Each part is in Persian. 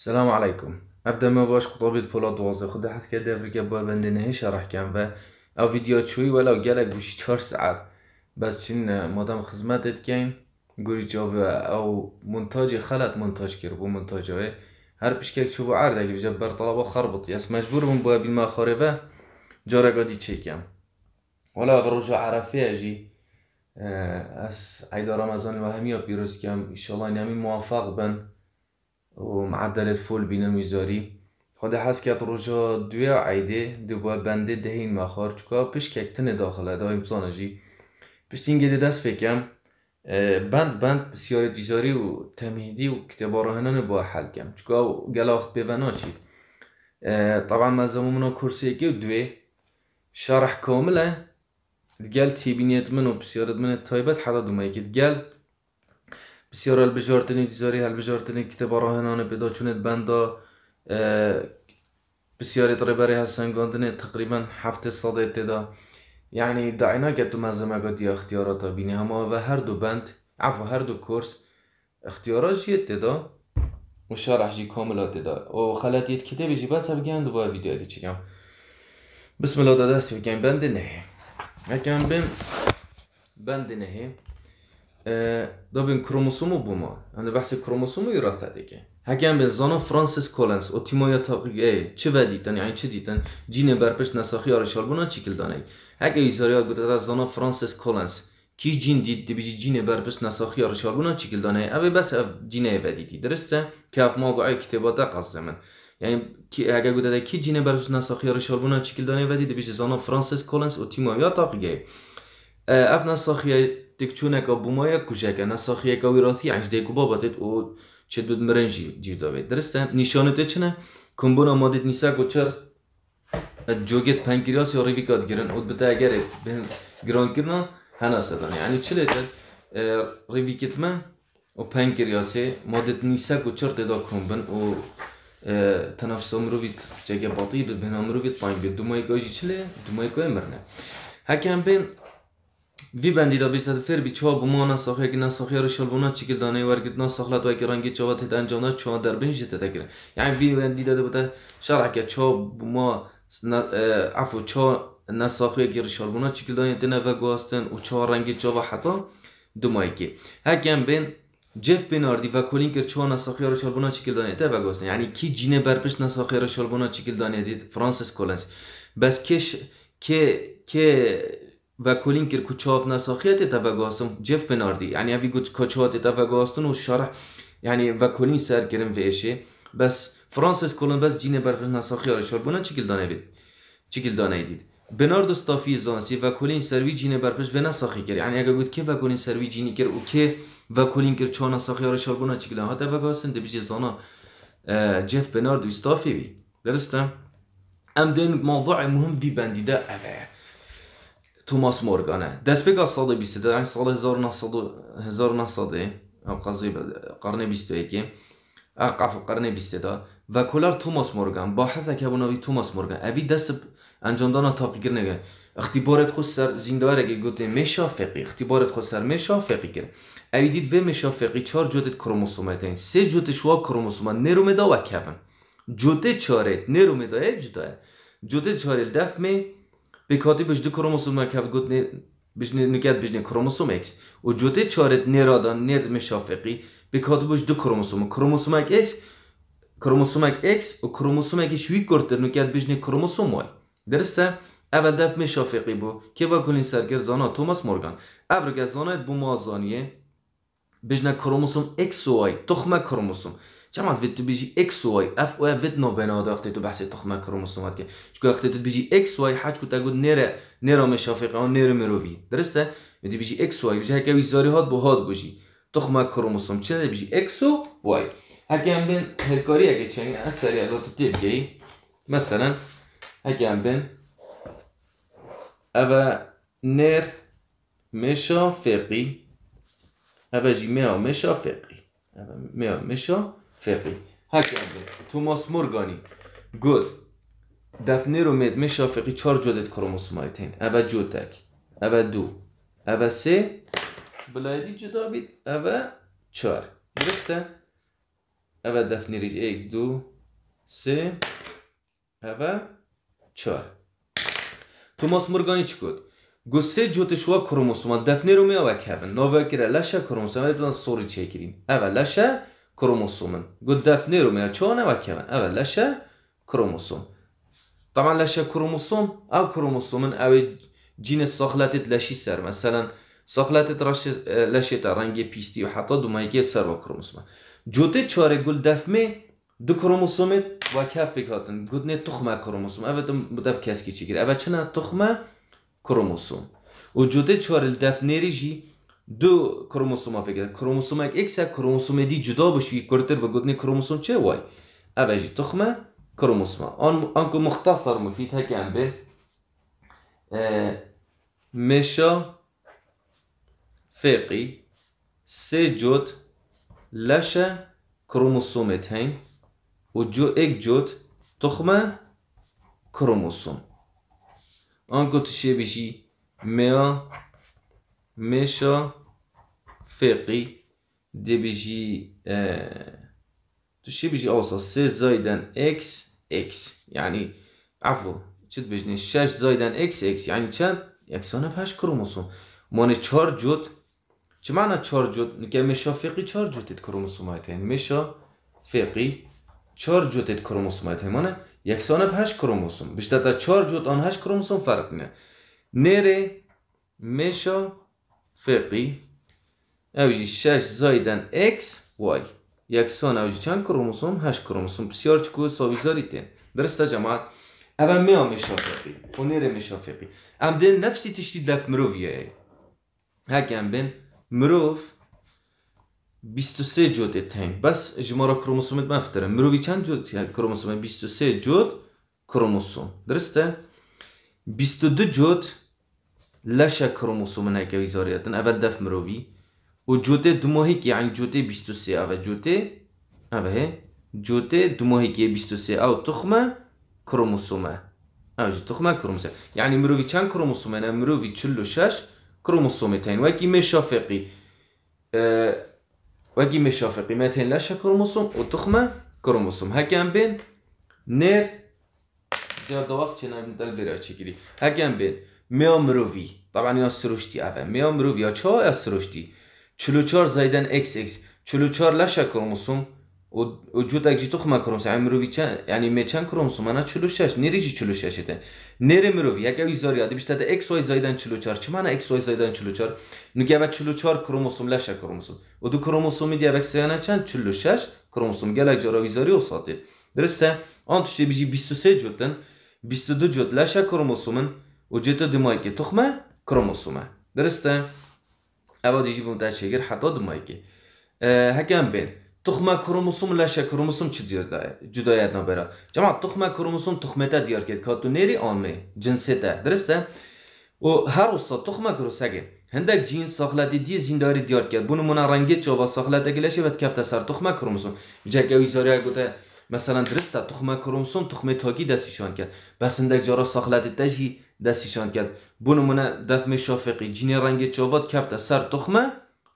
سلام علیکم افدا ما باش کتابید پولاد دوازه خدا حد که دفر که با بنده نهی شرح کن و او ویدیو چوی ولو گل گوشی چار ساعت بس چین مادم خدمت اد کن گوری جاو او منتاج خلط منتاج کرد بو منتاج های هر پیش که چوب عرده که بجب بر طلبا خربط یس مجبور من باید بین ما خاره و جارگادی چی کم ولو اگر رجوع عرفی اجی از عید رمضان و همی پیروز کنم. انشالله نمی موفق بن و معدل فول بینه میذاری خود هست که روژا دوی عیده دو با بنده دهین مخار چکا پیش ککتن داخله دا امسان جی پیش تینگه ده دست فکرم بند بند بسیار دیزاری و تمهیدی و راهنان با حل کم چکا گلاخت بیونا چی طبعا منو کرسی که دوی شرح کامله دگل تیبینیت من و بسیارت من تایبت حدا دومه که دگل بسیار البجارتنی دیزاری البجارتنی کتاب راهنان پیدا چوند بنده بسیاری داره برای گاندنه تقریبا هفت ساده تدا یعنی دعینا که تو مزمگا دی اختیاراتا بینی همه و هر دو بند عفو هر دو کورس اختیارات چیه تدا و شرح جی کاملا تدا و خلطیت کتابی جی بس هم گند و با ویدیو اگه چیکم بسم الله دست بگم بند نهیم اگم بند دو بین کروموسومو بوما هنده بحث کروموسومو یرا تا دیگه هکیم به زانا فرانسیس کولنس او تیمایا تاقیقه ای چه ودیتن یعنی چه دیتن جین برپشت نساخی آره شال بنا چیکل دانه ای هکی ایزاری ها گوته تا زانا فرانسیس کولنس کی جین دید دی بیجی جین برپس نساخی بنا چیکل ای او بس او جین ای ودیتی درسته که اف مادو ای کتبا یعنی که اگه گوده ده که جینه برپس نساخی ها رشال بونه چیکل دانه ودی ده بیشه فرانسیس کولنس او تیمایی ها تاقیه اف نساخی تك تشونك بومايا كوجاك انا صاخيه كوي راثي عش ديكو بابا تت او تشد بد مرنجي دي دوي درست نشانه تشنا كومبونا مادت نيسا كوتشر الجوجت بانكرياس يوري فيكات جيرن او بدا جرك بين جران كرنا هنا سدان يعني تشلت ريفيكت ما او پنکریاسه مادت نیسا کوچر تدا کنبن او تنفس مرویت جگه باطی به بنا مرویت پاین به دومای گاجی چله دومای گوی مرنه هکم بین وی بندی دو بیشتر فیر بی چهار بومانه ساخه کی نساخه رو شلو بنا چیکل دانه وار کی نساخه لاتوای رنگی چهار ته دان جونا چهار در بینش جت دکره یعنی وی بندی داده بوده شرح که چهار بوما افو چهار نساخه کی رو شلو بنا چیکل دانه دن و گوستن و چهار رنگی چهار حتا دمای کی هکیم بن جف بناردی و کلین کر چهار نساخه رو شلو بنا چیکل دانه دن و گوستن یعنی کی جینه برپش نساخه رو شلو بنا چیکل دانه دید فرانسیس کولنس بس کش که که و کلین کر کوتشاف نساخیت تا جيف بناردي يعني یعنی أبي قلت كوتشات تفاقاستن والشرح يعني و یعنی کلین سر کرم و بس فرانسیس کلون بس جین بر نساخی آره شربونه چیکل دانه بید چیکل دانه دید بنارد استافی زانسی و کلین سروی جین بر و نساخی کرد یعنی اگر گفت که و کلین سروی جینی کرد و که و کلین کرد چا نساخی آره شربونه چیکل دانه تا و گاسن دبیجه زانا جف بنارد استافی بی درستم ام دین موضوع مهم دی بندیده اوه توماس مورگانه این سال هزار نصد هزار نصد قزی قرن 21 قاف قرن بیست دا و کلار توماس مورگان با حتی که بناوی توماس مورگان اوی دست انجام تا تاپیگر نگه اختیبارت خود سر زینداره که گوته میشا فقی اختیبارت خود سر میشا فقی گر اوی دید و میشا چهار چار جوتت کروموسومه این سه جوته شوا کروموسومه نرومه دا و کبن جوته چهاره نرومه دا جوته جوته چارل دف می 2 bijdi kromosomak hev gotne bijne nuket bijne kromosomek û cotê çaret nêradan nêr meşafeqî bekati bij du kromosom kromosomek x kromosomek x û kromosomekê şî kurtir nuket kromosom way درسته اول دفت می شافقی بو که و گلین سرگر زانا توماس مورگان ابرگه زانایت بو ما زانیه بجنه کروموسوم اکس و آی تخمه چرا ما تو بيجي اكس واي اف او فيتنو بينا داختي تو بحث تخمه كروموسومات كي چکو اختي تو بيجي اكس واي حاج كو تقول نيره نيره مشافقه او نيره مروي درسته بدي بيجي اكس واي بيجي هكا ويزاري هاد بو هاد بوجي تخمه كروموسوم چه بیجی اکس وای هکا هم بین هرکاری اگه چنگ اثر یا دو تیپ گی مثلا هكا هم بين اوا نير مشافقي اوا جي مشافقي اوا مشافقي فقی هکرده توماس مورگانی گود دفنه رو مدمه شافقی چار جودت کروموسومایتین اول جودک اول دو اول سه بلایدی جدا بید اول چار درسته؟ اول دفنه ریج ایک دو سه اول چار توماس مورگانی چی گود؟ گو سه جوتش و کروموسومال دفنه رو می آوه که هبن ناوه کرا لشه کروموسومال سوری چه کریم اول لشه كروموسوم قد دفنيرو من الشونة وكمان اول لشا كروموسوم طبعا لشا كروموسوم أو كروموسوم أو جین صخلتت لشي سر مثلا صخلتت رش لشيت رنجي بيستي وحتى دو مايجي سر وكروموسوم جوتي چوار قد دفمی دو کروموسوم و کف بكاتن قد نه تخمه كروموسوم أبا دم بدب كاسكي چيكير أبا چنا تخمه كروموسوم وجوتي جوتي چوار الدفنیری جی دو کروموسوم بگیرن کروموسوم اکس یک کروموسوم دی جدا بشه یک کرتر بگوتنی کروموسوم چه وای اوجی تخمه کروموسوم آن آنکه مختصر مفید که هم به مشا فقی سه جد لشه کروموسومت هین و جو یک جد تخمه کروموسوم آنکه تو چه بشی میا میشه E, تو شی بی جی اوصل سه زایدن اکس اکس یعنی عفو چیت بجنی شش زایدن x x یعنی چند؟ سانه پش کروموسوم مانه چهار جوت چه معنی چهار جوت؟ میگه میشه فقی چهار جوتت کروموسوم هایت هین میشه فقی چهار جوتت کروموسوم هایت هین مانه سانه پش کروموسوم بیشتر تا چهار جوت آن هش کروموسوم فرق نه نره میشه فقی اوجی 6 زایدن X Y یکسان اوجی چند کروموسوم 8 کروموسوم بسیار چکو ساویزاریتین درسته جماعت اول میا مشافقی اونیر مشافقی ام دین نفسی تشتی دف مروفیه ای هک بین مروف 23 جوده تنگ بس جمارا کروموسومت من بتره مروفی چند جود کروموسومه 23 جود کروموسوم درسته 22 جود لشه کروموسومه نکوی زاریتن اول دف مروفی وجوتي دموهيك يعني جوتي بيستو سي أفا جوتي أفا هي جوتي دموهيك بيستو سي أو تخمة كروموسومة أو تخمة كروموسومة يعني مروفي كان كروموسومة أنا مروفي تشلو شاش كروموسومتين وكي مشافقي أه وكي مشافقي ماتين لاشا كروموسوم وتخمة كروموسوم هكا بين نير ديال دواق تشينا دال بيرا تشيكيري هكا بين ميو مروفي طبعا يا سروشتي أفا ميو مروفي يا تشو يا سروشتي 44 زایدن x x 44 لشه کروموسوم و وجود اگجی تخمه کروموسوم یعنی مروی چند یعنی میچن کروموسوم انا 46 نری چی 46 ده نری مروی یک اوی زاری ادی بیشتر x y زایدن 44 چی معنی x y زایدن 44 نگه 44 کروموسوم لشه کروموسوم و دو کروموسومی دیگه بکسیانه چند 46 کروموسوم gelek jara vizari olsaydı. Derste antuşe bizi 23 jotdan 22 jot lasha kromosomun ujeta demak ki tuhma kromosoma. Derste اوا دیجی بودم داشتی گر حداد که هکم بین تخم کروموسوم لشه کروموسوم چی دیار داره جدایی دن برا جمع تخم کروموسوم تخم تا دیار کرد که تو نری آن می جنسیت درسته و هر وسط تخم کروسه هندک جین ساختلاتی دی زنداری دیار کرد بونو من رنگی چه و ساختلات اگلشی وقت کفته سر تخم کروموسوم چه که ویزاریا گوته مثلا درسته تخم کروموسوم تخم تاکی دستیشان کرد بس هندک جرا ساختلات تجی دستیشان کرد بون من دفم شافقی جین رنگ چاوات کفت سر تخمه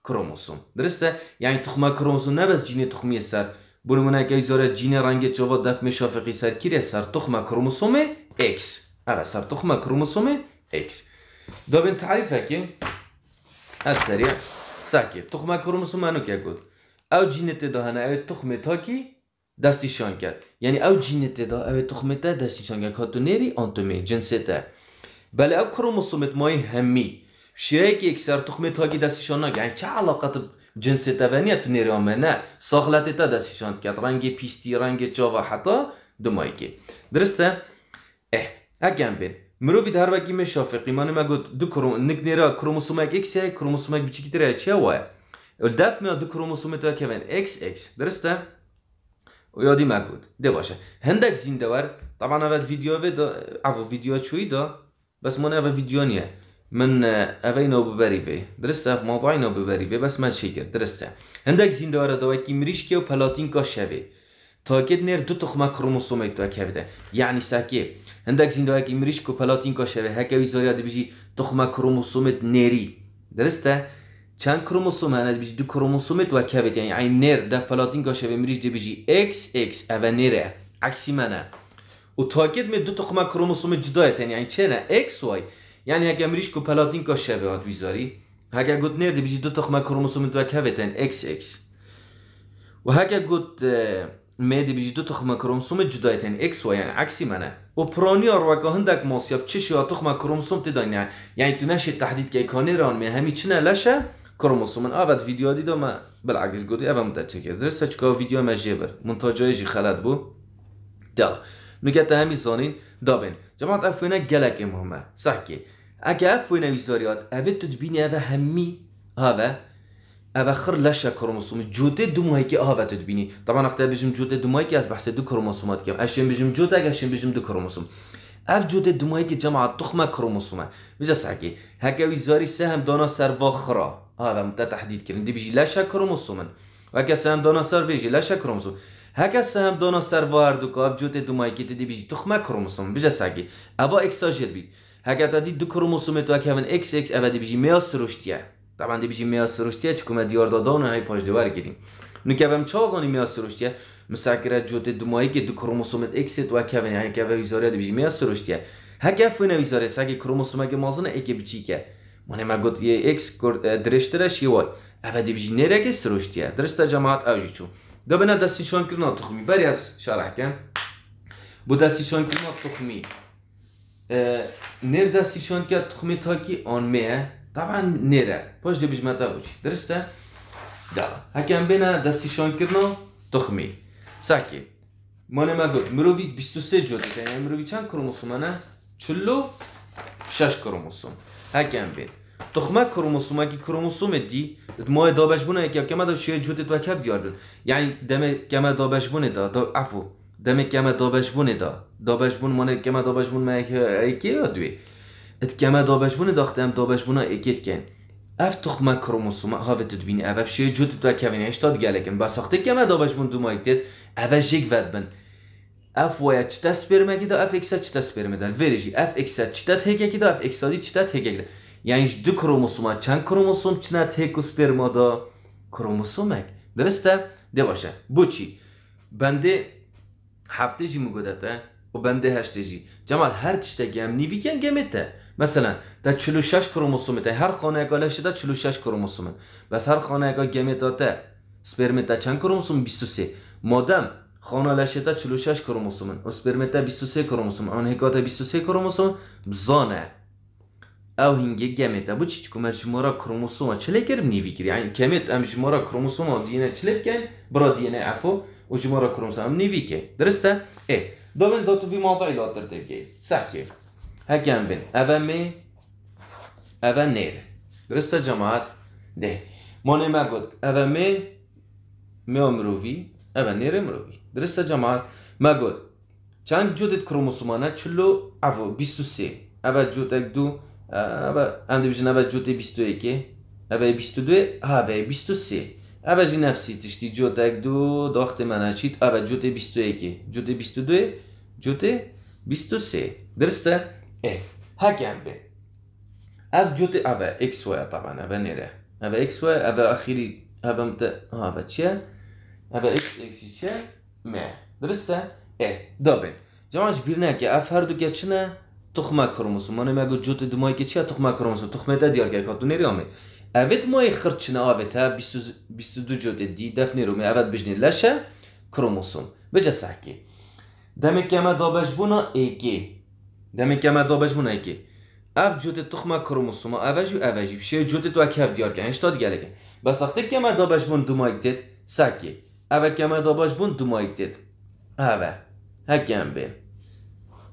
کروموسوم درسته یعنی تخمه کروموسوم نه بس جین تخمی سر بون من که ایزاره جین رنگ چاوات دفم شافقی سر کیره سر تخمه کروموسوم اکس اوه سر تخمه کروموسوم اکس دابین تعریف که از سریع ساکی تخمه کروموسوم منو که گفت او جینت دهنه او تخمه تاکی دستیشان کرد یعنی او جینت ده. او تخمه تا دستیشان کرد نری، آنتومی جنسته بله اک کروموسومت مای همی شیعه که اکثر تخمه تاگی دستیشان نگه یعنی چه علاقت جنس تونیه تو نیره نه ساخلت تا دستیشان کرد رنگ پیستی رنگ و حتا دمایی که درسته؟ اه اگم بین مروی در وقتی می شافقی قیمان ما دو کروم نگ نیره کروموسوم اکس ای کروموسوم اک بچی کتره چه وای میاد دو کروموسوم تو کهون اکس اکس درسته؟ و یادی ما گفت ده باشه هندک زنده ور طبعا اول ویدیو و ویدیو چوی دا بس من اوه فیدیو نیه من اوه نو ببری بی درسته اف موضوعی نو بس من چی کرد درسته زین دوره دوکی کی مریش کیو پلاتین کاش شبه تاکید نیر دو تخمه کروموسومی تو ساکی یعنی زین هندک کی مریش کو پلاتین کاش شبه هکوی زاری دی بجی تخمه کروموسومت نیری درسته چند کروموسوم هند بیجی دو کروموسومت و کبد یعنی عین نر دف پلاتین کا و مریج دی بیجی X X اوه نره عکسی منه و تاکید می دو تخمه خب کروموسوم جدایتن یعنی چه نه اکس وای یعنی اگه مریش کو پلاتین کا شبه هات بیزاری هگه گوت نرده بیجی دو تخمه خب کروموسوم دو کوتن X X و هگه گوت میدی بیجی دو تخمه خب کروموسوم یعنی X وای یعنی عکسی منه و پرانی آروکا هندک ماسیاب چی شو تخمه کروموسوم تی یعنی یعنی تو نشه تهدید که کانی ران می همی چنه لشه کروموسوم من آباد ویدیو دیدم ما بالعکس گوتی اول مدت چکر درسته چکا ویدیو مجبور منتاجایجی خلط بو دل Nüqətdə həmçinin Dabin. Cəmaət əfvinə gələk imamə. Səhki. Əkə əfvinə vizoriyat. Əvi tüdbini əvə həmmi əvə. اوه خر لشه کروموسوم جوده دو ماهی که آها بتد بینی طبعا وقتی بیم جوده دو ماهی که از بحث دو کروموسومات کم اشیم بیم جوده اگه اشیم بیم دو کروموسوم اف جوده دو ماهی که جمع تخمه کروموسومه میجا سعکی هک ویزاری سهم دانا سر و خرا آها متا تحدید کردن دی بیجی لشه کروموسومن و سهم دانا سر بیجی لشه کروموسوم هکس هم دانا دو کاف جوت دو مای کی تدی کروموسوم بیجا ساگی اوا اکساجر بی دو کروموسوم تو اکی همین اکس اکس اوا دی بیجی میا سروشتیه طبعا دی بیجی میا دیار دادان های پاش دوار نو که هم چازانی میا سروشتیه مساکره جوت دو مای دو کروموسوم اکس تو اکی یعنی که اوا ویزاره دی بیجی میا سروشتیه اکی که اکس درسته جماعت او دبنا دستی دەستیشان کرنا تخمی کن بو دستی شان کرنا تخمی دستی شان کرنا تخمی تاکی میه طبعا نێرە بوچی درسته؟ دا درستە هەکەم دستی دەستیشان کرنا تخمی ساکی ما گوت مرۆڤ 23 جۆ دەکەن چند کروموسوم کرومۆسۆمانە چلو شش کروموسوم حکم بین. تخمه کروموسوم اگه کروموسوم دی ماه دابش بونه که کمه دا شیر جوت تو کب دیاردن یعنی دمه کمه دابش بونه دا دا دمه دم کما دابش بونه دا دابش بون مانه کمه دابش بون ما کی یا دوی ات کمه دابش بونه هم دابش بونه اکیت کن اف تخمه کروموسوم ها وت بینی. اول شیر جوت تو اشتاد گله گلکن با ساخته کمه دابش بون دو اکتید اول یک ود بن اف وای چتا سپرمگی دا اف اکسا چتا سپرمدن ورجی اف اکسا چتا هگگی دا اف اکسادی چتا هگگی یعنی دو کروموسوم چند کروموسوم چنه تیکو سپرمادا کروموسومک درسته؟ ده باشه بو چی؟ بنده هفته جی مگودته و بنده هشته جی جمال هر تشتگی هم نیوی کن گمیته مثلا در 46 کروموسوم ته هر خانه اگا لشه در 46 کروموسوم بس هر خانه اگا گمیتاته سپرمت در چند کروموسوم 23 مادم خانه لشه در 46 کروموسوم و سپرمت در 23 کروموسوم آن هکاته 23 کروموسوم بزانه او هنگی گمت ابو چی چکو من شمارا کروموسوما چلک گرم نیوی کری یعنی گمت ام شمارا کروموسوما دینه چلک کن برا دینه عفو و شمارا کروموسوما نیوی که درسته؟ ای دابن داتو بی موضوعی لاتر تبکی سحکی هکم بین اوه می اوه نیر درسته جماعت ده مانه ما گفت اوه می می امروی اوه نیر امروی درسته جماعت ما گفت چند جودت کروموسومانه چلو عفو 23 اوه جودت دو و اندیبیجی نبا جوت 22 اوه 22 اوه 23 اوه جی نفسی تشتی جوت دو داخت اوه جوت بیستو جوت 22 جوت 23 درسته؟ اه هکم به اف جوت اوه اکس و طبعا اوه نره اوه اکس وای اوه اخیری چیه؟ اوه اکس اکسی مه درسته؟ اه دابه جمعش بیرنه که اف هر دو تخمه کروموسوم من میگم جوت دمای که چیه تخمه کروموسوم تخمه ده دیار که تو نری امی اوت مای خرچنه اوت 22 جوت دی دفنی رو می اوت بجنی لشه کروموسوم بجا سعی. دمی که ما دابش بونا ایگی دمی که ما دابش بونا ایگی اف جوت تخمه کروموسوم اوجی اوجی بشه جوت تو اکیف دیار که هشتاد گله که بس وقتی که ما دابش بون دو مایک دید سکی که ما دابش بون دو مایک دید اوه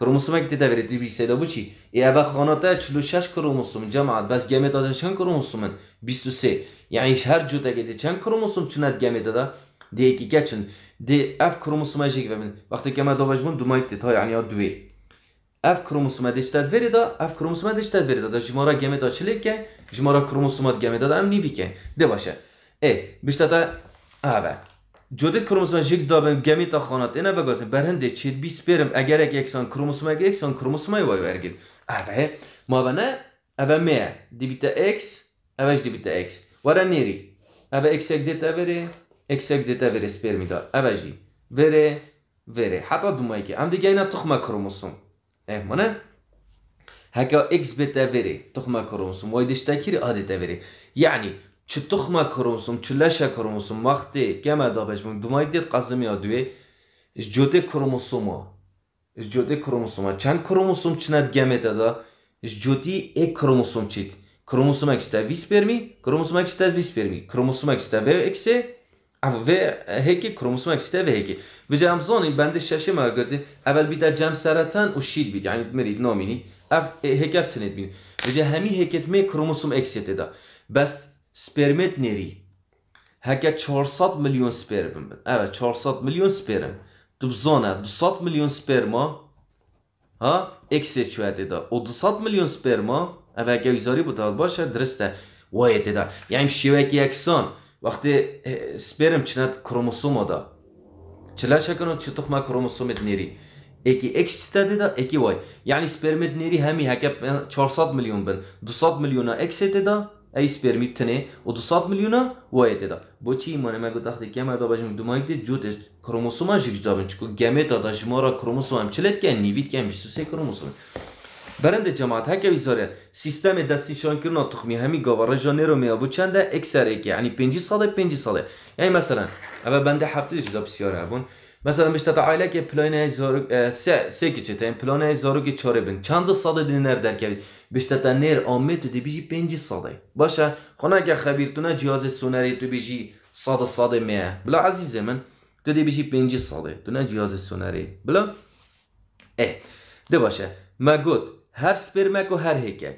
کروموسومک دیده وری دی بی سیدا بچی ای ابا خاناتا 46 کروموسوم جماعت بس گمه داده چند کروموسومن 23 یعنی هر جوده گدی چند کروموسوم چند گمه داده دی کی گچن دی اف کروموسوما جیگ ومن وقتی که ما دوباش بون دومایک دیتا یعنی ها دوی اف کروموسوما دیشتد وری دا اف کروموسوما دیشتد وری دا جمارا گمه دا چلیک که جمارا کروموسومات گمه داده ام نیوی که دی باشه ای بشتتا اوه جدید کروموسوم یک گمی تا خانات اینا بگازم برهنده چید بی سپرم اگر یک اکسان کروموسوم اگر اکسان کروموسوم ای وای ورگید اوه ما بنا اوه میه دی دیبیتا اکس اوهش دی دیبیتا اکس ورا نیری اوه اکس اک دیتا وره اکس اک دیتا وره سپرمی دا اوه جی وره وره حتی دو دمایی که ام دیگه اینا تخمه کروموسوم اه منه هکا اکس بیتا کروموسوم وای کروموسوم واید اشتاکیری تا تافیری یعنی چه تخما کروموسوم چه لشه کرونسوم وقتی که ما دابش من دومای دید قزمی آدوی اش جوده کروموسوما اش جوده کروموسوما چند کروموسوم چند گمه دادا اش جودی ای کروموسوم چید کروموسوم اکستا ویس برمی کروموسوم اکستا ویس برمی کروموسوم اکستا و اکسه و هکی کروموسوم اکستا و هکی و جام زانی بند شش مرگردی اول بیدا جم سرطان و شید بید یعنی مرید نامینی اف هکی ابتنید بینی و جا همی هکت می کروموسوم اکسیت دا بست spermet neri. Heke 400 milyon sperm. Evet 400 milyon sperm. Dibzona 200 milyon sperma. Ha? Eksi çöğet da. O 200 milyon sperm sperma. Evet heke yüzari bu da başa driste. Vay et Yani Yani şivek yeksan. Vakti e, sperm çinet kromosomada. Çiler şakın o çıtıkma kromosomet neri. Eki X dedi eki Y. Yani spermet neri hemi heke 400 milyon bin. 200 milyona X dedi ایس پیر تنه و دو سات ملیون وای تیدا با چی ایمانه میگو دخده که همه دا دو ماهی دید جوت کروموسوم هم جوجده بین چکو گمه دا جمعه را کروموسوم هم چلید که هم نیوید که هم کروموسوم برند جماعت ها که بیزاره سیستم دستی شان کردن تخمی همی گاوره جانه رو میابو چنده اکسر اکی. یعنی پینجی ساله پینجی ساله یعنی مثلا اوه بنده هفته جدا بسیاره بون مثلا بیشتر عائله که پلانه زور سه سه کی چه پلانه زورو کی چوره بین چند ساده دی نر در که بیشتر تنر آمیت دی بیجی پنجی ساده باشه خونه که خبیرتونه جهاز سونری تو بیجی ساده ساده میه بلا عزیز من تو دی بیجی پنجی ساده تو نه جهاز سونری بلا اه ده باشه ما گوت هر سپرمک و هر هیکک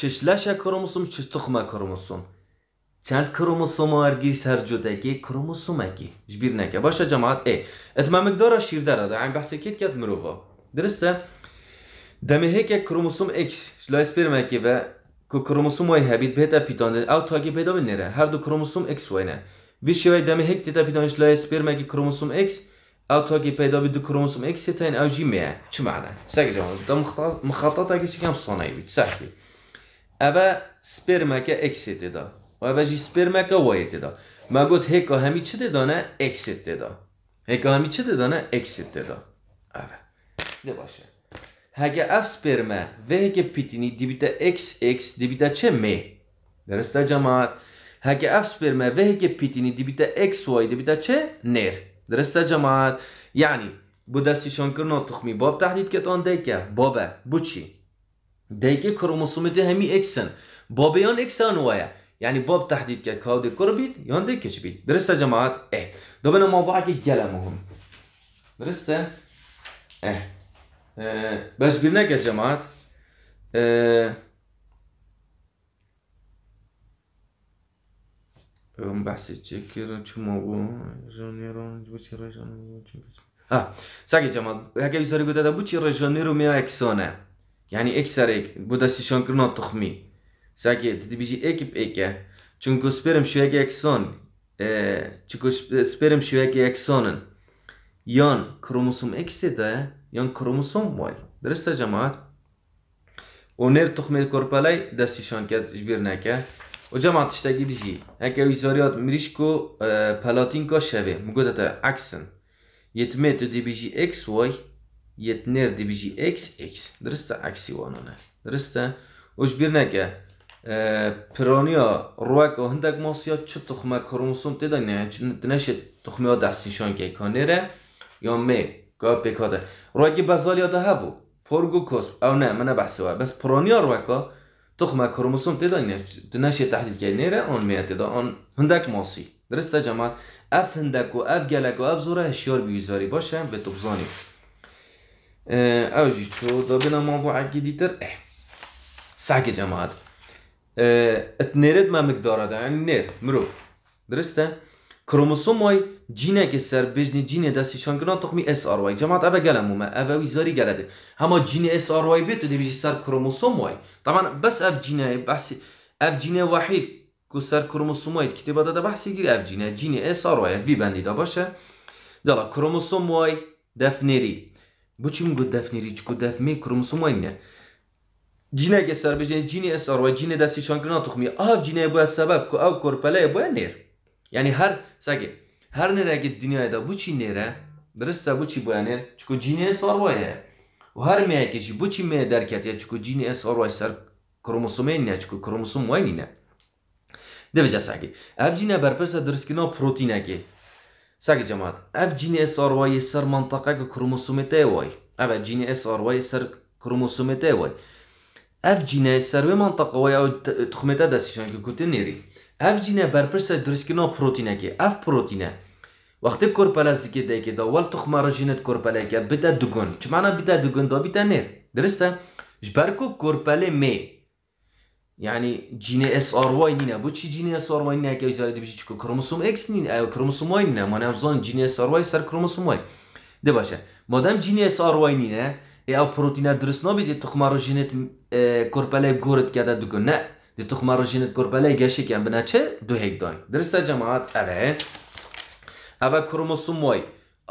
چشلش کروموسوم چش تخمه کروموسوم چند کروموسوم گیش هر جداکی کروموسومکی جبیرنا کا باشا جماعت ای اتما مقدار شير دارا عم بحسي كيت كات مروفا درسته دمه کروموسوم کروموسوم اکس شلا سبرمکی و کو کروموسوم واي هبيت بيتا بيتان او تاكي بيدا بنره هر دو كروموسوم اكس واينه وی شوی دمه هک تیتا پیدان شلای سپرم اگی کروموسوم اکس او تاکی پیدا بید دو کروموسوم اکس تیتا این او جی میه چه معنی؟ سک جان دا مخطط اگی چکم صانعی بید سک بید او سپرم اکس تیتا و سپرم اکا وای تیدا ما گوت هکا همی چه دانه اکسیت دا هکا همی چه دانه اکسیت دا اوه ده باشه هگه اف سپرمه و هگه پیتینی بیتا اکس اکس بیتا چه می درسته جماعت هگه اف سپرمه و هگه پیتینی بیتا اکس وای بیتا چه نر درسته جماعت یعنی بو دستی ناتخمی کرنا تخمی که تحدید که تان دیکه بابه بو چی دیکه کروموسومت همی اکسن بابیان eksen وایه یعنی یعنی بید یا که كوربيت يوندي كشبيت درست جماعت؟ جماعات ايه ضمن موضوع الجلا مهم درست درسته؟ اه باش ما يا جانی رو من بحث تشكر شو موضوع جونيرون بوشي رجون اه ساكي جماعات هكا يسري قد هذا بوشي رجونيرو تخمی Всякие, ти бежи екип еке. Чунку спирам шуеке ексон. Чунку спирам шуеке ексонен. Yan kromosom eksi de yan kromosom var. درسته جماعت اونر تخمه کورپلای دستیشان کرد جبیر نکه و جماعت تشتگی دیجی هکه ویزاریات مریش کو پلاتین کا شبه مگوده تا اکسن یتمه تو دی بیجی اکس وای یتنر دی بیجی اکس اکس درسته اکسی وانانه درسته و جبیر نکه پرونیا روک و هندگ ماسیا چه تخمه کروموسوم تیدا نه دنش تخمه دستیشان که ره یا می که بکاده روکی بزال یاده هبو پرگو کسب او نه من بحثی وای بس پرونیا روکا تخمه کروموسوم تیدا نه دنش تحلیل کنیره آن میاد آن هندگ ماسی درسته جماعت اف هندک و اف گلک و اف زوره هشیار بیزاری باشه به تبزانی اوجی چو دا بنا ما بو عقیدی دیتر سعی جماعت اتنرد ما مقدار ده یعنی نر مروف درسته کروموسومای جینه که سر بجنی جینه دستی شانگنا تخمی اس ار وای جماعت اوه گلم ما اوه ویزاری گلده هما جینه اس آر وای بیتو دیویجی سر وای طبعا بس اف جینه بس اف جینه واحد کو سر کروموسومای کتبه دو بحثی گیر اف جینه جینه اس ار وای وی بندی دا باشه دلا کروموسومای دفنری بو چی میگو دفنری چکو دفمی کروموسومای نه جینێکێ سربژێن جینی ئەسەڕەوە جینە دەستی شانکردن توخمی ئاف جینەیە بە سەبب کو ئەو کۆرپەلەیە بۆە نێر یعنی هەر ساگێ هەر نێراگە دنیادا بچی نێرە درستە بچی بۆیانێر چکو جینێ سەڕوەیە و هەر مەیەکێکی بچی مێ دەرکاتە چکو جینی ئەس ئەڕوای سەر کروموسومێن نیە چکو کروموسوم وای نینە دەبێجە ساگێ ئەف جینە بەرپرسە درستکردنەوە پرۆتینەکێ ساگە جەمات ئەف جینێ ئەسڕوایی سەر منتەقەکە کروموسومێتەیە وای ئەە جینی ئەسڕوایی سەر کروموسومێتەیە وای سر و ئەف جینای سەروێمان تەقەوەی ئەو تخمێتە دەسیشانکە کوتە نێری ئەف درست بەرپرسە پروتینه که ئەف پروتینه. وقتی که کۆرپەلاسیکە دەیکێتە وەڵ تخمارە ژینت کۆرپەلەکە بدە دوگۆن چمانە بدە دوگۆن دۆ بیتە درسته؟ ش ژبەرکۆ کۆرپەلێ می. یعنی جینە SRY نینە بۆچی جینە SRY نینە کە ویزاری دەبیشی چکو کروموسوم X نین ئەو کروموسوم Y نینە مانە زۆن جینە SRY سر کروموسوم Y دەباشە مادام جینە SRY نینە یا پروتینه پروتئین درست نبودی تخم رو جینت کرپله گورت کیاده دوگون نه دی تخم خمار جینت کرپله گشی کیم بنه چه دو هیک دان درست جماعت اره اوه کروموسوم وای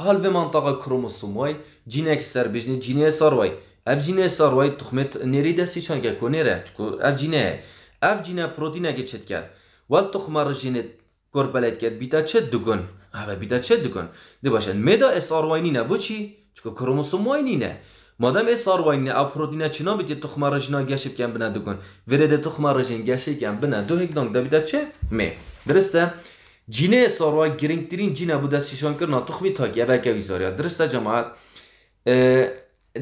حال به منطقه کروموسوم وای جینک سر بیش نی جینه سر وای اف جینه سر وای تو خمید نریده سی چند که کنی ره چکو اف جینه اف جینه پروتئین گشت کرد. ول تخم خمار جینت کرپله کیاد بیت چه دوگون اوه بیت چه دوگون دی باشه میده اس آر وای نی چکو کروموسوم وای نی نه Madem esarvayni aprodina chino bit tuxma rajina gashibgan تخم dugun. Verede کن rajin دو bina duhik dong چه می درسته جینه اساروا گرینترین جینه بود از شیشان کرنا تخمی تاکی ابرکه ویزاریا درسته جماعت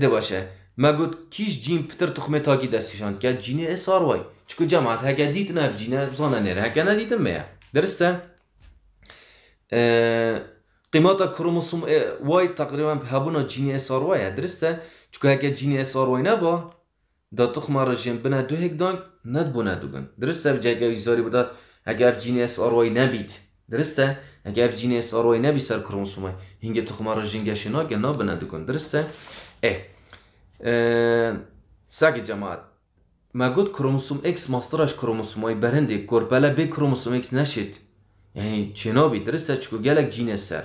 ده باشه مگود کیش جین پتر تخمی تاکی دست دستیشان که جینه اساروای چکو جماعت هگه دیت نف جینه زانه نره هگه ندیدم میه درسته قیمت کروموسوم وای تقریبا هبونا جینه اساروای درسته چکه هکه جینی اس آر وی نبا دا تخمه را جیم دو هک دانگ ند بنا دو درسته بجه اگه ایزاری اگر جینی اس آر وی درسته اگر جینی اس آر وی نبید سر کرومسومه هنگه تخمه را جیم نا گنا درسته ای اه ساگه جماعت ما گود کرومسوم اکس مستراش کرومسومه برنده گربلا بی کروموسوم اکس نشید یعنی چنا بی درسته چکو گلک جینی سر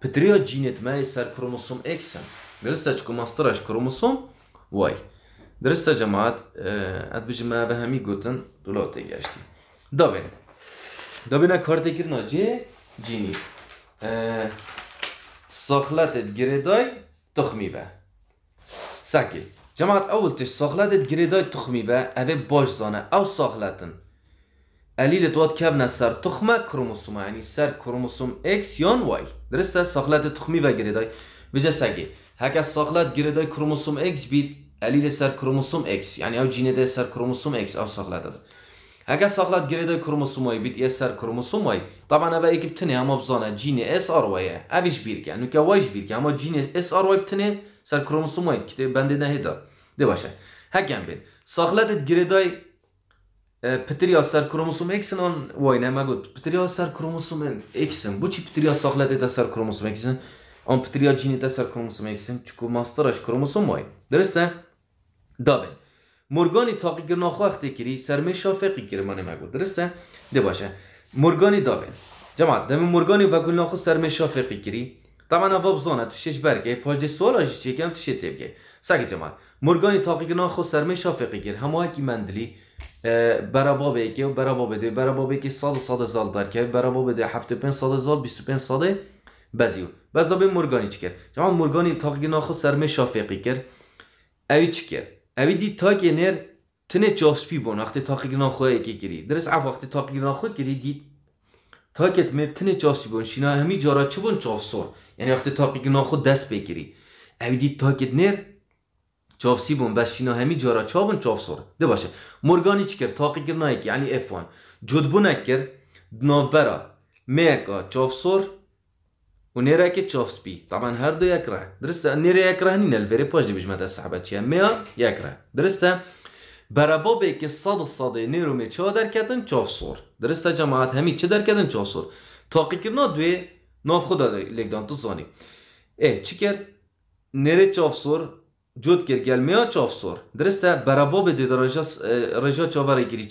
پتریا جینیت مای سر کروموسوم X هم درستها ما سترش کروموسوم وای درسته جماعت اد بجی ما به همی گوتن دولاته گشتی دابین دابین کارت گرنا جی جینی ساخلتت گردای تخمی به ساکی جماعت اول تش ساخلتت گردای تخمی به اوه باش زانه او ساخلتن الیلت واد کبنه سر تخمه کروموسومه یعنی سر کروموسوم X یان Y درسته ساخلت تخمی و گردای بجه ساکی هەکە سەغلات گرێدە کرومۆسوم X بیت ئەلی لەسەر کرومۆسوم X یعنی ئەو جینێدە سەر کرومۆسوم X ئەو سەغلاتە هەگە سەغلات گرێدە کرومۆسومۆی بیت ئێ سەر کرومۆسومۆی تامان ئەبە ئیکی بتنێ ئەمە بزانە جینێ SRۆیە ئەویش بیرکە نوکە وایش بیرکە ئەمە جینێ SRۆی بتنێ سەر کرومۆسومۆی کتێ بەندێ نەهێدا دێ باشە هەکەم بێت سەغلاتت گرێدای Ptriya ser kromosom X'in on oynama gut. Ptriya ser kromosom X'in. Bu çi ptriya saxlat eta ser kromosom X'in. amputria genitasă a cromosomei, exemplu, cu کروموسوم cromosomai. درسته؟ دابن مورگانی تاقی گرنا وقتی کری سرمه شافقی کری منه مگو درسته؟ ده باشه مورگانی دابن جماعت دم مورگانی و گلنا خو سرمه شافقی کری طبعا اوا بزانه تو شش برگه پاش ده سوال آجی چه تو تبگه سگه جماعت مورگانی تاقی گرنا خو سرمه شافقی کری همه هکی مندلی برابا بگه و برابا بده برابا صد سال سال زال در که برابا بده هفته پن سال زال بیست پن ساله بزیو بس دابه مرگانی چی کرد جمعا مرگانی تاقی ناخود سرمه شافقی کرد اوی چی کرد اوی دی نر تنه جافسپی بون وقتی تاقی ناخود کی کری درست اف وقتی تاقی ناخود کری دید تاکت می تنه جافسی بون شینا همی جارا چوبون بون جافسور یعنی وقتی تاقی ناخود دست بگیری اوی دی تاکت نر جافسی بون بس شینا همی جارا چابون بون جافسور ده باشه مرگانی تا کرد تاقی گرنایی یعنی افوان جدبونک کرد نوبرا میکا جافسور ونيراكي تشوفسبي طبعا هاردو يكره درست نيرا يكره نينا الفيري بواج ديبج مادا سحبات يا ميا يكره درست برابوبي كي صد الصدي نيرو مي تشو در كاتن تشوفسور صور درست جماعات همي تش در كاتن تشوفسور توقي كنو دوي نوف خدا ليك دون تزاني ايه چکر نیری تشوفسور صور جود کیر گل ميا تشوفسور سور برابو برابا به دید رجا تشوفاری چاوره گیری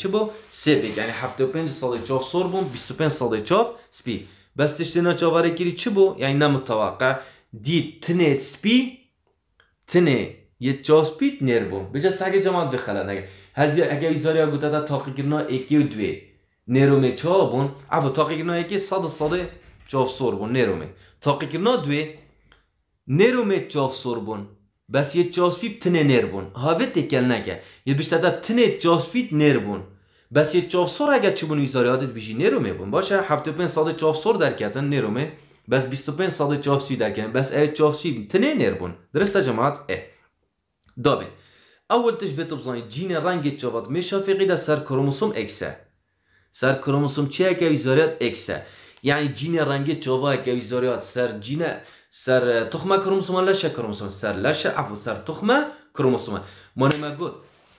سي بي يعني 75 سال تشوفسور بوم 25 سال تشوف سبي بس تشتنا چواره کری چی بو؟ یعنی نمتوقع دی تنه سپی تنه یه چا نر نیر بو بجا سگه جماعت بخلا نگه هزی اگه ایزاری ها گوده تا تاقی گرنا اکی و دوی نیرو می چا بون افا تاقی گرنا اکی صد صد چاف سور بون نیرو می تاقی گرنا دوی نیرو می چاف سور بون بس یه چا تنه نر بون هاوی تکل نگه یه بشتا داد تنه چا نر نیر بون بس یه چافسور اگر چی بونی زاریاتت بیشی نرومه بون باشه 75 سال چافسور در کردن نرومه بس 25 سال چافسی در کردن بس ای چافسی تنه نر بون درسته جماعت اه دابه اول تش بتو بزانی جین رنگ چافات مشافقی در سر کروموسوم اکسه سر کروموسوم چه اکوی ویزاریات اکسه یعنی جین رنگ چاوا اکوی ویزاریات سر جین سر تخمه کروموسوم لشه کروموسوم سر لشه عفو سر تخمه کروموسوم مانه ما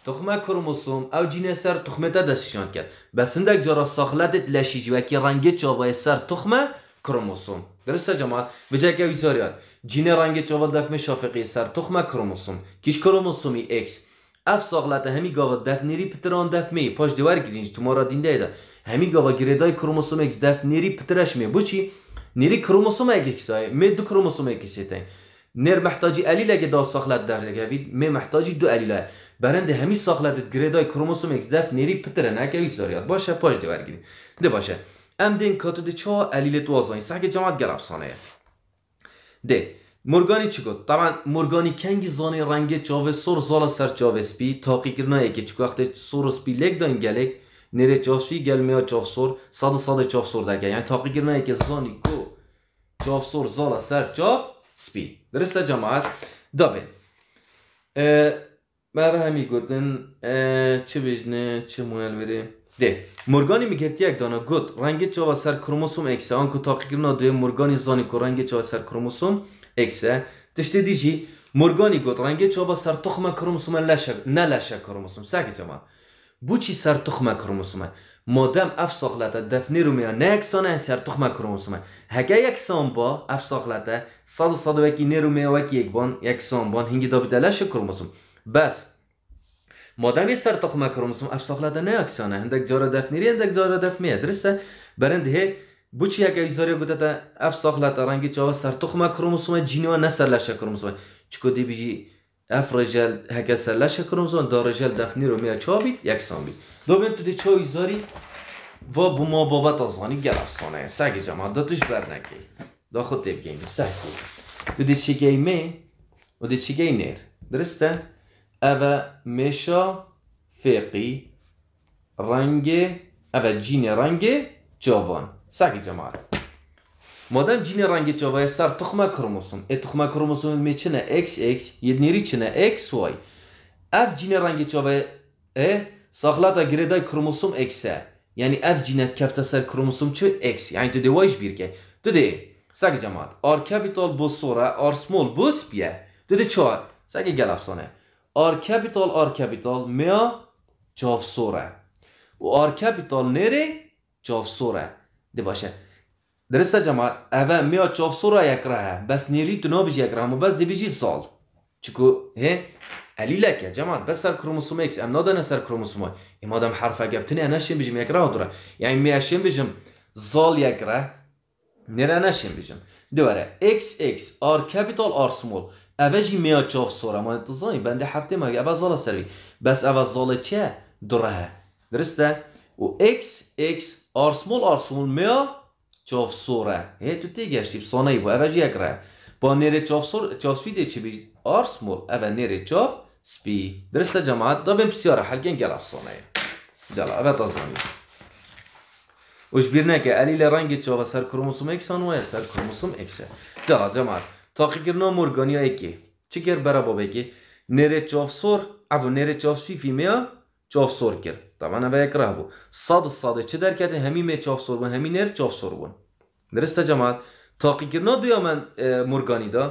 تخمه کروموسوم او جینه سر تا دستشان کرد بسندک جارا ساخلتت لشیجی وکی رنگ چاوه سر تخمه کروموسوم درسته جماعت جای که ویزاریان جینه رنگ چاوه دفمه شافقی سر تخمه کروموسوم کیش کروموسومی اکس اف ساخلت همی گاوا دفنیری پتران دفمه پاش دوار گیرینج تو مارا دینده ایده همی گاوا گریدای کروموسوم اکس دفنیری پترش می بوچی نری کروموسوم اکسای می دو کروموسوم نر محتاجی علیل اگه دا ساخلت در می محتاجی دو علیل برند همی ساخلدت گریدای کروموسوم اکس دف نری پتره نکوی زاریات باشه پاش دیور گیری ده باشه ام دین کاتو ده چا الیلت وازانی سحک جماعت گلب سانه ده مورگانی چی طبعا مورگانی کنگی زانه رنگ چاوه سر زالا سر چاوه سپی تاقی کرنایه که چکو اخته سر سپی لگ دان گلک نره چافشی گلمیا چاف سر صد صد چاف سر دکه یعنی تاقی کرنایه که زانی کو چاف سر زالا سر چاف سپی درسته جماعت دابه بابا بله همی گوتن چه بجنه چه مویل بری ده مورگانی میگرتی یک دانا گوت رنگ چا و سر کروموسوم اکسه آن که تاقی کرنا دوی مورگانی زانی که رنگ چا و سر کروموسوم اکسه تشتی دیجی مورگانی گوت رنگ چا و سر تخمه کروموسوم لشه نه لشه کروموسوم سکی چما بو چی سر تخمه کروموسوم مادم اف ساخلت دفنی رو میان نه سر تخمه کروموسوم هگه یک سان با اف ساخلت صد صد وکی نیرو میان وکی یک بان یک سان بان هنگی دابیده لشه کروموسوم بس سر تخم سر تخمه کروموزوم ده نه اکسانه هندک جارا دف میری هندک جارا دف میاد. درسته برند هی بوچی یک ایزاری بوده تا اف ساخلات رنگی چه؟ سر تخم کروموسوم جینی و نه سر لشه کروموزوم چکو دی بیجی اف رجل هکه سر لشه کروموزوم دار رجل دفنی رو میاد چا بید یکسان بید دو بین تو دی چا ایزاری و بو ما بابت آزانی گل افسانه سعی جمع دا توش بر نکی دا خود تیب گیم سگ دو دی چی گیمه و دی چی گی درسته؟ اوه مشا فقی رنگ اوه جین رنگ جوان سگی جماعت مادن جین رنگ جوای سر تخمه کروموسوم ای تخمه کروموسوم می چنه اکس اکس یدنیری چنه اکس وای اف جین رنگ جوای ای ساخلاتا گریدای کروموسوم اکسه یعنی اف جینت کفته سر کروموسوم چه اکس یعنی تو دیوایش بیر که دده سگ جماعت آر کپیتال بو سوره آر سمول بو سپیه دده چهار سگ گل افسانه R capital R capital mea cavsore. و R capital nere? Cavsore. دی باشه درسته جماعت اوه میا چافسورا یک راه بس نیری تو نابیج یک راه بس دی بیجی سال چکو هه علیله که جماعت بس سر کروموسوم ایکس ام نادنه سر کروموسوم ایم آدم حرفه گبتنی انشیم بیجم یک راه دوره یعنی میشیم بیجم زال یک راه نره نشیم بیجم دوباره x x r capital r small اوجی میا چاف سورا ما زانی بنده هفته ما اول زال سروی بس اول زال چه دره درسته و x x r small r small میا چاف سورا هی تو تی گشتی بسانه بو اوش یک ره با نیره چاف سور چاف سپیده چه بی r small اول نیره چاف سپی درسته جماعت دا بیم بسیاره حلگین گل افسانه جلا تا زانی وش بیرنه که علیل رنگ چاف سر کروموسوم اکس هنوه سر کروموسوم x دلا جماعت e, تا خیر نامورگانیا ای که چی کرد برای بابه که نره چاف صور اف و نره چاف سی فیمیا چاف صور کرد. طبعا نباید کره بود. صد صد چه در کته همی می چاف صور بون همی نره چاف صور بون. درسته جماعت تا خیر نادویا من مورگانی دا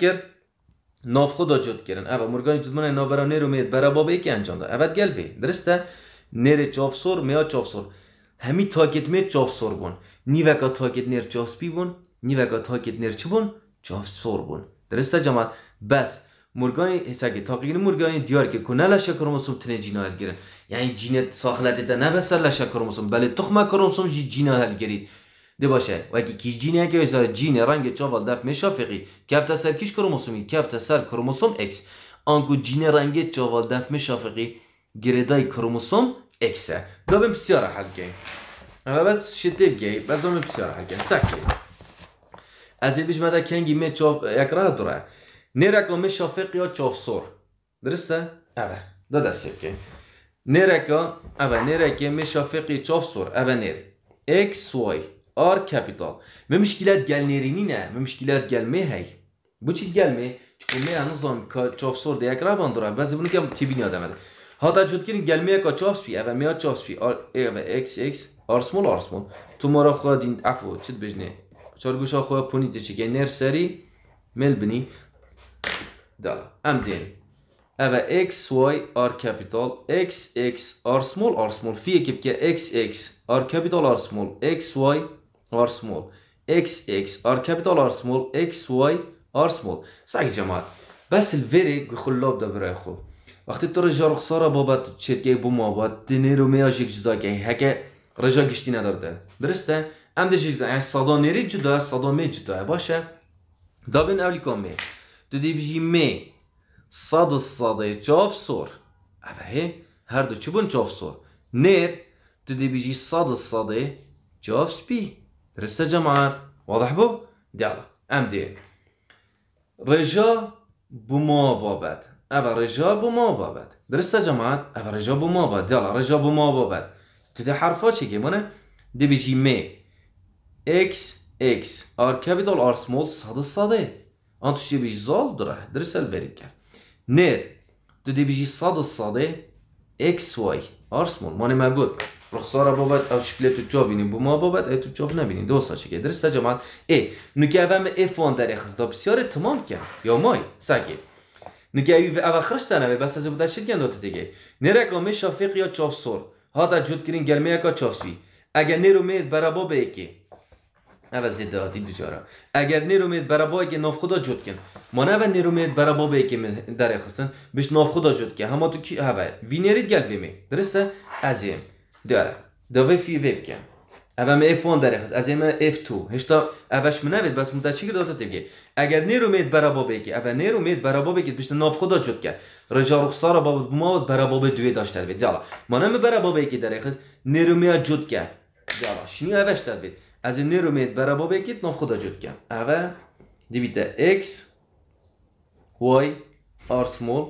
کرد ناف خود اجوت کردن. اف مورگانی جد من ناف برای نره میت برای بابه ای که انجام داد. افت گل درسته نره چاف صور میا چاف صور همی تاکت می چاف صور بون. نیوکا تاکت نر چاسپی بون نیوکا تاکت نر چی چهار بون درسته جماعت بس مورگان هسگی تاقیل مورگان دیار که کنه لشه کروموسوم تنه جینایت گیرن یعنی جینت ساخلت ده نه بسر لشه کروموسوم بله تخمه کروموسوم جی جینایت گیری ده باشه و اگه کیش جینه که جین رنگ چاوال دف مشافقی کفته سر کیش کروموسوم کفته سر کروموسوم اکس آنکو جین رنگ چاوال دف مشافقی گردای کروموسوم اکسه دو بسیار حل گیم اما بس شده گیم بس دو بسیار حل گیم از بیش مده کنگی می چاف یک راه دوره نرکا می شافق یا چاف سور درسته؟ اوه داده سیبکه نرکا اوه نرکه می شافقی چاف سور اوه نر اکس وای آر کپیتال می مشکلات گل نرینی نه می مشکلات گل می هی بو چی گل می چکو می هنوزم چاف سور ده یک راه باندوره بعضی بونو که تیبی نیاده مده Hatta cütkün gelmeye kaç çapspi, eve miya çapspi, eve x x arsmol arsmol. Tumara xadin afu çit بجنه؟ چۆرگوشە خۆ پونی دچکە نێرسەری ملبنی دەڵ ئەم دێن ئەە xy r capital xx r small r small fiyekî bike xx r capital r small xy r small xx r capital r small xy r small سعی جماعت بەس الڤێرێ گوخلاب دەبرای خۆ وەختی تۆ ڕێژا ڕخسارە بابەت چێتکەی بۆ مابات دنێر و مێژێک جوداکەی هەکە ڕێژا گشتی نەدەردە درستە؟ ام دیگه یعنی صدا نری جدا صدا می جدا باشه دابن اولی کام تو دی بجی می صد و صد چاف سور اوه هر دو چی بون چاف سور نر تو دی بجی صد و صد چاف سپی درسته جماعت واضح بو دیالا ام دی رجا بو ما بابد اوه رجا بو ما بابد درسته جماعت اوه رجا بو ما بابد دیالا رجا بو ما بابد تو دی حرفا چی گیمونه دی x x R capital R small ساده sade آن تو شبیه زال داره درسل بریکه نر تو دی ساده صد صده اکس وای آرسمون مانه مگود رخصار بابت او شکل تو چا بینیم بو ما بابت ای تو چا نبینیم دو ساچه که درسته جماعت ای نکه اوام افان در اخص دا بسیار تمام که یا مای سگی نکه اوی او خرش تنه بس از بودر شد گنده دیگه نرک شافق یا چاف سور کرین گرمه یکا اگر نرو مید برابا به نو زده دو تجاره اگر نیرومید برای با که ناف خدا جد کن ما نه نیرومید برای با که در خستن بیش ناف خدا جد کن همه تو کی هوا نیرید گل بیمی درسته ازیم داره دوی فی ویب کن اما ما F1 در خست ازیم ما F2 هشتا اوش منوید بس مدت چی داده که اگر نیرومید برای با که نیرو نیرومید برای با که بیش ناف خدا جد کن رجا رخسار با ما برای با دوی داشته بید دلا ما نه برای با که در خست نیرومید جد کن دلا شنی اوش بید از این نیرو میت برابر بگید نام خدا جد کن اوه دیبیت x y r small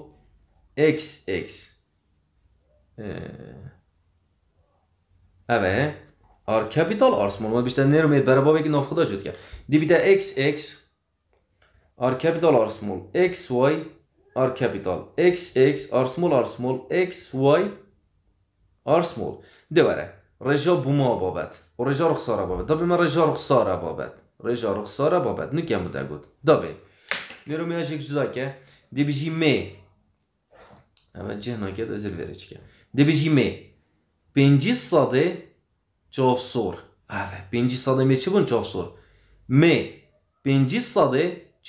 x x اوه r capital r small ما بیشتر نیرو میت برابر بگید نام خدا جد کن دیبیت x x r capital r small x y r capital x x r small r small x y r small دوباره رجا بوما بابت رجا رخصاره بابد دابی من رجا رخصاره بابد رجا رخصاره بابد نو کم گود میرو میاد یک جدا که دی بیجی می اما که دا زیر ویره دی بیجی می پینجی ساده سور اوه پینجی ساده می چی بون سور می پینجی ساده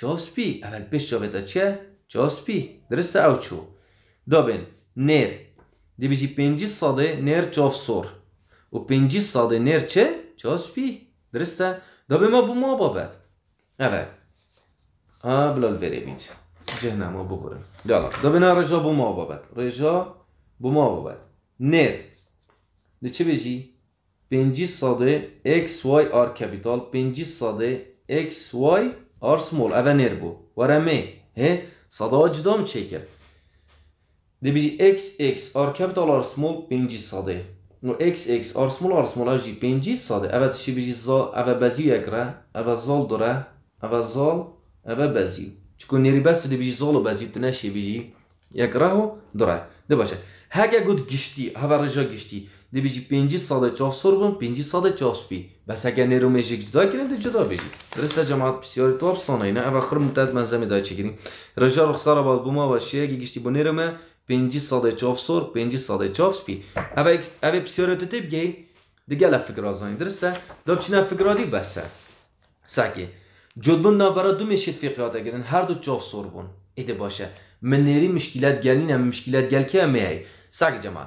اول پیش چاف تا چه چاف درسته او چو نر دی بیجی ساده نر v 50 inerče čas pi. Dreste, da bi imel bomo opet. Eve, a bilo veri biti. Cehnemo bubur. Dala, da bi ne režal bomo opet. Režal bomo opet. Ner. De ce beji? 50 sade x y r capital 50 sade x y r small eve ner bu. Var eme. He? Sada acıda mı çeker? De beji x x r capital r small 50 sade. نو x x آرسمول آرسمولا جی پنجی ساده اوه تشی بیجی زال اوه بزیو یک ره زال داره اوه زال اوه بزیو چکو نیری بستو دی بیجی زال و بزیو تنشی بیجی یک ره و داره ده باشه گود گشتی اوه رجا گشتی دی پنجی ساده چاف سور پنجی ساده چاف سپی بس هگه نیرو میجی جدا کریم دی جدا بیجی درسته جماعت بسیاری تواب سانه اینه اوه خرم متعد منظمه دا چکریم رجا رخصار باد بما باشه یکی گشتی بو نیرو 50 часор 50 часпи аве аве писёре ту тибги дигала фикра зани дурусте доб чина фикра ди баса саки ҷудбун навбара ду мешид фиқиёда гирин ҳар ду часор бун иди боша минери мушкилат галина мушкилат галки меай саки ҷама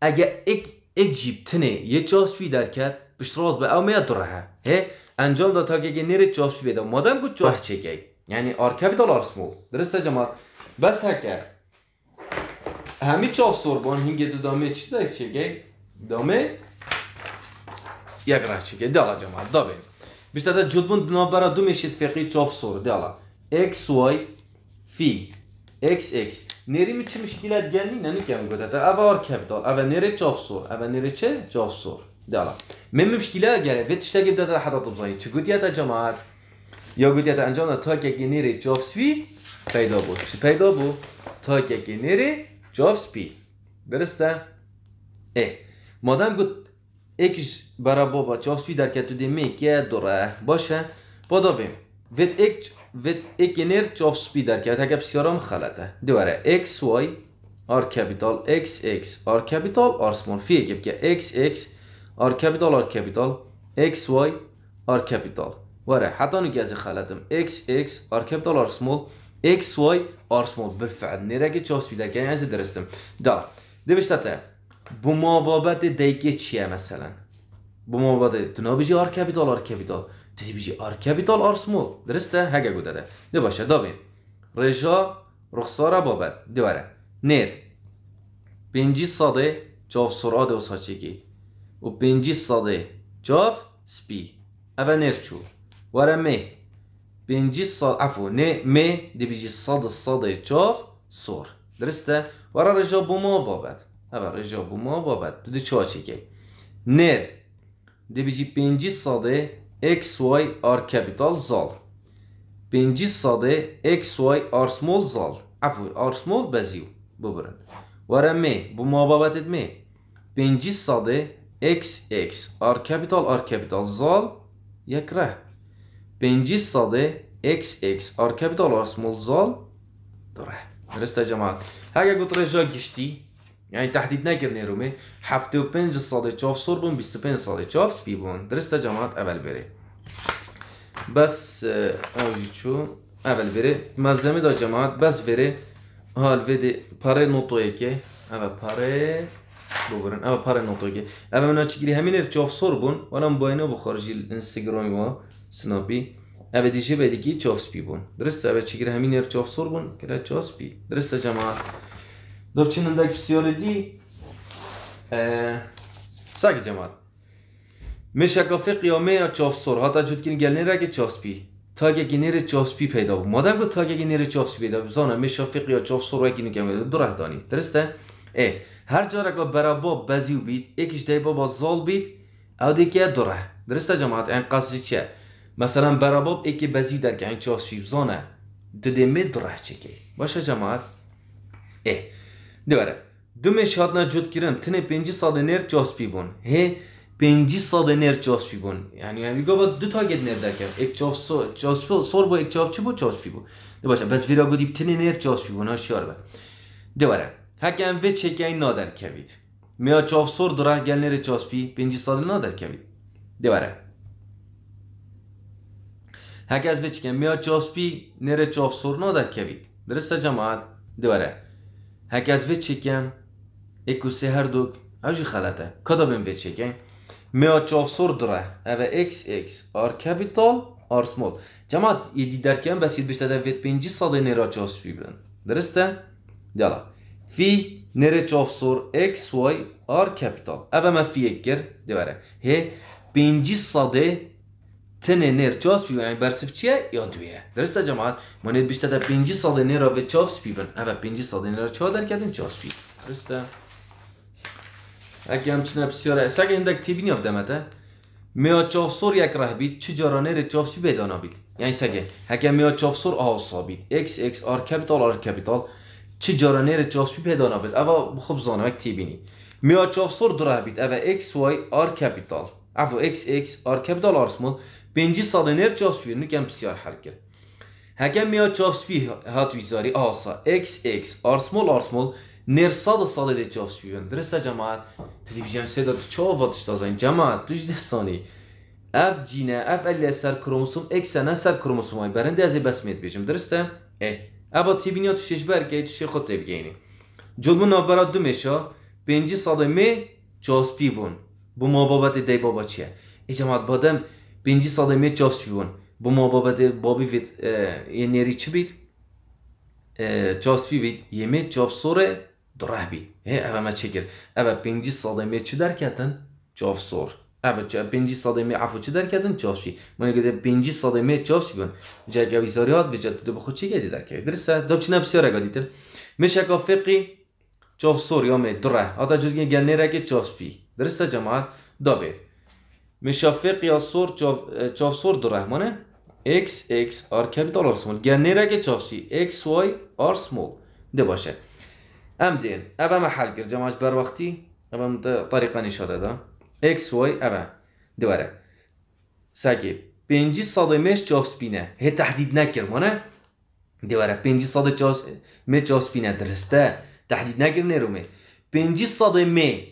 ага ик ик ҷиб тине е часпи даркат пиштроз ба ав мея дураҳа ҳе анҷом да такеги нери часпи беда модам гу чоҳ чекай яъни арка бидаларсму дурусте ҷамоат бас ҳака همی چاف سربان هنگه دو دامه چی دای چگه؟ دامه؟ یک راه چگه دالا جماعت دا بیم بیشتا دا جدبون دنا برا دو میشید سور دالا اکس وای فی اکس اکس نری می چی مشکلت گلنی ننی که هم گوده تا اوه آر کب دال نری چاف سور اوه نری چه؟ چاف سور دالا من می مشکلی ها گره وی تشتا گیب دادا حدا دبزایی چه گودیه تا جماعت یا گودیه تا انجام تا که نری چاف پیدا بود چی پیدا بود؟ تا که نری Cevap B. درسته؟ ای مادم گفت ایکش برا بابا چاف سوی در کتو دیمی که دوره باشه بادا بیم وید ایک وید ایک نر چاف سپی در کت اگه بسیارم خلطه دواره ایکس وای آر کپیتال ایکس ایکس آر کپیتال آر سمال فی اگه که ایکس ایکس آر کپیتال آر کپیتال ایکس وای آر کپیتال واره حتی نگه از خلطم ایکس ایکس آر کپیتال آر سمال x, y arasmal بالفعل nereye çaz filerken yani derstim. Da. Demişler şey, şey, de bu mababet deyke çiye mesela. Bu mababet tunabici R kapital R kapital. Tunabici R kapital arasmal. Derste hege gudede. Ne başa da bin. Reja ruhsara babet. Divare. Ner. Benci sade çav olsa osaçiki. O benci sade çav spi. Eve ner çu. Vare meh. بنجي الصاد عفوا ني مي دي بيجي الصاد الصاد يتشوف صور درسته ورا رجابو ما بابد هبا رجابو ما بابد دودي چوا چيكي نر دي بيجي بنجي الصاد x y r capital زال بنجي الصاد x y r small زال عفوا r small بزيو ببرن ورا مي بو ما بابد مي بنجي الصاد x x r capital r capital زال يكره بنجي صادي اكس اكس ار كابيتال ار سمول زال دره درست يا جماعه هاك قلت رجا جشتي يعني یعنی تحدید نگر نیرومه هفته و پنج ساده چاف سر بون بیست و پنج ساده چاف سپی بون اول بری بس اوجی چو اول بري ملزمه دا جماعه بس بري حال وده پاره نوتویه که اول پاره ببرن اول پاره نوتویه اول منا چگیری همین ار چاف سر بون ولم باینه بخارجی سنابی. اوه دیجه به دیگه چافس بون درسته اوه چی همین یر چاف سور بون گره درسته جماعت دب چین اندک بسیار دی ساگ جماعت مشکافه قیامه یا چاف سور حتی جود کن گلنه که چاس پی تاگه گنیر چافسپی پیدا بود مادر گفت تاگه گنیر چافسپی پیدا بود زانه مشافق یا چاف سر وکی نکم دانی درسته ای هر جا که برابا بزیو بید یکیش دی بابا زال بید او دیگه دوره. درسته جماعت این قصدی چیه مثلا براباب ای که بزی در گنگ این چاس فیوزانه دده می دره چکه باشه جماعت ای دوباره دومه شاد نجود کرن تنه پنجی ساده نر چاس پی بون هی پنجی ساده نر چاس پی بون یعنی همی گو با دو تا تاگت نر در کرن ایک چاف سور با ایک چاف چی بود چاس پی بون. دو باشه بس ویرا گودیب تنه نر چاس پی بون ها شیار با دوباره هکم و چکه این نادر کوید میا سور دره گل نر چاس پی ساده نادر کوید دوباره هەکەس بچکە مێ چۆسپی نێرە چۆف سوورنۆ دەرکەویت درستە جەماعات دووەرە هەکەس بچێکم ئێکوسێ هەردووک ئەوژی خەلەتە کۆدە بم بێچێکە مێ چۆف سوور درە ئەە XX ئارکەبیتۆل ئارسمۆل جەماعات ئیدی دەرکەم بەسییت بشتە دەوێت 5 ساڵی نێرە چۆسپی برن درستە دڵە فی Nereç offshore x y r capital. Ebe me fiyekir divere. He birinci sade تنه نر چاس بی یعنی برسف چیه یا دویه درسته جماعت مانید بیشتر در پینجی سال نر را به چاس بی بن پینجی سال نر را چا در کردین چاس بی درسته اگه هم بسیار ایسا اگه اندک تی بینی آبده مده میا چافسور یک راه بید چه جارا نر چاس بیدانا بید یعنی سگه هکه میا چافسور آها صابید اکس اکس آر کپیتال آر کپیتال چه جارا نر چاس بی بیدانا بید اول خوب زانم اک تی بینی میا چافسور دو بید اول اکس وای آر کپیتال اول اکس اکس آر کپیتال آر سمول پنجی سال نر چاپس پیرنو کم بسیار حل کرد هکم یا چاپس پی هات ویزاری آسا اکس اکس آرسمول آرسمول نر سال سال ده چاپس پیرن درسته جماعت تلویزیون سیدا تو چه آباد اشتازن جماعت توش ده سانی F cine F50 ser kromosom eksenen ser kromosomay berin de ez besmet bicim diriste e aba tibiniya tüşeş berke tüşe xot evgeyni Jolmu navbera dumeşa benci sademi çospi bun bu mababati dey baba çiye e cemaat badem پێنج ساڵی مێ چافسی بوون بۆ مابابەتێ بابیێت نێری چ بیت چاسفی بیت یێمێ چافسۆرە دڕاه بیت هێ ئەمە چ کرد ئەە پێنج ساڵی مێ چ دەرکەتن چافسۆر پێنج سادەێ ئەف چ دەکردن چافشی منگە پێنج سادەێ چافسی بن جاگەوی زاریات بجە دو بخۆ چگەی دەکرد درسە دەچنە پسیێرەگەدیتن مشەکە فقی چاف سۆریامێ دوڕە ئاتا جگە گەلنێرەکە چافپی درستە جەماعات دابێت میشه یا صور چاف صور در رحمانه x x r کپیتال آر سمول گرنه را که چاف x y r سمول ده باشه ام دین اما ما حل کرد جمعش بر وقتی اما طریقه نشاده ده x y اما دواره سگه پینجی ساده میش چاف سپینه هی تحدید نکر مانه دواره پینجی ساده چاف می چاف سپینه درسته تحدید نکر نرومه پینجی ساده می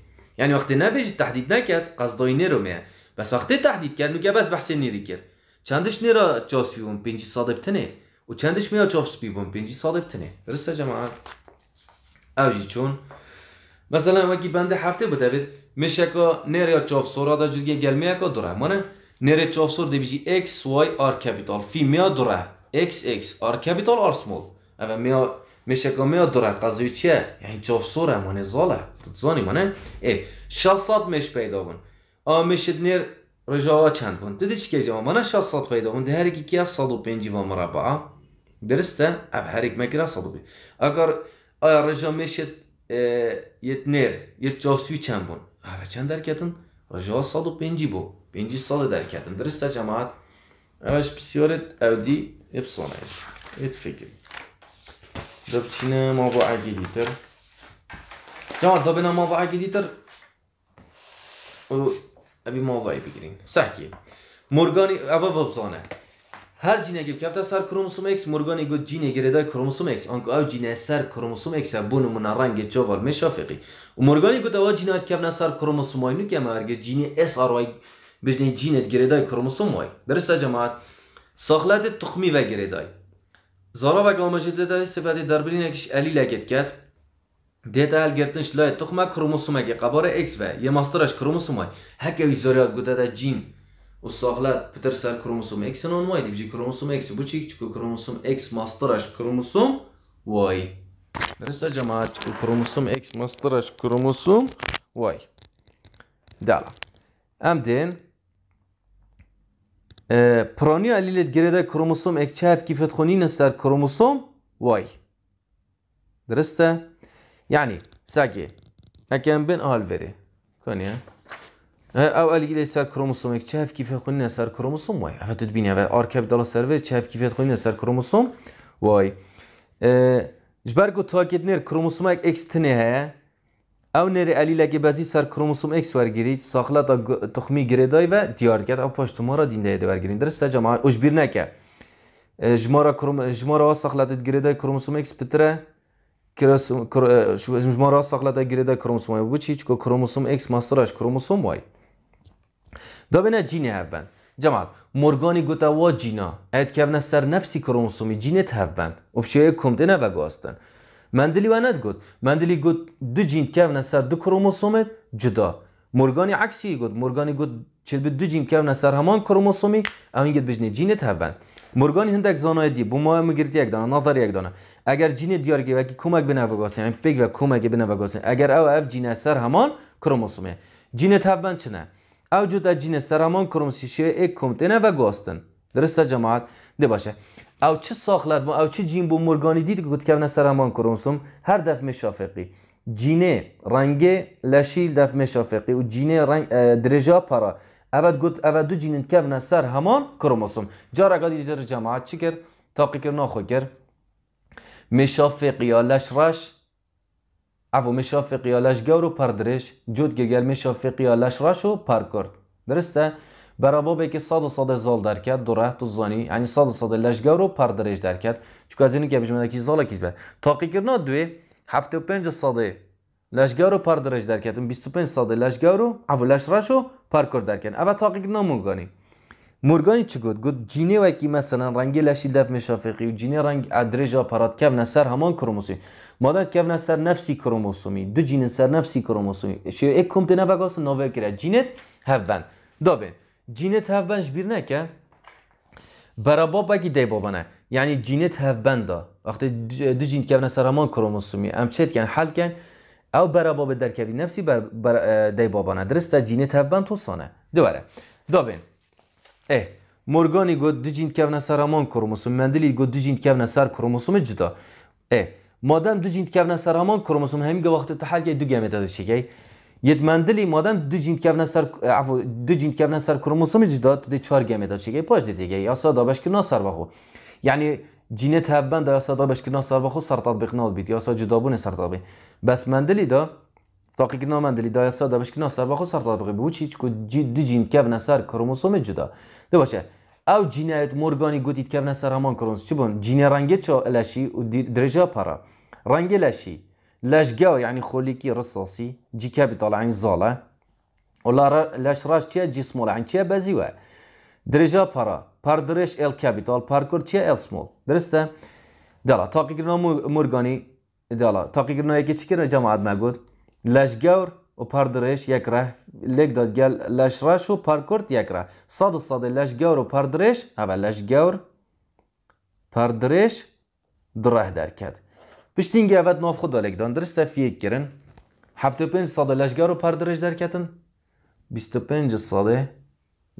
یعنی وقتی نبیجید تهدید نکرد قصدای نیرو میه بس وقتی تهدید کرد میگه بس بحث نیری کرد چندش نیرا چاس بیبون پنجی صادب تنه و چندش میاد چاس بیبون پنجی صادب تنه درسته جماعه اوجی چون مثلا وگی بنده هفته بده میشه که یا چاف سورا دا جدگی گلمه که دوره مانه نیر چاف سور دی بیجی x y r کپیتال فی میا دوره x x r کپیتال آر سمول اوه میا مشکامه درک قضیه چیه یعنی جافسوره من زاله تزانی منه ای شصت مش پیدا بون آمشد نیر رجاوا چند بون دیدی چی که جواب من شصت پیدا بون ده هر کی کیا صد و پنجی و مربع درسته اب هر یک مکره صد بی اگر آیا رجا مشد یت نیر یت جافسوی چند بون اب چند درکتن رجاوا صد و پنجی بو پنجی سال درکتن درسته جماعت اوش بسیارت اودی افسانه ات فکر Dopcinăm ovo ag editor. Ja, da bin ag editor. و ابی ما وای بگیرین مورگانی اول وبزانه هر جینه گیب کفته سر کروموسوم ایکس مورگانی گو جینه گریدا کروموسوم ایکس آنکو او جینه سر کروموسوم ایکس بونو نمونه رنگ چوال میشافقی. و مورگانی گو دوا جینه ات کپنا سر کروموسوم اینو که مرگ جینه اس ار وای بجنه جینه گریدا کروموسوم وای درسته جماعت ساخلت تخمی و گریدای Zarava գամաժիդեդայի սվադի դարբրին եկիշ ալիլակ etket դետալ գերտնչ լայ տխմա քրոմոսոմը գեqabare X-ը եմաստրաշ քրոմոսոմը հակեվի զորյալ գուտադա ջին ուսսaqlar pıtırsal kromosom X'in olmaydı. Bizi kromosom X. Bu çek çıkıyor. Kromosom X masteraş kromosom Y. Neresi cemaat çıkıyor? Kromosom X masteraş kromosom Y. Dala. Emdin. پرانی علیلت گرده کروموسوم اک چهف کی فتخونین سر کروموسوم وای درسته؟ يعني ساقي هكان بين آل بري كونيا او قال لي سر كروموسوم اك چهف كيف خلينا سر كروموسوم واي افتت بيني اول اركب دلا سر چهف كيف خلينا سر كروموسوم واي جبرگو تاكيد نير كروموسوم اك اكس تنه او نری علی لگی بازی سر کروموسوم ایکس ورگیرید ساخلات تخمی گریدای و دیارگت او پاشت ما را دینده ایده ورگیرید درسته جماعه اوش بیر نکه جمارا, کروم... جمارا گریدای کروموسوم ایکس پتره کروموسوم ما را ساخلات گریدای کروموسوم ایکس بچی چکو کروموسوم ایکس مستراش کروموسوم وای دا بینه جینه هف بند جماعه مرگانی گوتا وا جینا اید که سر نفسی کروموسومی جینه هف بند او بشیه کمتنه مندلی و گفت مندلی گوت دو جین کون سر دو کروموسومت جدا مورگانی عکسی گوت مورگانی گوت چل دو جین کون سر همان کروموسومی او اینگت بجنه جین هبن مورگانی هندک زانای دی بو ما مگرت یک دانه نظر یک دانه اگر جین دیار گه وکی کمک و گاسه این یعنی پیگ و کمک و گاسه اگر او اف جین سر همان کروموسومه جینت هبن چنه او جدا جین سر همان کروموسومه یک کمتنه و گاستن درست جماعت ده باشه او چه چه ما چه جین بو مرگانی دید کتکم نسر همان کرونسوم هر دفعه مشافقی جینه رنگ لشیل دفعه مشافقی و جینه رنگ درجا پارا اود دو جینه کم نسر همان کروموسوم جارا گادی در جماعت چی کر تاقی کر ناخو کر مشافقی یا لش رش او مشافقی یا لش گورو پر درش جود گگل مشافقی یا لش و پر کرد درسته؟ برابر به که صد صد زال در کرد دو راه تو زانی یعنی صد صد لشگر رو پر درج در کرد چون از اینو که بیشتر کی زال کیش بود تا کیکر دوی هفت و پنج صد لشگر رو پر درج در کرد بیست و پنج صد لشگر رو اول لش را شو پر در کرد اول تاقی کیکر نه مورگانی مورگانی چی گفت گفت جینی وای کی مثلا رنگی لشی دف میشافه کی و جینی رنگ ادرج آپارات که نسر همان کروموسی مادر که نسر نفسی کروموسومی دو جینه سر نفسی کروموسومی شیو یک کمتر نبگو سنوی کرد جینت هفتان دوبن جینه تهبنش بیر نکه برابا بگی دی بابا نه یعنی جینه تهبن دا وقتی دو جین که سرمان کروموسومی هم چیت کن حل کن او برابا به درکبی نفسی بر بر دی بابا نه درسته جینه تهبن تو سانه دوباره بین. اه مرگانی گو دو جین که سرمان کروموسوم مندلی گو دو جین که سر کروموسوم جدا اه مادم دو جین که سرمان کروموسوم همین گو وقتی تحل که دو گمه یدمندلی مادن دو جین کبنه سر عفو دو جین کبنه سر کروموسوم جدا تو دی چهار گمه دا چگه پاش دی دیگه یا سادا بش که ناسر بخو یعنی جین تبند یا سادا بش که ناسر بخو سر تطبیق ناد بیت یا سا جدا بونه سر تطبیق بس مندلی دا تاقی که نامندلی دا یا سادا بش که ناسر بخو سر تطبیق بو چی که دو جین کبنه سر کروموسوم جدا ده باشه او جینایت مورگانی گوتید کبنه سر همان کرونس چی بون جینه رنگی چا الاشی و درجه پارا رنگه لشی لاشقاو يعني خليكي رصاصي جي كابيتال عن زالة ولا لش راش تيا جسمول سمول عن تيا بازيوا درجة برا بار درش ال كابيتال باركور تيا ال سمول درسته دلا تاقي قلنا مورغاني دلا تاقي قلنا يكي تشكرنا جماعة معقود و پردرش یک ره لگ داد گل لش رش و پارکورت یک ره صد صد لش گور و پردرش اول لش گور پردرش دره در کرد بیشترین گفت ناف خود ولی دان درست فیک کردن. هفت و پنج صد لشگر رو پر درج در کردن. بیست پنج صد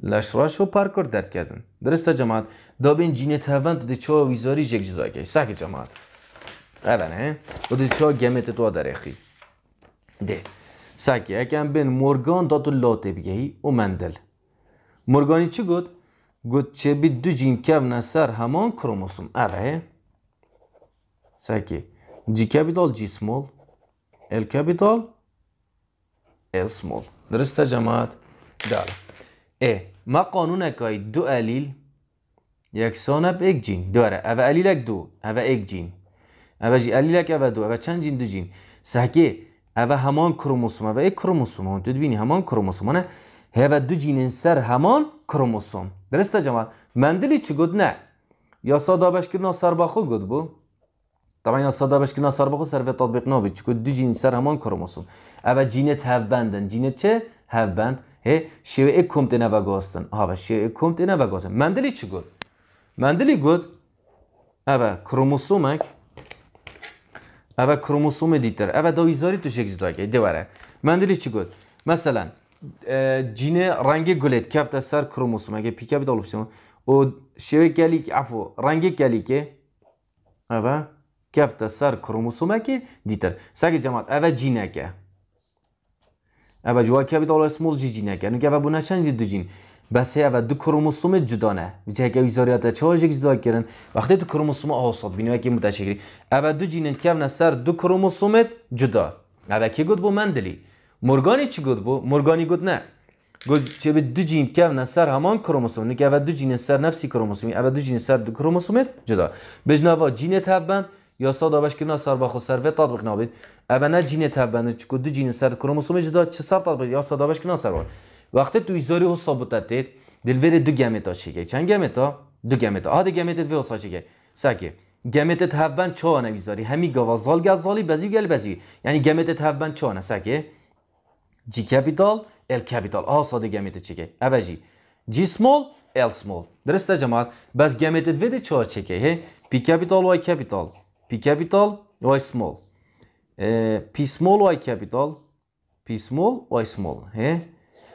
لش راش رو پر کرد در درست جماعت دو بین جینه توان تو دچار ویزاری جک جدا کی سکه جماعت. اول نه. و دچار گمیت تو آدره خی. ده. سه کی؟ اگه من بین مورگان داد لاته او مندل. مورگانی چی گفت؟ گفت چه بی دو جین کف نسر همان کروموسوم. اوله. سه G capital G small L capital L small درسته جماعت؟ داره. بله. اه ما قانون اکای دو علیل یکسان اب یک جین داره او علیلک دو او یک جین او جی علیلک او دو او چند جین دو جین سحکه او همان کروموسوم او یک کروموسوم هم تو بینی همان کروموسوم نه هوا دو جین سر همان کروموسوم درسته جماعت مندلی چی گود نه یا سادا بشکرنا سر باخو گود بو طبعا یا صدا باش کنا سر بخو سر تطبیق نابی چکو دو جین سر همان کروموسوم اما جینت هف بندن جینت چه هف بند هی شیوه ای کمت نه و گاستن ها شیوه ای کمت نه و گاستن مندلی چی گود مندلی گود اما کروموسومک اما کروموسوم دیتر اما داویزاری تو شکل داگه دوره مندلی چی گود مثلا cine rengi gulet kafta sar kromosoma ge pika bir dolupsima o şeve gelik afu rengi gelike ava کفت سر که دیتر سگ جماعت اوه جینکه اوه جوا که بید آلا اسمول جی جینکه نو که اوه بونه چند دو جین بسه اوه دو کروموسوم جدا نه جه که ویزاریات چه جدا کردن وقتی تو کروموسوم آساد بینو که متشکری اوه دو جینن کفت سر دو کروموسوم جدا اوه که گود بو مندلی مورگانی چی گود بو مورگانی گود نه گوز چه به دو جین که سر همان کروموسوم نه که اول دو جین سر نفسی کروموسومی اول دو جین سر دو کروموسومی جدا بجنوا جین تبن یا ساده باش کردن سر با خسر و تطبیق نابد. اما نه جینه تبدیل نشده که دو جین سر کروموسوم جدا چه سر تطبیق یا ساده باش کردن سر وار. وقتی تو ایزاری هو ثابت اتید دلویر دو گمه تا چیه؟ چند گمه دو گمه تا. آدی گمه و هو ساده چیه؟ سعی گمه تید ویزاری همی گوا زال گزالی بزی گل بزی. یعنی گمه تید تبدیل چه جی کپیتال، ال کپیتال. آه ساده گمه تید چیه؟ جی. جی سمول، ال سمول. درسته جماعت. بس گمه تید ور دی پی کپیتال و ای کپیتال. P capital Y small. Uh, P small Y capital. P small Y small. He?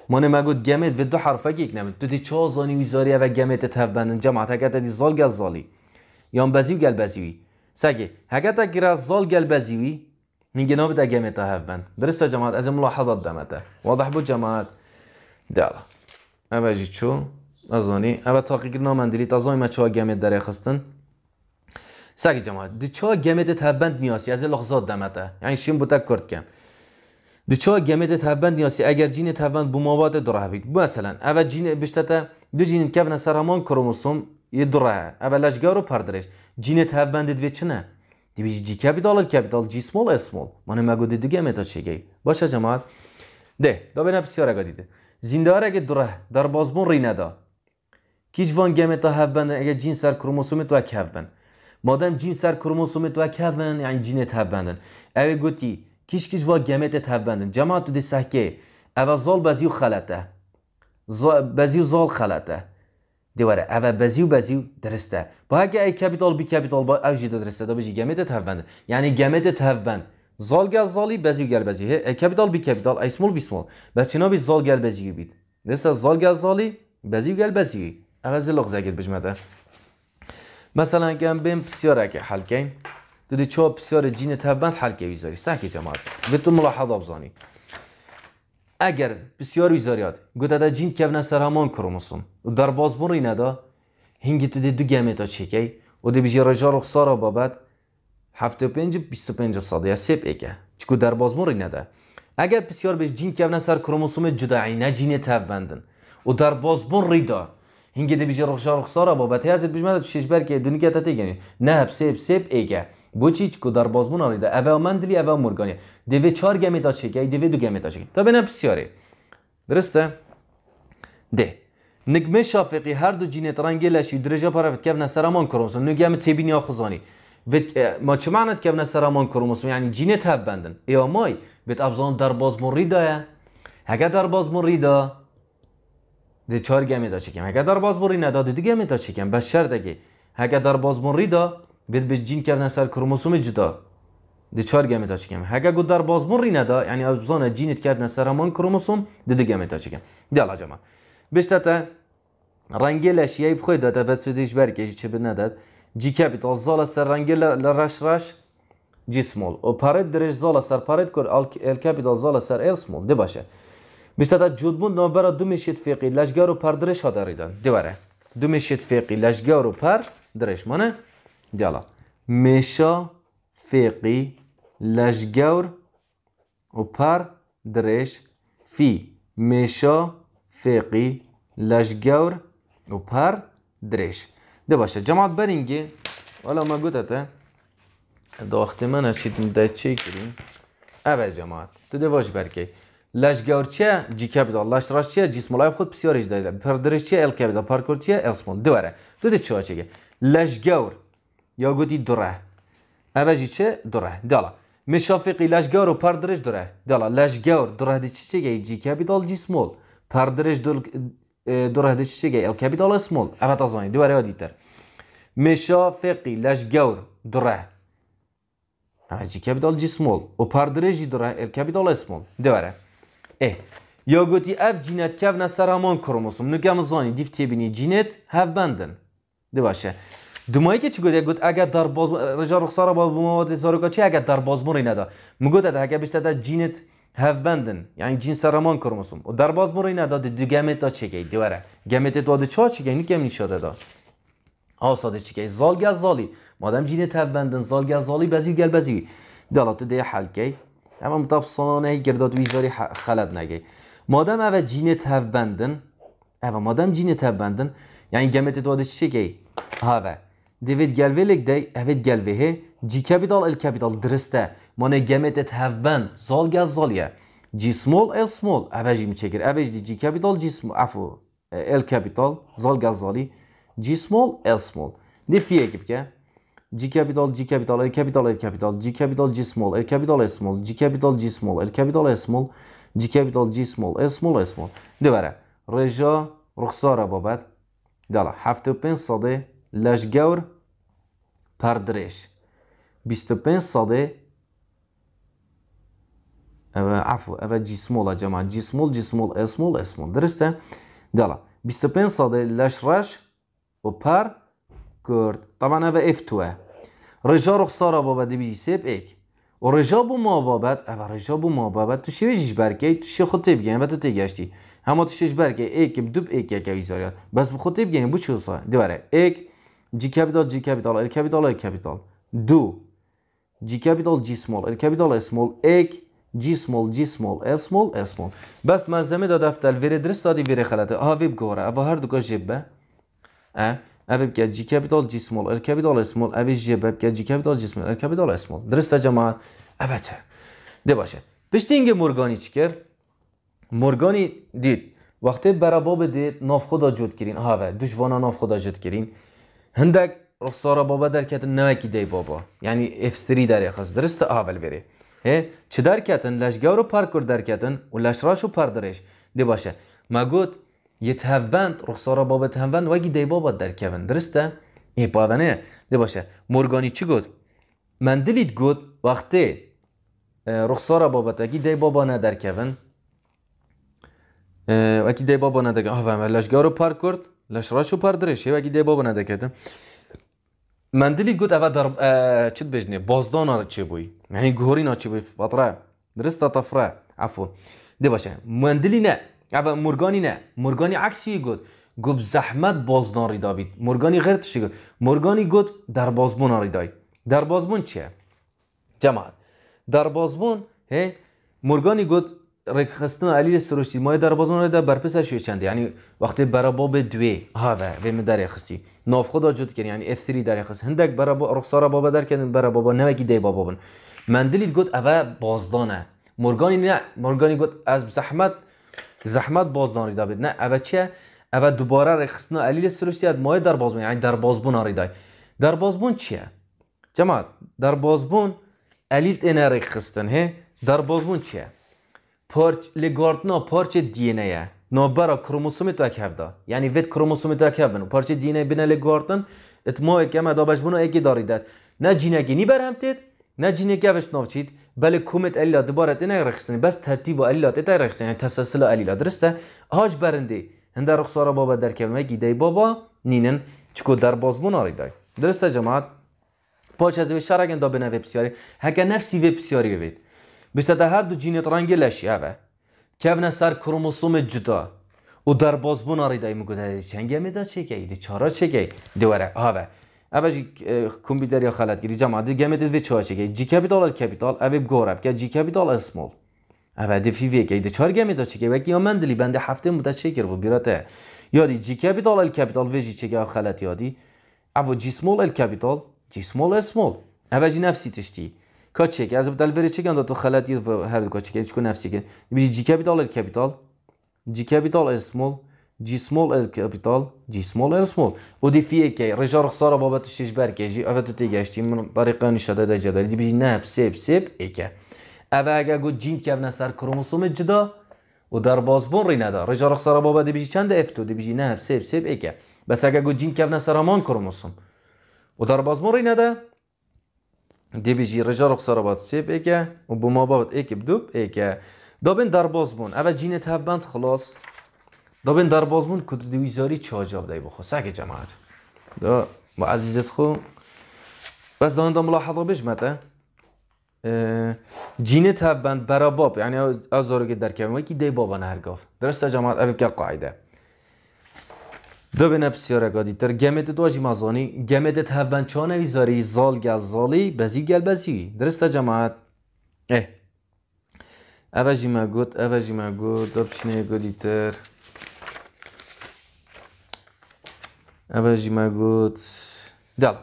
من ما قلت جمعت في دو حرفك يكنم تدي چو زاني وزاري و جمعت تهبن جمعت هكا تدي زال قال زالي يوم بزيو قال بزيوي ساكي هكا تقرا زال قال بزيوي من جناب دا جمعت تهبن درست جماعت از ملاحظات دمته واضح بود جماعت. دالا اما جيت شو ازاني اما تاقيق نامندلي تازاني ما چو جمعت داری خستن ساکی جماعت دی چا گمیده تبند نیاسی از لغزاد دمته یعنی شیم بوده کرد کم دی چا گمیده تبند نیاسی اگر جین تبند بو مواد دره بید مثلا اول جین بشتتا دو جین کبن سرمان همان کروموسوم یه دره اول لشگارو پردرش جین تبند دوی چنه دی بیجی جی کپیتال کپیتال جی سمول اسمول من مگو دی دو گمیده چگی باشه جماعت ده دابه نبسیار زنده دیده آره زندار اگه دره در بازبون ری ندا کیج وان گمیده اگر اگه جین سر کروموسوم تو اکه بند مادام جین سر کروموسومت و کبن یعنی جینت تبندن بندن اوی گوتی کیش کیش و گمت تبندن بندن جماعت تو دی که او زال بزیو خلطه بزیو زال خلطه دیواره او بزیو بزیو درسته با اگه ای کپیتال بی کپیتال با او جیده درسته دا بجی گمت تهوند یعنی گمت تبند زال گل زالی بزیو گل بزیو ای کپیتال بی کپیتال ای سمول بی سمول بس چنا بی زال گل بزیو بید درسته زال گل زالی بزیو گل بزیو او زلق زگید بجمده مثلا که بیم پسیار اگه حل کن دیدی چه پسیار جین تبند حل که ویزاری سکی جماعت به تو ملاحظه بزنی اگر پسیار ویزاریات گوده ده جین که سر همان کروموسوم و در باز بری ندا هنگی تو دو گمه تا چکی و دی بیجی رجا رخصارا بابد هفته و بیست و ساده یا سیب ایکه چکو در باز مری ندا. اگر پسیار به جین که سر کروموسوم جدعی نه جین تبندن و در باز ریدا هنگه دی بیجی رخشا با بته هزید بیش مدد شش برکه دنیا تا تیگنی نه سیب سیب ایگه بو چی که در بازمون آریده اول من دلی اول مرگانی دیوه چار گمی تا چکه دیوه دو گمی تا چکه تا بینه بسیاره درسته؟ ده نگمه شافقی هر دو جینه ترانگی لشی درجه پرفت که نسرامان سرامان کرومسون نگم تیبین یا خزانی ما چه معنید کبنه سرامان کرومسون یعنی جینه هب بندن یا مای بیت ابزان در بازمون ریده هگه در بازمون ریده دی چار می دا چکم اگر در باز بوری نداده می گمی دا چکم بس شر دگی در باز بوری دا بید به جین کردن سر کروموسوم جدا دی چار گمی دا چکم اگر گود در باز بوری ندا یعنی ابزان جینت کردن سر همان کروموسوم دیدی گمی دا چکم دیالا جمع بیشتر تا رنگی لشیه بخوی و سودیش برکشی چه به نداد جی کپیتال زال سر رنگی لرش رش جی او و پارد درش زال سر پارد کر ال کپیتال زال سر ال سمول دی باشه بیشتر از جد بود دو میشید فقی لشگر و پر درش ها داریدن دیواره دو میشید فقی لشگر و پر درش مانه دیالا میشا فقی لشگر و پر درش فی میشا فقی لشگر و پر درش دی باشه جماعت برینگی والا ما گوده دوخت من ها چید ده چی کریم اول جماعت تو دواش برکی لشگار چه جی کبیدا لشراش چه جسم لای خود بسیار اجدا ده پردرش چه ال کبیدا پارکور چه ال سمول تو دید چه چگه لشگار یا گوتی دره اوجی چه دره دالا مشافقی لشگار و پردرش دره دالا لشگار دره دی چه چگه جی کبیدا جسمول پردرش دل دره دی چه چگه ال کبیدا اسمول اوت ازانی دوره یا دیتر مشافقی لشگار دره اوجی کبیدا جسمول و پردرش دره ال کبیدا اسمول دوره اه یا گوتی اف جینت که نه همان کروموسوم نگم زانی دیف تیبینی جینت هف بندن دی باشه دمایی که چی گفت اگر در باز رجا رخسارا با مواد زاروکا چی اگر در باز موری ندا مگو داد اگر بیشتر در جینت هف بندن یعنی جین سرمان کروموسوم و در باز موری ندا دو گمت دا چی گی دیوره گمت دو چا چی گی نگم نیشاده دا آساده چی گی از زالی مادم جینت هف بندن از زالی بزیو گل بزیو دلاته دی حل کی اما متابسانه گرداد ویزاری خلد نگی مادم او جینه تبندن او مادم جینه تبندن یعنی گمت داده چی گی هاو دیوید گلوه لگ دی اوید گلوه جی کپیتال ال کپیتال درسته مانه گمت تبند زال گل زالیه جی سمول ال سمول اویجی می چکر اویج دی جی کپیتال جی سمول افو ال کپیتال زال گل زالی جی سمول ال سمول دی فیه کب که G capital G capital L capital L capital G capital G small L capital L small G capital G small L capital L small G capital G small L small L small دبره رجا رخصاره بابت دلا هفت و پنج صده لش گور پردرش بیست و پنج صده او عفو او جی سمول جماعه جی سمول جی سمول اسمول اسمول درسته دلا بیست و پنج صده لش رش و پر کرد طبعا او اف توه رجا رخصارا بابد بیسیب ایک و رجا بو ما بابد او رجا بو ما بابد تو شیوه جیش برکی تو شیوه خود تیب و تو تیگشتی همه تو شیوه برکی ایک دوب ایک یک ایزاریات بس بو خود تیب گیم بو چوسا دواره ایک جی کپیتال جی کپیتال ال کپیتال ال کپیتال دو جی کپیتال جی سمال ال کپیتال اسمال ایک جی سمال جی سمال اسمال اسمال بس مزمه داد افتل ویره درست دادی ویره خلطه ها ویب گوره او هر دوگاه که جیب اه ابيبقى جي كابيتال جي سمول ال كابيتال سمول ابي جي ببقى جي كابيتال جي سمول ال كابيتال سمول درست يا جماعه البته ده باشه بشتینگ مورگانی چیکر مورگانی دید وقتی براباب دید ناف خدا جود کرین هاوه دشوانا ناف خدا جود کرین هندک رخصارا بابا در کتن نوکی دی بابا یعنی افتری در خست درست اول بره هه چه در کتن لشگاو رو پار کرد در کتن و لشراش رو پار درش دی باشه ما گوت یه تهوند رخصارا بابا و وگی دی بابا در کون درسته؟ ای پاونه دی باشه مرگانی چی گد؟ من دلید گد وقتی رخصارا بابت تاگی دی بابا نه در کهوند وگی دی بابا نه در کهوند آفه لشگاه رو پر کرد لش راشو پر یه وگی دی بابا نه در کهوند من دلید اوه در چید بجنه بازدان ها چی بوی؟ یعنی گهورین ها چی بوی؟ درسته تفره عفو دی باشه مندلی نه اول مرگانی نه مرگانی عکسی گوت گوب زحمت بازدان ریدا مورگانی مرگانی غیر تشی گفت مرگانی در بازبون ریدای در بازبون چیه جماعت در بازبون مورگانی گوت گفت خستن علی سرشتی ما در بازبون ریدا بر پسر شو چند یعنی وقتی بر باب دوی ها و به مدار خستی. ناف خدا کن یعنی اف 3 در خست هندک بر با رخصار بابا در کن بر بابا نه دی بابا بن مندلیت گفت اول بازدانه مرگانی نه مرگانی گفت از زحمت زحمت باز ناریده بید نه اوه چیه اوه دوباره رخصنا علیل سروش ما در بازبون یعنی در بازبون آریده در بازبون چیه جماعت در بازبون علیل اینه رخصتن هی در بازبون چیه پارچ لگاردنا پارچ دینه یه نابرا کروموسوم تو هفته یعنی وید کروموسوم تو هفته پارچه دینه بینه لگارتن ما ما ادابش بونو اکی داریده. نه جینگی نی برهمتید نه جینگی اوش نوچید بله کومت الیلا دوباره تی نرخصن بس ترتیب الیلا تی رخصن یعنی تسلسل الیلا درسته هاج برنده هنده رخصارا بابا در کمه گیده بابا نینن چکو در بازبون آری دای درسته جماعت پاچ از ویشار اگن دا ویب سیاری، هکه نفسی ویب سیاری ببید هر دو جینیت رنگی لشی اوه کبن سر کروموسوم جدا او در بازبون آری دای مگو دا چه دی چارا دوره آوه ابجی کمبی یا خلات گری جمع دی گمت دی چا چگی جی کپیتال ال کپیتال او بی گورب جی کپیتال اسمول او دی فی وی گید چار گمی دا چگی وکی یا مندلی بند هفته مود چکر رو بیراته یادی جی کپیتال ال کپیتال وی جی چگی خلات یادی او جی اسمول ال کپیتال جی اسمول اسمول ابجی نفسی تشتی کا چگی از بدل وری چگی دا تو خلات هر دو کا چگی چکو نفسی گی بی جی کپیتال ال کپیتال جی کپیتال اسمول جی سمول ال کپیتال، جی سمول ال سمول ودی فی که رجاء خساره بابت الشیش جی جی تو تیجاشتی من طریقه نشاده دی بیجی نه، نهب سیب ای که. اوه اگه گو جین کردن سر کروموسوم جدا او در بازبون ری نده رجا رخصار بابا دی بیجی چند افتو دی بیجی نه سیب سیب که. بس اگه گو جین کردن سر همان کروموسوم او در بازبون ری نده دی بیجی رجا رخصار بابا سیب ایکه و بما بابا ایک بدوب ای ایکه دابن در بازبون اوه جین تبند خلاص دا در بازمون کدر دویزاری چه جاب دای بخو سگ جماعت دا با عزیزت خو بس دان دا ملاحظه بجمته جینه تبند برا باب یعنی از دارو که در کبیم که دی بابا نرگاف درست جماعت اوی که قاعده دو به بسیار گادی تر گمت دو آجی مزانی گمت تبند چانوی زال گل زالی بزی گل بزی درست جماعت اه اوجی ما گود اوجی ما گود دو تر اوجی ما گوت دل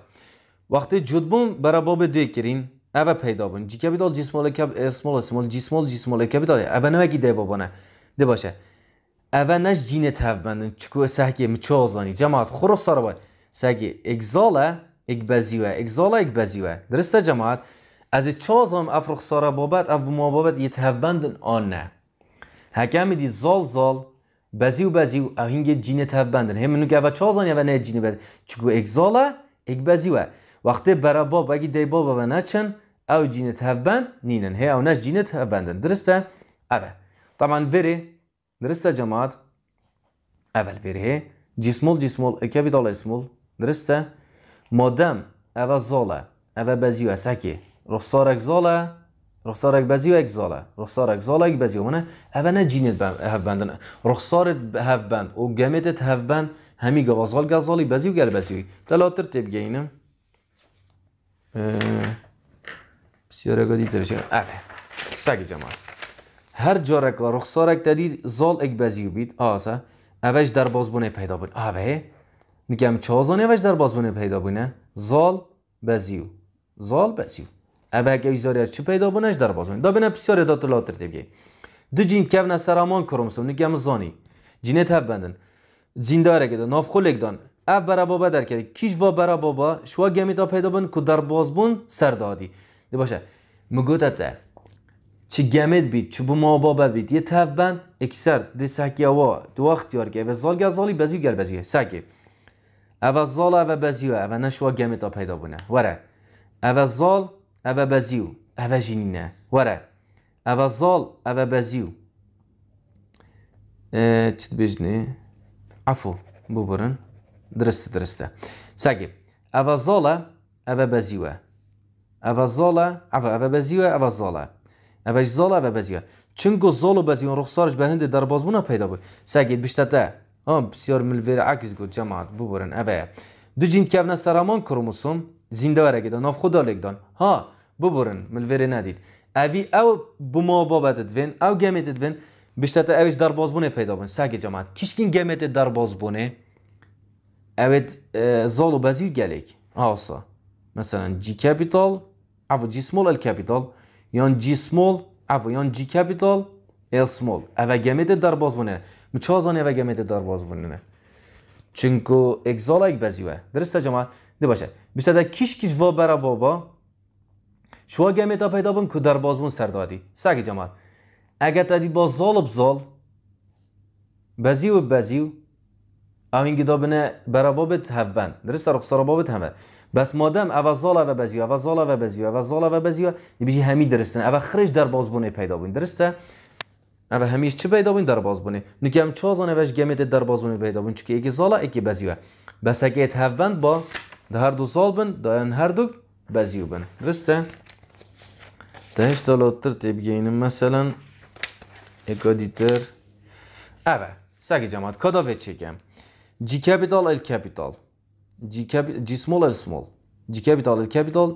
وقتی جد بون برا باب دوی کرین اوه پیدا بون جی کپیتال جی سمال اسمال اسمال جی سمال جی سمال اوه ده بابا ده باشه اوه نش جین تب بندن چکو سهکی مچو آزانی جماعت خورو سارو باید سهکی اگزاله اک بزیوه اگزاله اک بزیوه درسته جماعت از چه آزام افرخ سارو بابد اف بما یه تب آن نه هکم میدی زال زال базиу базиу ав инге ҷине тавбандан ҳема ну гава чо зони ва не ҷине бад чуку экзола эк базива вақте барабоб аги дейбоба ва начан ав ҷине тавбанд нинан ҳе ав наш ҷине тавбандан дуруста ава табан вере дуруста ҷамоат авал вере ҳе ҷисмол ҷисмол экабидола исмол дуруста модам ава зола ава базива саке рухсорак зола بزیو زاله وإكزالة بزی و من اوه نه جينت هف بندن رخسارت هف بند و وقامتت هف بند همي قوازال قزالي گل وقال بزی تلاتر گینم بسیار دیتر بشیم، اوه سگ جمال هر جارک رخصار رخصارک تدید زال اک بزیو بید آسا اوش در بونه پیدا بود، اوه میگم چازانه اوش در بونه پیدا بونه زال بزیو زال بزیو ابک ایزاری از چی پیدا بنش در بازون دا بنه بسیار ادات لاتر دیگه دو جین کب نسرامان کرومسون نگم زانی جینه تب بندن دا که نافخولک دان اف برا بابا در کرد کیش و برا بابا شوا گمی تا پیدا بون که در باز بون سر دادی دی باشه اتا چی گمید بید چی بو ما بابا بید یه تب بند اکسر دی سکی اوا دو وقت یار و زال گه زالی بزیو گر بزیو سکی اوه زال اوه بزیو اوه نشوا گمی تا پیدا بونه وره اوه زال ئەوە بەزی و ئەوە وەرە ئەوە زۆڵ ئەوە بەزی و چ بژنی ئەفو ببرن درسته، درستە درستە ساگێ زۆڵە ئەوە بەزیوە ئەوە زۆڵە ئەوە اوه بەزیوە اوه زۆڵە ئەوەش بەزیوە و زۆڵ و ڕخسارش بەندی پیدا بود ساگێت بشتەتە ئەم بسیار ملویر عکس گوت جماعت، ببرن دوجین کەبنە سەرامان ناف ها ببرن من ندید ناديت او بما بابتت فين او جامتت فين بشتت اوش در بازبونه پیدا بون. سگ جماعت کشکین گمت در بازبونه اوت زالو بزیر گلیک آسا مثلا جی کپیتال او جی سمول ال کپیتال یان جی سمول او یان جی کپیتال ال سمول او گمت در بازبونه مچازان او گمت در بازبونه چونکو اگزال یک بزیوه درسته جماعت دی باشه بشتت کش کیش و برا بابا شوا گمیتا پیدا بن که در بازمون سردادی سگ جماعت اگه تدید با زال بزال بزیو بزیو او این گیده بنه برا بابت هف بن درست همه بس مادم او زال و بزیو او زال و بزیو او زال و بزیو بیجی همی درستن او خرش در بازمون پیدا بون درسته اما همیش چه پیدا بون در باز بونه هم چه از وش گمیت در باز بونه پیدا بون چکه یکی زالا یکی بزیوه بس اگه ایت با در هر دو زال بند دا هر دو بزیو بن درسته؟ تهش تلاتر تبگین مثلا اگادیتر اوه سگی جماعت کدا و چگم جی کپیتال ال کپیتال جی کپیتال جی سمول ال سمول جی کپیتال ال کپیتال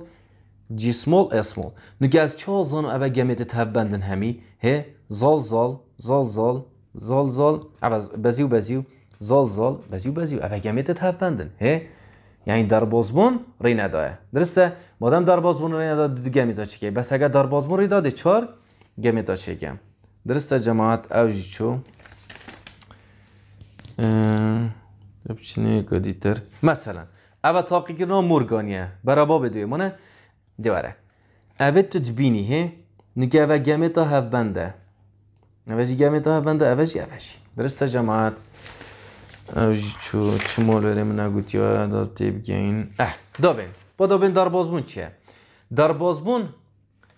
جی سمول ال سمول نگه از چه زن اوه گمیت تهبندن همی هه زال زال زال زال زال زال اوه بزیو بزیو زال زال بزیو بزیو اوه گمیت تهبندن هه یعنی بازبون ری نداه درسته مادم در ری نداد دو گمی دا چکه بس اگر در ری داده چار گمی دا چی درسته جماعت اوجی چو بچینه گادیتر مثلا او تاقی که نام مرگانیه برابا بدوی مانه دیواره او تو دبینی هی نگه اول گمه تا هف بنده اوجی گمی تا هف بنده اوجی اوجی درسته جماعت Çu çimol veremine gutiya da tebgeyin. اه da ben. Ba da ben darbazbun در Darbazbun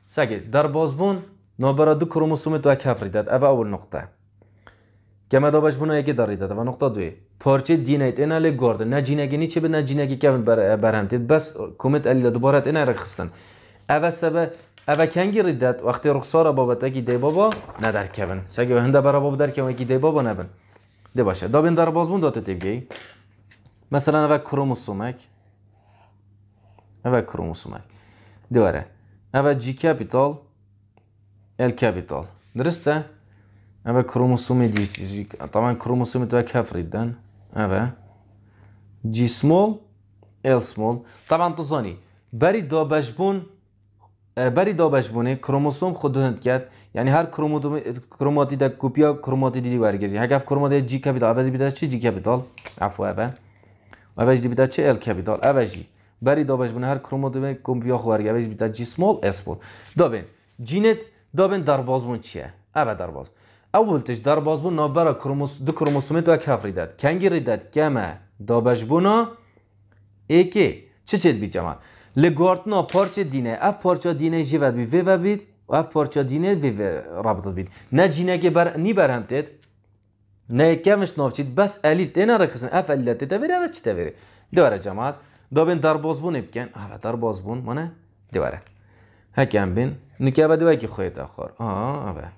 سگید در بازبون نابرا دو کروموسوم دو هفری داد او اول نقطه گمه باش بنا یکی دار داد و نقطه دوی پارچه ایت این الی گارده نه جینگی نیچه به نه جینگی که تید بس کومت دوباره دوبارت این خستن او سبه او کنگی ریدت وقتی رخصار بابت اکی دی بابا ندر کبن سگه هنده برا بابا در کبن دی بابا نبن ده باشه دا بین در باز بون اوه تیبگی مثلا اوه کروموسومک اوه کروموسومک دیواره اوه جی کپیتال ال کپیتال درسته؟ اوه کروموسومی دی جی طبعا کروموسومی تو کف ریدن اوه جی سمول ال سمول طبعا تو زانی بری دا بون بری دا بونه کروموسوم خود دوند کرد یعنی هر کروموتوم کروماتی دک کوپیا کروماتی دیگه وارگیری. هک اف کروماتی جی که بیدار، آبادی بیدار چی جی که بیدار؟ عفوا اب. آبادی چی؟ ال که بیدار. آبادی. بری دو بچه هر کروماتوم کمپیا خواری. آبادی بیدار جی سمال اس بود. دو جینت دو در باز بون چیه؟ در باز. اول تج در باز بود، نبرا کروموس دو کروموسومیت و کاف ریداد. کنگی ریداد که ما دو بنا. ای که چه چه بیچاره؟ لگوارت نه پارچه دینه. اف پارچه دینه جی ود بی و بید. و اف پارچه دینه وی رابطه بین نه جینه که بر نی بر هم تید نه کمش نافچید بس الیل تینا رکسن اف الیل تیتا ویره و چیتا ویره دواره جماعت دابین در بازبون بکن آه در بازبون منه دواره هکم بین نکه و دوای که خواهی تخور آه آه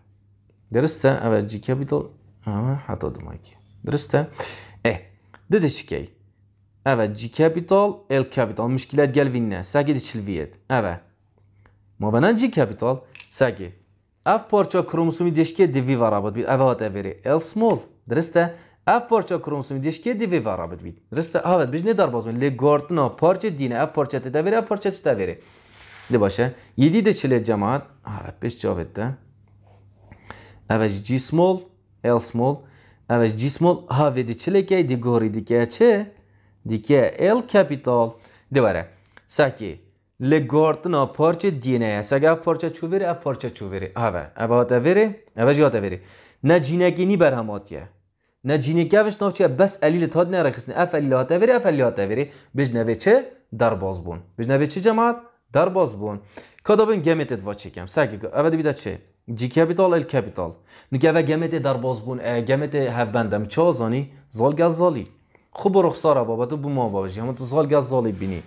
درسته آه جی که بیدل آه حتا دماکی درسته اه دده شکی آه جی کپیتال ال کپیتال مشکلات گل وینه ساگید چلویت آه ما بنا جی کپیتال سگی اف پارچه کروموسومی دیشکی دیوی و رابط بید اوات اویری ال سمول درسته اف پارچه کروموسومی دیشکی دیوی و رابط بید درسته اوات بیش نه داربازون لگارتنا پارچه دینه اف پارچه تدویری اف پارچه تدویری دی باشه 7 de çile cemaat. Evet 5 cevap da. Evet G small, L small. Evet G small ha ve de çile ki de gori de ki çe de ki L capital. De var. Saki لگارتنا پارچه دینه است اگه پارچه چو اف پارچه چو وری اوه اوه هاته وری اوه جاته وری نه جینگی نی بر هماتیه نه جینگی اوش چیه بس علیل تاد نرخصنی اف علیل آتا وری اف علیل آتا وری بج نوی چه در باز بون بج نوی چه جماعت در باز بون بین گمیتت ادوا چکم سگی اوه دیده چه جی کپیتال ال کپیتال نگه و گمت در باز بون گمت بندم چه آزانی زال زالی خوب رخصاره بابا تو بو ما همون تو زال زالی بینی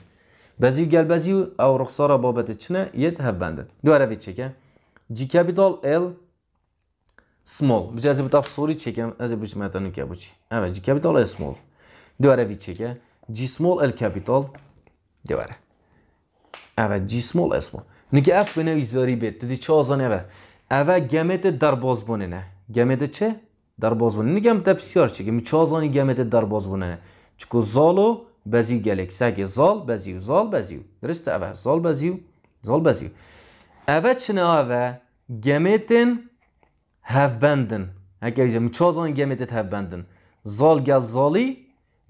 بەزی گەل بەزی و ئەو ڕخسارە بابەتی چنە یەت هەبندە دوارەێ چێکە جیکەبیدال ئل سمال بجازی بتا سۆری چێکم ئەز بچمەتەن وکە بچی ئەمە جیکەبیدال سمال دوارەوی چێکە جیسمال سمال کپیتال دوارە اف جیسمال ئەسمال بید ئەف بنەوی زۆری بێت تودی چازانەوە ئەە گەمێتە بونه نه گمت چه دەرباز بوون چکه می چه چێکم گمت گەمێتە دەرباز بوونە چکو زالو گلک سگ زال، بزیو زال، بزیو درست اوه زال، بزیو زال، بزیو اوه چنه اوه گمیتن و بندن هکه گەمێتن مچازان گمیتت هف بندن زال گل زالی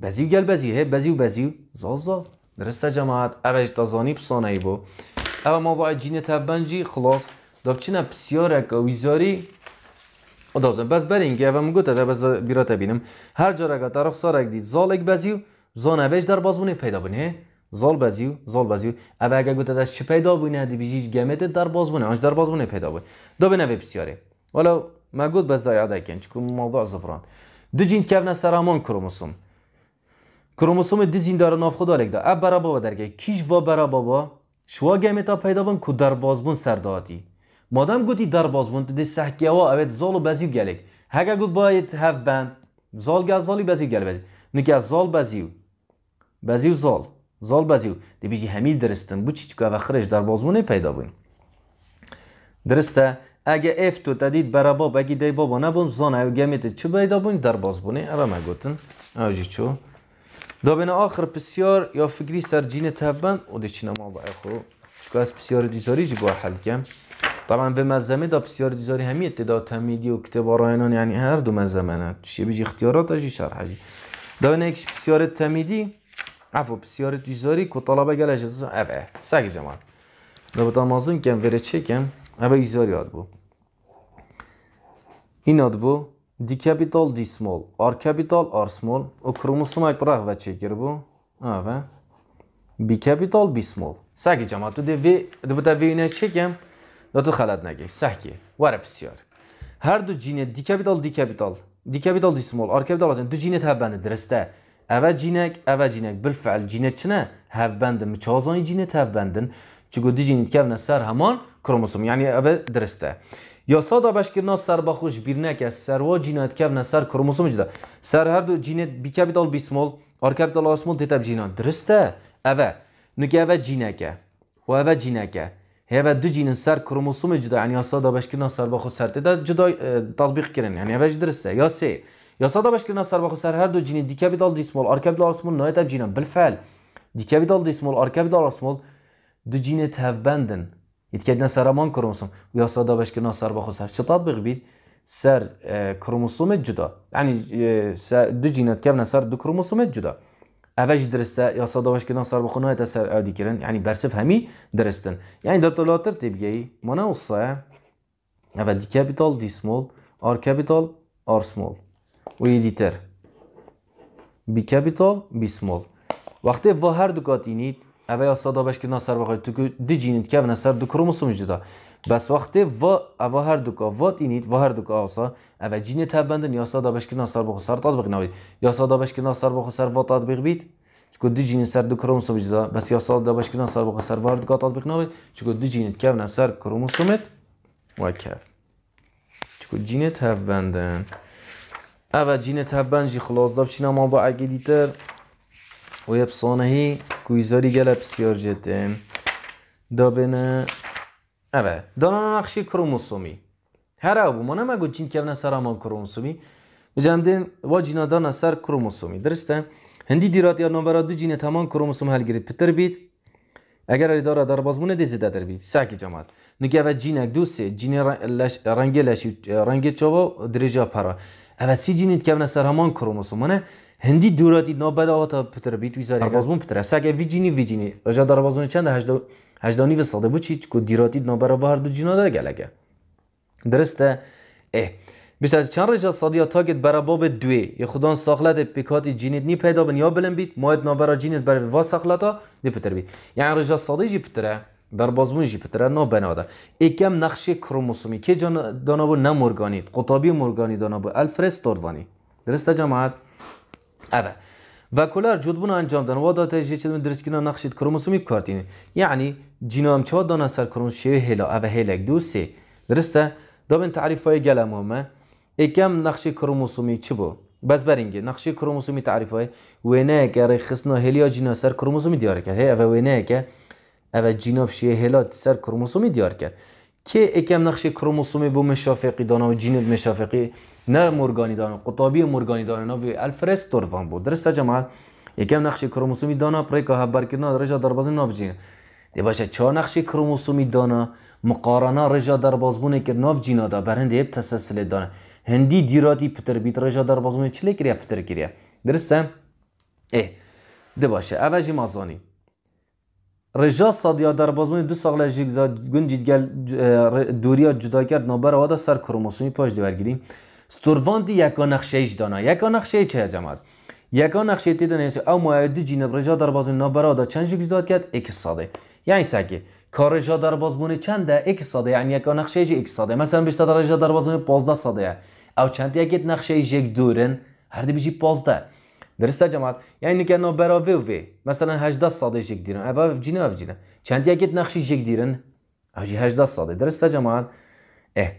بزیو گل بزیو هی بزیو بزیو زال زال درست جماعت اوه زاڵ درستە جەماعات ای دەزانی اوه ما باید ماوە جینێت بندجی خلاص دەبچینە پسیۆرەکە ویزۆری دەزن بەس بەرینگە بس گوتە بەس بیرەتە بینم هەر جارەکە تەرەخ سارێک دی زاڵێک بەزی بزیو زانویش در بازونه پیدا بونه زال بازیو زال بازیو او اگه گوته از چه پیدا بونه دی بیجی گمت در بازونه آنج در بازونه پیدا بونه دو به نوی بسیاره ولی ما گود بس دای عده کن چکو موضوع زفران دو جین کونه سرامان کروموسوم کروموسوم دو زین داره ناف خدا لگ دا اب برا بابا درگه کیش و برا بابا شوا گمتا پیدا بون کو در بازبون سر دادی مادام گوتی در بازمون دی سحکیه و اوید زال و بازیو گلگ هگه گود باید هف بند زال گل زالی بازیو گل بازیو نکه زال بازیو بزیو زال زال بزیو و بیجی همی درستن چی چکا و خرش در بازمونه پیدا بووین درسته. اگه اف تو برابر باب بەگی دی بابا نبون زان او گمیت چو پیدا بووین دەرباز بوونی ئەوە مەگوتن ئەوژی چۆ دابێنە آخر پسیار یا فکری دی چینا ما با اخو چکا از پسیار دیزاریجی حل کم. طبعا به مزمه دا بسیار دیزاری همی تعداد تمیدی و کتب آرائنان یعنی هر دو مزمه نه چیه بیجی اختیارات اجی شرح اجی دا بسیار تمیدی عفو بسیار دیزاری که طلبه گلش از اوه سگ جماعت نبود آمازن کم وره چه کم اوه ایزاری آد بو این آد بو دی کپیتال دی سمال آر کپیتال آر سمال او کروموسوم اک براغ و چه گر بو اوه بی کپیتال بی سمال سگ جماعت تو دی وی دی بوده وی نه چه کم داتو خلط نگه سگ وره بسیار هر دو جینه دی کپیتال دی کپیتال دی کپیتال دی سمال آر کپیتال آزن دو جینه تبنده درسته اوه جینک اوه جینک بالفعل جینک چنه بندن، مچازانی جینت بندن چگو دی جینت کبن سر همان کروموسوم یعنی اوه درسته یا ساده باش که ناس سر بخوش بیر از سر و جینت کبن سر کروموسوم جدا سر هر دو جینت بی کپیتال بی سمول آر کپیتال آر سمال دیتب جینان درسته اوه نکه اوه جینکه و اوه جینکه و دو جین سر کروموسوم جدا یعنی یا ساده باش که ناس سر بخوش سر جدا تطبیق کردن یعنی اوه درسته یا سه یاسا باش کردن سرباخ سر هر دو جینی دیکه کپیتال دی سمال آر کپیتال آر نایت اب جینن بالفعل دیکه کپیتال دی سمال آر کپیتال آر دو جینی تهف بندن یعنی سر امان کروموسوم یاسا باش کردن سر چه تطبیق سر کروموسوم جدا یعنی دو جینت که سر دو کروموسوم جدا اوج درسته یا باش کردن سر بخونه های تسر کردن یعنی برسف همی درستن یعنی در طلاتر تبگهی ما نه اصایه او دی کپیتال دی سمول آر کپیتال آر سمول we deter. Be capital, be small. وقتی و هر دو کات اینید اوه اصادا باش که نصر بخواید تو که دی جینید که نصر دو کروموسوم جدا بس وقتی و اوه هر دو کا وات اینید و هر دو کا آسا اوه جین تبندن یا صدا باش که نصر بخو سر تطبیق نوید یا صدا باش که نصر بخو سر و تطبیق بید چکو دی جینید سر دو کروموسوم جدا بس یا صدا باش که نصر بخو سر و هر دو کا تطبیق نوید چکو دی جینید که نصر کروموسومت و کف چکو جین تبندن ئەە جین خلاص داب چینا ما با اگه دیتر و یە پسانەهی گویزاری گل پسیار جده دابێنە اوه، دانان نەخشی کروموسومی هر بوو ما مەگو جین کروموسومی سەرامان کرۆمۆسۆمی و جینا دانه سر کروموسومی درسته هندی دیرات یا نۆبەرا دو تمام کروموسوم کرۆمۆسۆم هەلگیری پتر بیت ئەگەر ئەدارە رو دەزیدا دەربیت ساکی جین نگەە جینێک دووسێ جینێ رنگ, لەشی رنگ چۆوە درجه پره. اما سی جینیت که اون سر همان کرونوسومانه هندی دوراتی اینا بعد آتا پتر بیت ویزا بازمون پتر سگ وی جینی وی جینی رجا در بازمون چند 18 18 و ساده بود چی کو دیرات اینا دو جینا ده گلگه درسته ای بیشتر از چند رجا صادیا تاگت براباب دوی یا خودان ساخلت پیکاتی جینیت نی پیدا بن یا بلن بیت ماید نابرا جینیت بر وا ساخلتا دی پتر بیت یعنی رجا صادی پتره در بازمون پتره نا بناده یکم نقش کروموسومی که جان دانابو نه مورگانی قطابی مورگانی دانابو الفرس توروانی درسته جماعت اوه و کلر جدبون انجام دن. و داده جی چه درست نقشید کروموسومی بکارتین یعنی جینام چه دانه سر کروموسومی شیوه هلا اوه هلک دو درسته دامن تعریف های گل مهمه یکم نقش کروموسومی چی بو بس برینگه نقش کروموسومی تعریف های وینه که رخصنا هلیا جینا سر کروموسومی دیاره که. هی اوه وینه که اوه جیناب شیه هلات سر کروموسومی دیار کرد که اکم نقش کروموسومی بو مشافقی دانا و جینب مشافقی نه مرگانی دانا قطابی مرگانی دانا و الفرس طرفان بود درسته جمعه یکم نقش کروموسومی دانا که هبر کردن رجا دربازی نافجینه دی باشه چه نقش کروموسومی دانا مقارنه رجا دربازبونه که جینا دا برند اب تسلسل دانه هندی دیراتی پتر بیت رجا در چلی کریا پتر کریا درسته؟ ای دی باشه اوجی مازانی رجا سادیا در بازمون دو ساقل گون گن جیدگل دوریا جدا کرد نابر وادا سر کروموسومی پاش دیورگیریم ستورواندی یکا نقشه ایش دانا یکا نقشه چه جماعت یکا نقشه تی دانا یسی او دو جینب رجا در بازمون نابر وادا چند جیگ داد کرد ایک ساده یعنی ساکی کار رجا در بازمون چنده ایک ساده یعنی یکا نقشه ایش ایک ساده مثلا در رجا در بازمون پازده ساده او چند یکیت نقشه ایش یک دورن هر دی بیجی پازده درسته جماعت یعنی که نو برای وی وی، مثلا 18 ساده جگ دیرن اوا جینه اف جینه چند یکیت نقشی جگ دیرن او جی 18 ساده درسته جماعت اه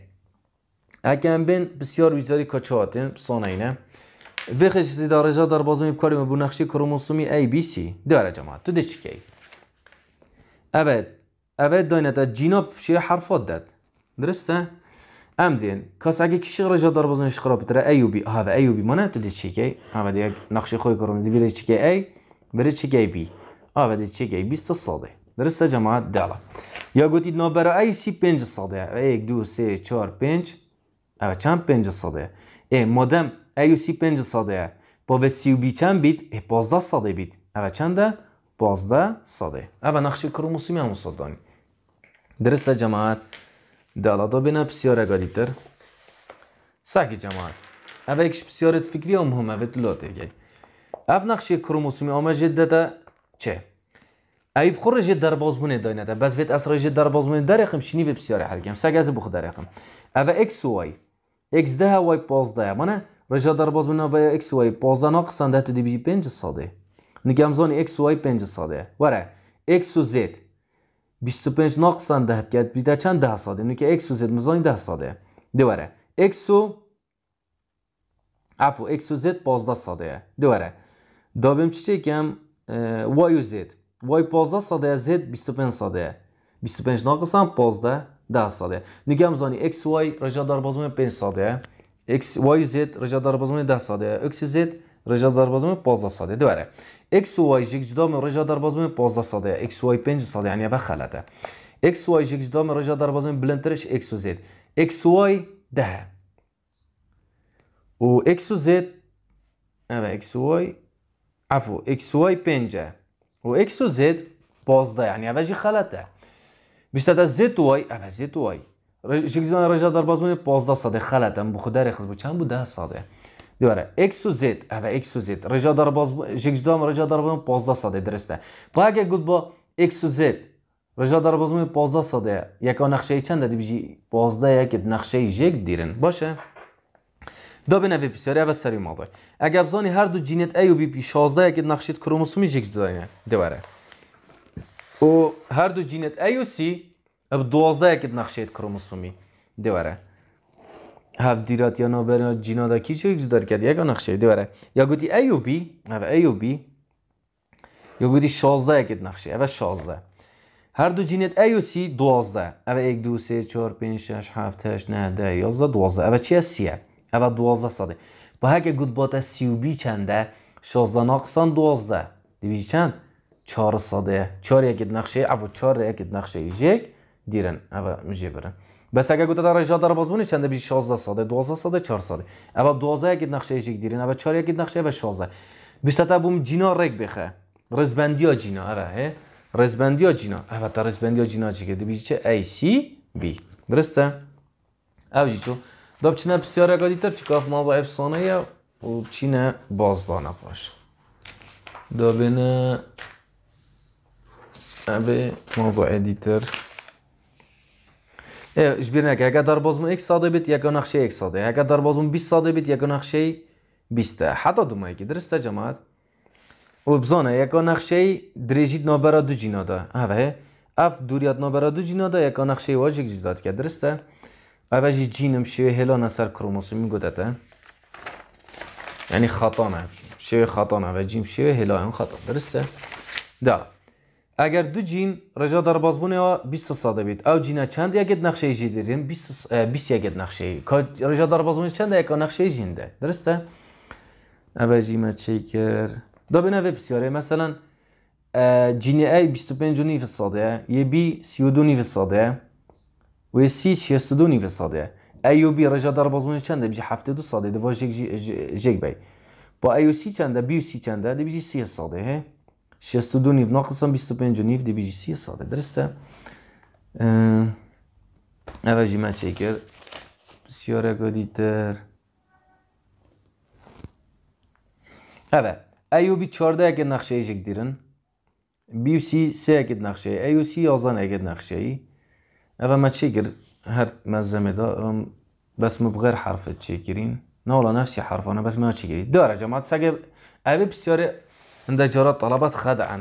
من بین بسیار ویزاری کچاتین سونه اینه وی خشتی دارجا در بازمی بکاریم بو نقشی کروموسومی ای بی سی داره جماعت تو دیش چکی اوید اوید داینه جیناب پشی حرفات داد درسته؟ دین کس اگه کیش را جدار بزن ايش خراب ايوبي هذا ايوبي ما نت دي تشي كي هذا دي نقشي خوي كرم دي فيري تشي اي بري تشي بي هذا 20 صاده. درست جماعه دالا یا گوتید نابرا ای سی پنج صده یک دو سه چهار پنج او چند پنج صاده؟ ای مادم ایو سی پنج صاده با و سی بی چند بید ای بازده صاده بید او چنده صاده. صده او نقشه کروموسومی همون درست جماعت دالا دا بینه بسیار اگادی تر ساکی جماعت اوه اکش بسیارت فکری و مهم اوه تلات اف نقشه کروموسومی آمه جده تا چه؟ ای بخور جد در بازمونه داینه تا بس وید اثر جد در بازمونه در اخم شینی و بسیار حرکم سگ از بخو در اخم اوه و وای اکس ده وای پازده منه رجا در بازمونه و اکس وای پازده ناقصان ده تا دی بی پنج ساده نگمزان اکس وای پنج ساده وره اکس و زید 25 ناقصا ده کرد بیده چند ده ساده اینو که x و z مزاین ده ساده دوباره x و عفو x و z 15 ساده دوباره دا بیم چی چکم y و z y 15 ساده z 25 ساده 25 ناقصا 15 ده ساده نگه مزانی x و y رجا در بازمون 5 ساده x y و z رجا در بازمون 10 ساده x و z رجا در بازمون 15 ساده دوباره x و y یک جدا من رجا در بازم 15 صده x و y 5 صده یعنی به x و y یک جدا من رجا در بازم بلندترش x و z x و y ده و x و z اوه x و y عفو x و y 5 و x و z 15 يعني اوه جي خلطه بيشتر z و y اوه z و y یک جدا رجا در بازم 15 صده خلطه بخدر خز بود چند بود 10 صده ديوره اكس وزد هذا اكس وزد رجا ضرب جيكجدام رجا ضرب 15 صدي درسته باگه گود با اكس وزد رجا ضرب از 15 صدی یکا نقشه چند دی بجی 15 یک نقشه یک دیرن باشه دا به نوی بسیاری و سری ماده اگه ابزانی هر دو جینت ای و بی پی 16 یک نقشه کروموسومی یک دونه دوره و هر دو جینت ای و سی اب 12 یک نقشه کروموسومی دوره havdirat ya navbera cinada ki çocuk zudar kedi ya kanak şey divara. Ya guti Eyyubi, ev Eyyubi. Ya guti şazda ya kedi nakşe, ev şazda. Her du cinet Eyyusi duazda. Ev ek du se çar pinş şeş haft heş ne de yazda duazda. Ev çiye siye. Ev duazda sadı. Bu hake gud bata siyubi çende şazda naksan duazda. Dibi çend? Çarı sadı. Çar ya kedi nakşe, ev çar ya kedi nakşe yiyecek. Diren, ev mücebirin. بس اگر گوته در اجاد در بازمونی چنده بیش 16 ساده 12 ساده 4 ساده اما 12 یک نقشه یک دیرین اما 4 یک نقشه و 16 بیشتر تا بوم جینا رگ بخه رزبندی ها جینا اوه اره، رزبندی ها جینا اوه تا رزبندی ها جینا چی که بیش چه ای سی بی درسته او جی تو دب چنه بسیار اگه دیتر چکاف ما با افسانه یا و چینه بازدانه باشه دابینه ابی موضوع ادیتر Evet, bir nek. Eğer darbazmın ek sade bit, yakın akşe ek sade. Eğer darbazmın bis sade bit, yakın akşe بیسته حتی دومه که درسته جماعت و بزانه یکا نقشه درجه نابرا دو جینا ده اوه اف دوریت نابرا دو جینا ده یکا نقشه واجه جداد که درسته اوه جی جینم شوی هلا نسر کروموسومی گودته یعنی خطا نه، خطانه خطا نه، و جیم شوی هلا هم خطا درسته ده اگر دو جین رجا در بازبونه ها 20 ساده بیت او جینا چند یکت نقشه جی دیرین 20 یکت نقشه که رجا در بازبونه چند یک نقشه جین ده درسته؟ او جیما چی کر دا به نوه بسیاره مثلا جین ای 25 نیف ساده یه بی 32 نیف ساده و یه سی 62 نیف ساده ای و بی رجا در بازبونه چنده بجی دو ساده دو جگ بی با ای و سی چنده بی و سی چنده دو بجی 30 ساده 600 duniv, naql sam 25 duniv deb yeysiz sade darsda. Ava jima cheker siyora koditar. ayu Ayubi 14 eket naqshayi jekdirin. BC 3 eket ayu si yazan eket naqshayi. Ava ma cheker her um, bas malzamada بس بغير حرف تشيكرين نولا نفسي حرف انا بس ما تشيكرين درجه ما تسقي ابي بسياره اندجارا طلبت خدعا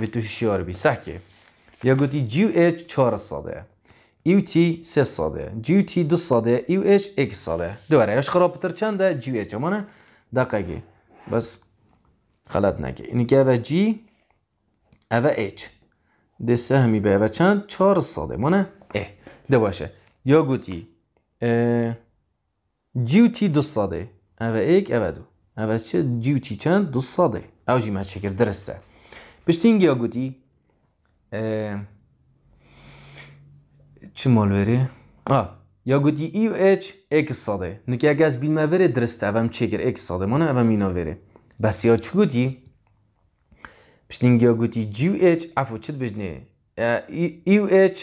به تو شیار بی که یا گوتی جیو ایچ چار ساده ایو تی سه ساده جیو تی دو ساده ایو اچ ایک ساده دوباره اش خرابتر چنده جیو اچ امانه دقیقی بس خلاص نگه اینی که اوه جی اوه اچ. ده سه همی به اوه چند چهار ساده مانه اه ده باشه یا گوتی جیو تی دو ساده اوه ایک اوه دو اوه چه جیو تی چند دو ساده او جی مچه کرد درسته بشتین گیا گوتی چی مال بری؟ آه یا گوتی ایو ایچ ایک ساده نکه اگه از بیل ما بری درسته او هم چه کرد ساده مانه او هم اینا بری بسیار چه گوتی؟ بشتین گیا گوتی جیو ایچ افو چید بشنه ایو ایچ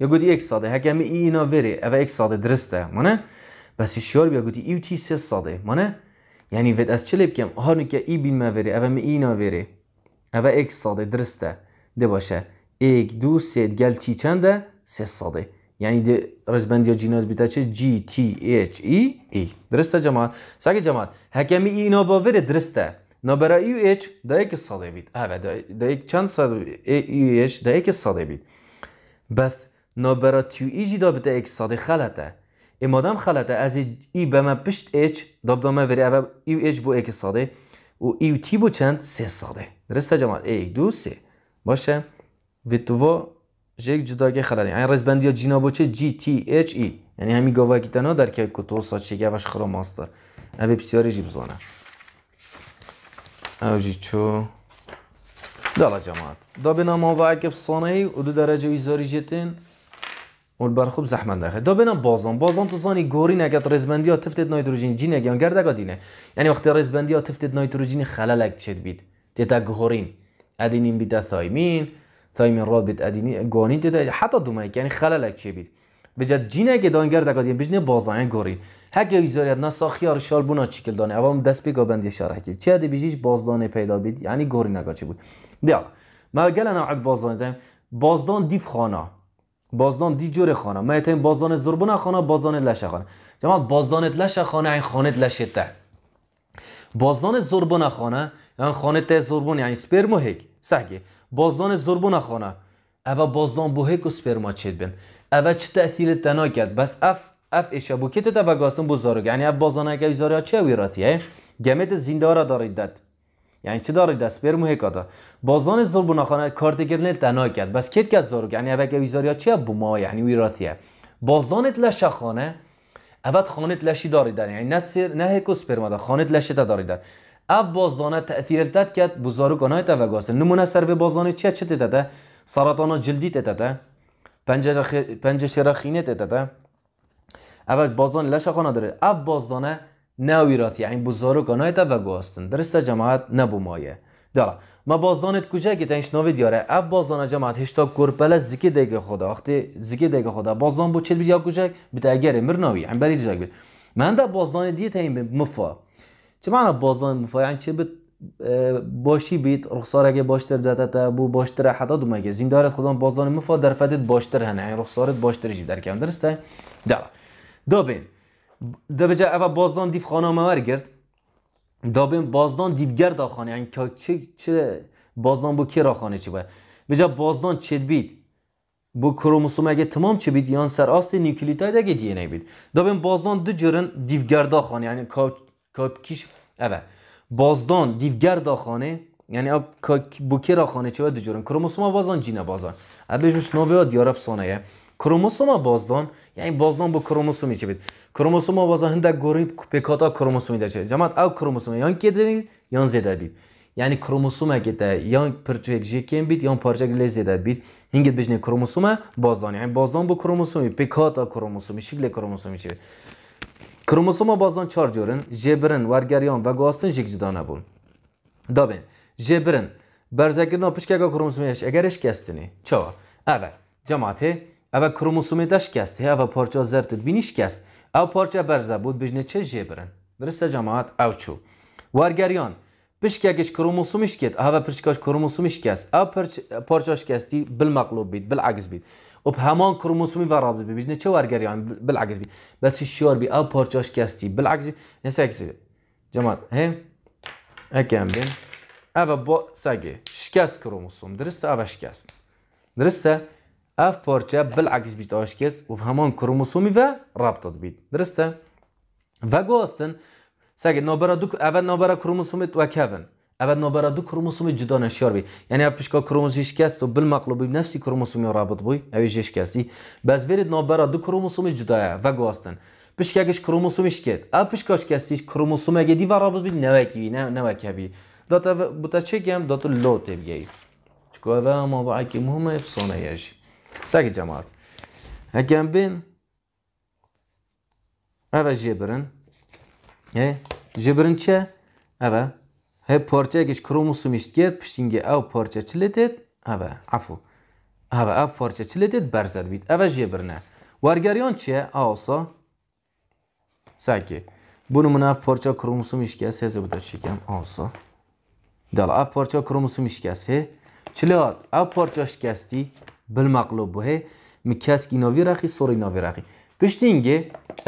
یا گوتی ایک ساده حکم ای اینا بری او ایک ساده درسته مانه بسیار بیا گوتی ایو تی سه ساده مانه یعنی وید از چلی بکم هانو که ای بین موری اوه می اینا وری اوه ایک ساده درسته ده باشه ایک دو سید گل تی چنده سه ساده یعنی ده یا جینات بیتا چه جی تی ایچ ای ای درسته جماعت ساگه جماعت حکمی اینا باوره درسته نبرای ایو ایچ دا ایک ساده بید اوه دا ایک چند ساده ایو ایچ دا ایک ساده بید بس نبرا تیو ایجی دا بیتا ایک ساده خلطه ای مادام خلطه از ای به من پشت ایچ دابدامه وری او ایو ایچ بو ایک ساده و ایو تی بو چند سه ساده درسته جماعت ایک دو سه باشه و تو جیک جداگه خلطه یعنی بندی ها جینا بو چه جی تی ایچ ای یعنی همی گاوه تنها در که کتو سا که وش خرا ماستر اوی بسیاری جی بزانه او جی چو دالا جماعت دابی نام ها و اکب سانه ای و دو درجه ویزاری جتین اول بر خوب زحمت نخه دا بنام بازان بازان تو زانی گوری نگت رزبندی ها تفتت نایتروژین جی یعنی نگیان گردگا دینه یعنی وقتی رزبندی ها تفتت نایتروژین اک چد بید تا گهورین ادینین بیتا ثایمین ثایمین بید بیت ادینین گانین تیتا حتی دومه یعنی خللک چه بید بجد جی نگه دان گردگا بجنه بازان یعنی گوری هک ایزاریت نه ساخیار شال بونا چیکل دانه اوام دست بیگا بندی شرح کیل چه ادی بیجیش بازدانه پیدا بید یعنی گوری نگا چی بود دیا ما گلنا بازدان دیف خانه بازدان دی جور خانه ما ایتایم بازدان زربونه خانه بازدان لشه خانه ما بازدان لشه خانه این خانه لشه ته بازدان زربونه خانه یعنی خانه ته زربون یعنی سپرمو هیک سگی بازدان زربونه خانه اوه بازدان بو هیک و سپرما چید بین اوا چه تأثیل تنا کرد بس اف اف ایشا بو تا و گاستن بزارگ یعنی اف بازدان اگه بیزاری ها چه هی یعنی گمت زنده را دارید داد یعنی چی داره دست بر مه کاتا بازان زور کارت کارتگرنل تنها کرد بس کت که زور یعنی که ویزاریا چی بوما یعنی ویراتیه بازدانت خانه ابد خانه لشی داریدن یعنی نه سر نه هکو سپرمادا خانه لشی تا داریدن اب بازدانه تاثیر تد کرد بزارو آنای تا وگاس نمونه سر به بازان چی چت داده سرطان جلدی تته پنجره خ... خینه بازان لشخانه داره اب بازدانه ناویرات یعنی بزارو کنایتا و گواستن درست جماعت نبو مایه دارا ما بازدانت کجا که تنش نوی دیاره اف بازدان جماعت هشتا گربله زکی دیگه خدا وقتی زکی دیگه خدا بازدان بو چل بید یا کجا بید اگر مرناوی یعنی بری جاگ بید من در بازدان دیت این مفا چه معنی بازدان مفا یعنی چه بید باشی بیت رخصار اگه باشتر تا بو باشتر حتا دو مگه زین دارت بازدان مفا در فتت باشتر هنه یعنی رخصارت باشتر جیب در کم درسته دارا دابین دبجا اوا بازدان دیف خانه ور گرد دابین بازدان دیف گرد خانه یعنی چه چه بازدان بو کی را خانه چی باید بجا بازدان چه بید بو کروموسوم اگه تمام چه بید یان یعنی سر آست نیوکلیوتاید اگه دی ای بید بازدان دو جرن دیف گرد خانه یعنی که کیش اوا بازدان دیف گرد یعنی اب بو کی را خانه چه دو جرن کروموسوم بازدان جینه بازدان ابیش نوبه دیارب سانه کروموسوم بازدان یعنی بازدان بو کروموسوم چی بید کروموسوم بازا هندا گورین پکاتا کروموسوم ایده چه جماعت او کروموسوم یان کی دبی یان زده بید یعنی کروموسوم که ده یان پرچک جی کم بید یان پارچک لز زده بید هنگید بجنه کروموسوم بازدان یعنی بازدان با کروموسوم پکاتا کروموسوم شکل کروموسوم چه کروموسوم بازدان چار جورن جبرن ورگریان و گواستن جگ جدانه بول دابین جبرن برزگیرنا پشکگا کروموسوم ایش اگرش کستنی چوا اول جماعته اول کروموسوم ایدش کستی اول پارچه زرتود بینیش کست بی او پارچه برزه بود بجنه چه جه برن درسته جماعت او چو وارگریان اگش کروموسومش کت اوه پشکاش کروموسومش کس او پارچاش کستی مقلوب بید بل بالعکس بید و همان کروموسومی و رابط بید بجنه چه وارگریان بالعکس بید بس شیار بی او پارچاش کستی بالعکس بید نسه اکسی جماعت هم اکم بین او با سگه شکست کروموسوم درسته او شکست درسته اف پارچه بالعکس بیت آشکست و همان کروموسومی و رابطه بیت درسته و گوستن سگه نابرا دو اول نابرا کروموسومی و کون اول نابرا دو کروموسومی جدا نشار بی یعنی اپ پیشکا کروموسومی شکست و بالمقلوبی نفسی کروموسومی رابط بوی اویش شکستی بس ورید نابرا دو کروموسوم جداه و گوستن پیش کروموسومش کد اپ پیشکاش کستیش کروموسوم کروموسومی گدی و رابط بی نوکی نه نوکی بی داتا بوتا گم داتا لوت بگی چکو ما موضوعی که مهمه افسانه یجی ساقي جمار هكام بين أبا جبرن هي جبرن چه أبا هي پارچه اگش کروموسوم اشتگید پشتینگه او پارچه چلیدید أبا عفو أبا او پارچه چلیدید برزد بید أبا جبرنه وارگریان چه آسا ساقي Bunu mına parça kromosum işkesi heze bu da çekem olsa. Dal av parça kromosum işkesi. Çilat av parça işkesi بالمقلوب بوه مکاسکی نافی راخی سوری رخی راخی باش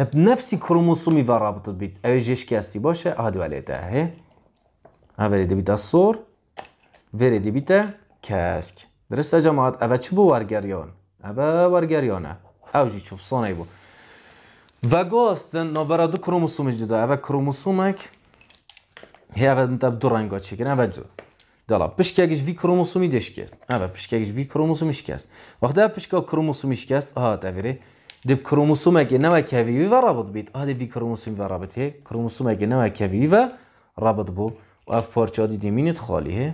اب نفسی کروموسومی و رابطت بيت او جيش كاستي باشه هادو عليتا هي اولی دیبیتا سور وری دیبیتا کسک درسته جماعت اوه چی بو ورگریان اوه ورگریانه او جی چوب سانه بو و گاستن نابرا دو کروموسوم جدا اوه کروموسومک هی اوه دو رنگا چیکن اوه دو دلا پشکیگش وی کروموسومی کرد آره پشکیگش وی کروموسومی شکست وقتی پشکا کروموسومی شکست آها تفری دب اگه نه کوی و رابط بید آها دب وی کروموسومی و رابطه اگه نه کوی و رابط بو و اف پارچه دیدی مینت خالیه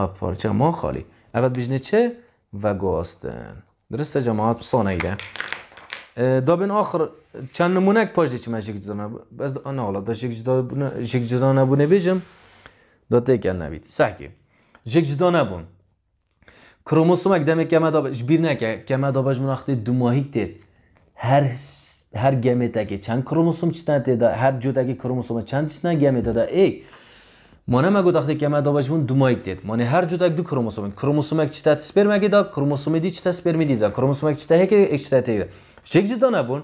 آف پارچه ما خالی اول بجنه چه و گاستن درسته جماعت بسانه ایده دابین آخر چند نمونه پاش دیدیم؟ من شک جدا نبود بس آنه حالا دا شک جدا نبونه بیجم دو سعی جک جدا نبون کروموسوم یک دمه کمه دابش بیر نکه کمه دابش مناخته دوماهیک تید هر هر گمه تاکی چند کروموسوم چیتن دا هر جو تاکی کروموسوم چند چند گمه دا ایک مانه مگو داخته کمه دابش دو دوماهیک دید مانه هر جو تاک دو کروموسوم کروموسوم اگه چیتا سپرم اگه دا کروموسوم دی چیتا سپرمی دی دا کروموسوم یک چیتا هک یک چیتا تیدا شک جدا نبون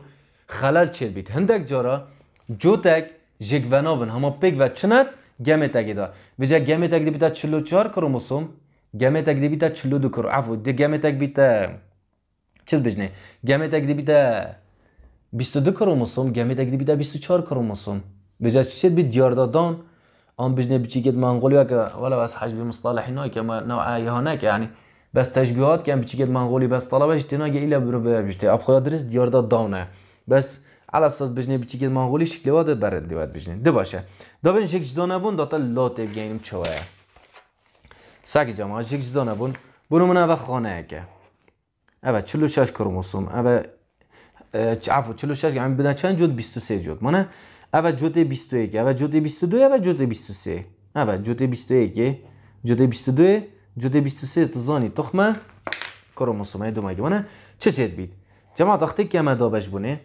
خلال چل بیت هندک جارا جو تک جگونابن همه پیگ و چند gametagida bija gametagida bitta 4 to'rt kromosom gametagida bitta chellu dukur afu gametag bitta chilbijni gametagida bitta دو کروموسوم 24 کروموسوم بجا بی دیار آن بجنه که ولا بس حجب که ما نوع یعنی بس تشبیهات که که منغولی بس طلبه اشتینا گه ایلا برو بیشتی اب خدا درست دانه، بس ال اساس بجنه بیچیک منغولی شکل واده برد لیواد بجنه ده باشه دا بین شک جدا نبون داتا لات بگینیم چوه ساکی جماعه شک جدا نبون بونو من اوه خانه که اوه چلو شش کروموسوم اوه عفو چلو شش همین بدن چند جد 23 جد مانه اوه جد 21 اوه جد 22 اوه جد 23 اوه جود 21 جد 22 جد 23 تزانی تخمه کروموسومه دومگی مانه چه جد بید جماعه وقتی که همه دابش بونه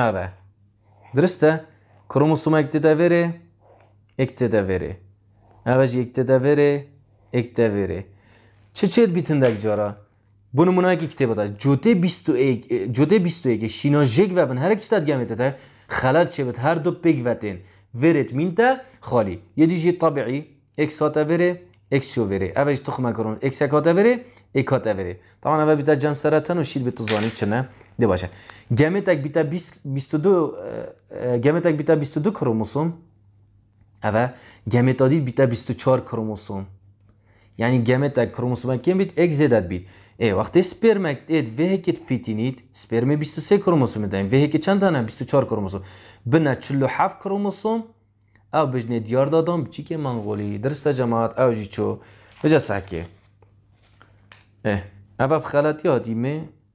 آره درسته کروموسوم یک تده وره یک تده وره اوش یک تده وره یک تده وره چه چه بیتنده که جارا بنامونه یک اکتی بودا جوده بیستو ایک شینا جگ وبن هر اک چتاد گمیده ده خلال چه بود هر دو پیگ وطن ورت مینتا خالی یه دیجی طبعی ایک وره اکسیو چو وره اوش تخمه کرون ایک سکاته وره ایک وره طبعا اوه بیتا جمسرتن و شید بیتو زانی چنه باشه، başa. Gametek بیتا 22 کروموسوم اوه، 22 kromosom و گمتادید 24 کروموسوم یعنی گمت در کروموسوم کم بیت یک بیت ای وقتی سپرمک اید و هکت پیتینید سپرم 23 کروموسوم داریم و هکت چند نه؟ 24 کروموسوم بنا 47 کروموسوم او بجنه دیار دادم بچی که منغولی درست جماعت او جی چو بجا سکه اه او خلطی ها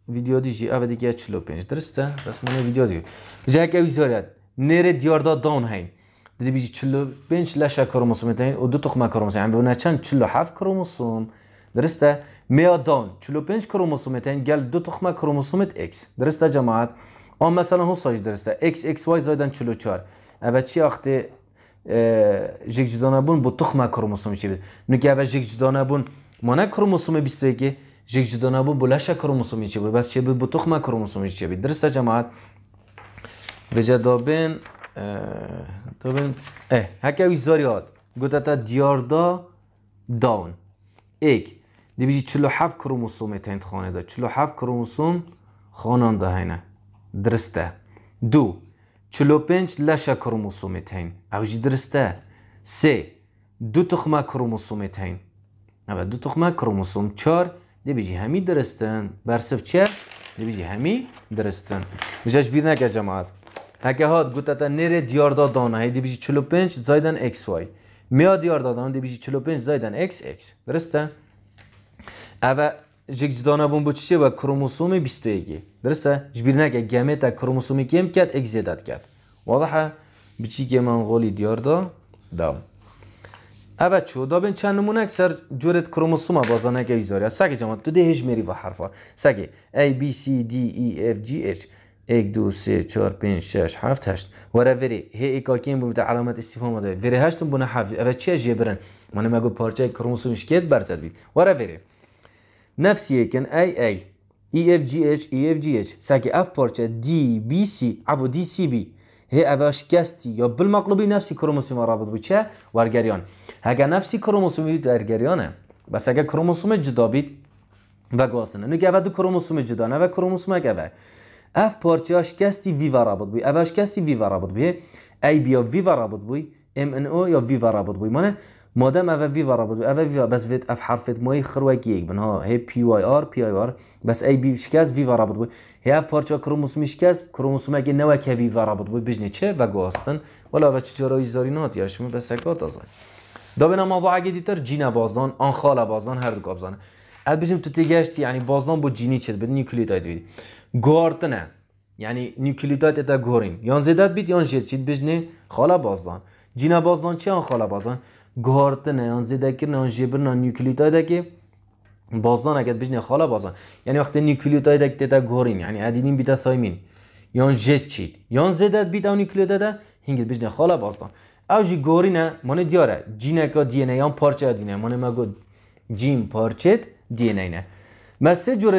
Video diye avedi ki açılo penç. Dırısta rasmane video diyor. Jack evi soruyor. Nere diyarda down hayn. Dedi bir çullo penç laşa kromosom eten o du tokma kromosom. Yani buna çan çullo haf kromosom. Dırısta mea down. Çullo penç kromosom eten gel du tokma kromosom et x. Dırısta cemaat. Ama mesela husaj dırısta x x y zaydan çullo çar. Evet çi akte jik eh, cüdana bun bu tokma kromosom çi. Nuke evet jik cüdana bun. Mana kromosomu 22 جیک جدا نبود بلشک کرو مسلمی چی بود بس چی بود بطخمه کرو مسلمی درسته جماعت به جا دابین دابین اه هکی اوی زاری هاد تا دیار داون ایک دی بی چلو حف کرو مسلمی تایند خانه دا چلو حف کرو مسلم خانان دا درسته دو چلو پنج لشک کرو مسلمی تایند درسته سه دو تخمه کرو مسلمی تایند دو تخمه کرو مسلم چار بیجی همی درستن صف چه دبیجی همی درستن بجاش بیر نکه جماعت هکه هات گوته تا نره دیار دادان هی دبیجی 45 زایدن اکس وای میا دیار بیجی دبیجی 45 زایدن اکس اکس درسته اوه جگ جدانه بون بو چیشه و کروموسوم 21 درسته بیر نکه گمه تا کروموسومی کم کد اکزیدت کد واضحه بچی که من غولی دیار دا دام اوه چو دا بین چند نمونه اکثر جورت کروموسوم بازانه که ایزاری جماعت دو دهش میری و حرفا سگه A, B, C, D, E, F, G, H یک دو سه چهار پنج شش هفت هشت وره وری هی ایکاکین علامت استفاده ماده وری هشتون بونه هفت اوه چه جبرن من مگو پارچه کروموسومش کیت برزد بید وره وره نفسی یکن ای ای E F G H E F G H. ساکی اف پارچه D B C. D C B. هی اوه گستی. یا بالمقلوبی نفسی کروموسوم رابط بود چه ورگریان اگر نفسی کروموسومی در گریانه بس اگر کروموسوم جدا بید و گواستنه نو گوه دو کروموسوم جدا نه و کروموسوم گوه اف پارچه هاش کستی وی و رابط بوی اوش کستی وی و رابط بوی ای بیا وی و بوی ام ان او یا وی و رابط بوی مانه مادم اوه وی و رابط بوی اوه وی و بس وید اف حرفت مایی خروه که یک بنا هی پی وای آر پی آر بس ای بی شکست وی و رابط بوی هی اف پارچه ها کروموسومی شکست کروموسوم اگه نوه که وی و رابط بوی بجنه چه و گواستن ولی اوه چه جارایی زاری نهاتی هاشمه بس اگه آتازه دا به ما واقعی دیتر جینا بازدان آن خالا بازدان هر دو کابزانه اد بیم تو تگشتی یعنی بازدان با جینی چد بده نیکلیتایت بید گارتنه یعنی نیکلیتایت اتا گورین یان زدت بید یان جد چید بجنه خالا بازدان جینا بازدان چه آن خالا بازدان گارتنه یان زده کرن یان جبرنه نیوکلیتاید که بازدان اگر خالا بازدان یعنی وقتی نیوکلیتاید اتا گورین یعنی ادینین بیتا ثایمین یان جد چید یان زدت بید اون نیوکلیتاید هنگید بجنه خالا بازدان او جی گوری نه من دیاره نه که دی نه پارچه دی نه من ما گود جیم پارچه دی نه نه مسه جور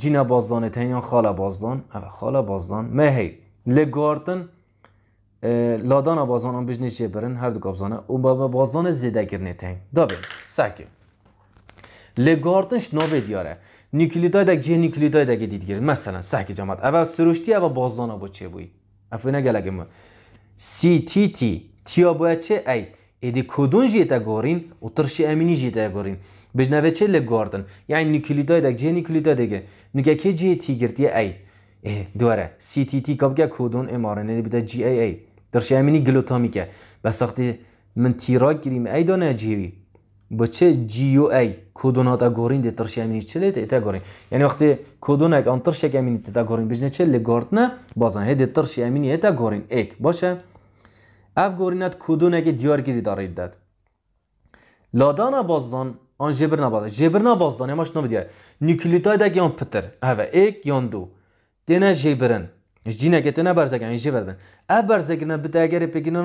جینا بازدانه یا خالا بازدان او خالا بازدان مهی لگارتن لادانا بازان هم بجنه چه برن هر دو کابزانه اون با بازدان زیده گرنه تن دا بین سکی لگارتن شنابه دیاره نیکلیدای دک جه نیکلیدای دک دید گرن مثلا سکی جماعت اول سروشتی اول ها با چه بوی افینه گلگه ما باید چه ای ایدی کدون جیتا گورین او ترشی امینی جیتا گورین بجنوه چه لگاردن یعنی نوکلیدای دک جه نوکلیدای دگه نگه که جه تی گرتی ای دواره سی تی تی گه کدون امارنه بیده جی ای ای ترشی امینی گلوتامیکه بس وقتی من تیرا گیریم ای دانه جیوی با چه جیو ای کدون ها تا گورین ده ترشی امینی چه لیت ایتا گورین یعنی وقتی کدون اک آن ترشی امینی تا گارین بجنه چه نه؟ بازن هی ده ترشی امینی ایتا گورین ایک باشه اف گورینت کدون نگه دیار گیری داره لادانا بازدان آن جبرنا بازدان جبرنا بازدان اماش نو بدیار نیکلیتای دا گیان پتر او ایک یان دو دینا جبرن جینه که تنه برزگی این جبر بن اف برزگی نه اگر پگینا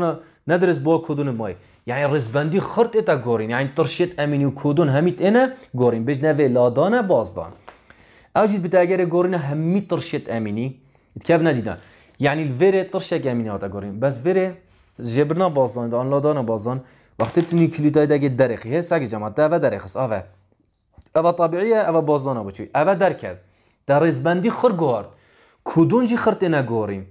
ندرس با کدون مای یعنی رزبندی خرد ایتا گورین یعنی ترشید امینی کدون همیت اینه گورین بیش نوی لادانا بازدان اوجید بده اگر گورین همی ترشید امینی ایت کب ندیدن یعنی الویره ترشید امینی آتا گورین بس ویره جبرنا بازدان دان لادان بازدان وقتی تو نیکلیتای دگی درخی هست اگه جماعت اوه درخس. آره. اوه طبیعیه اوه بازدان بچوی اوه کرد در ریزبندی خر گوارد کدون جی خرت نگاریم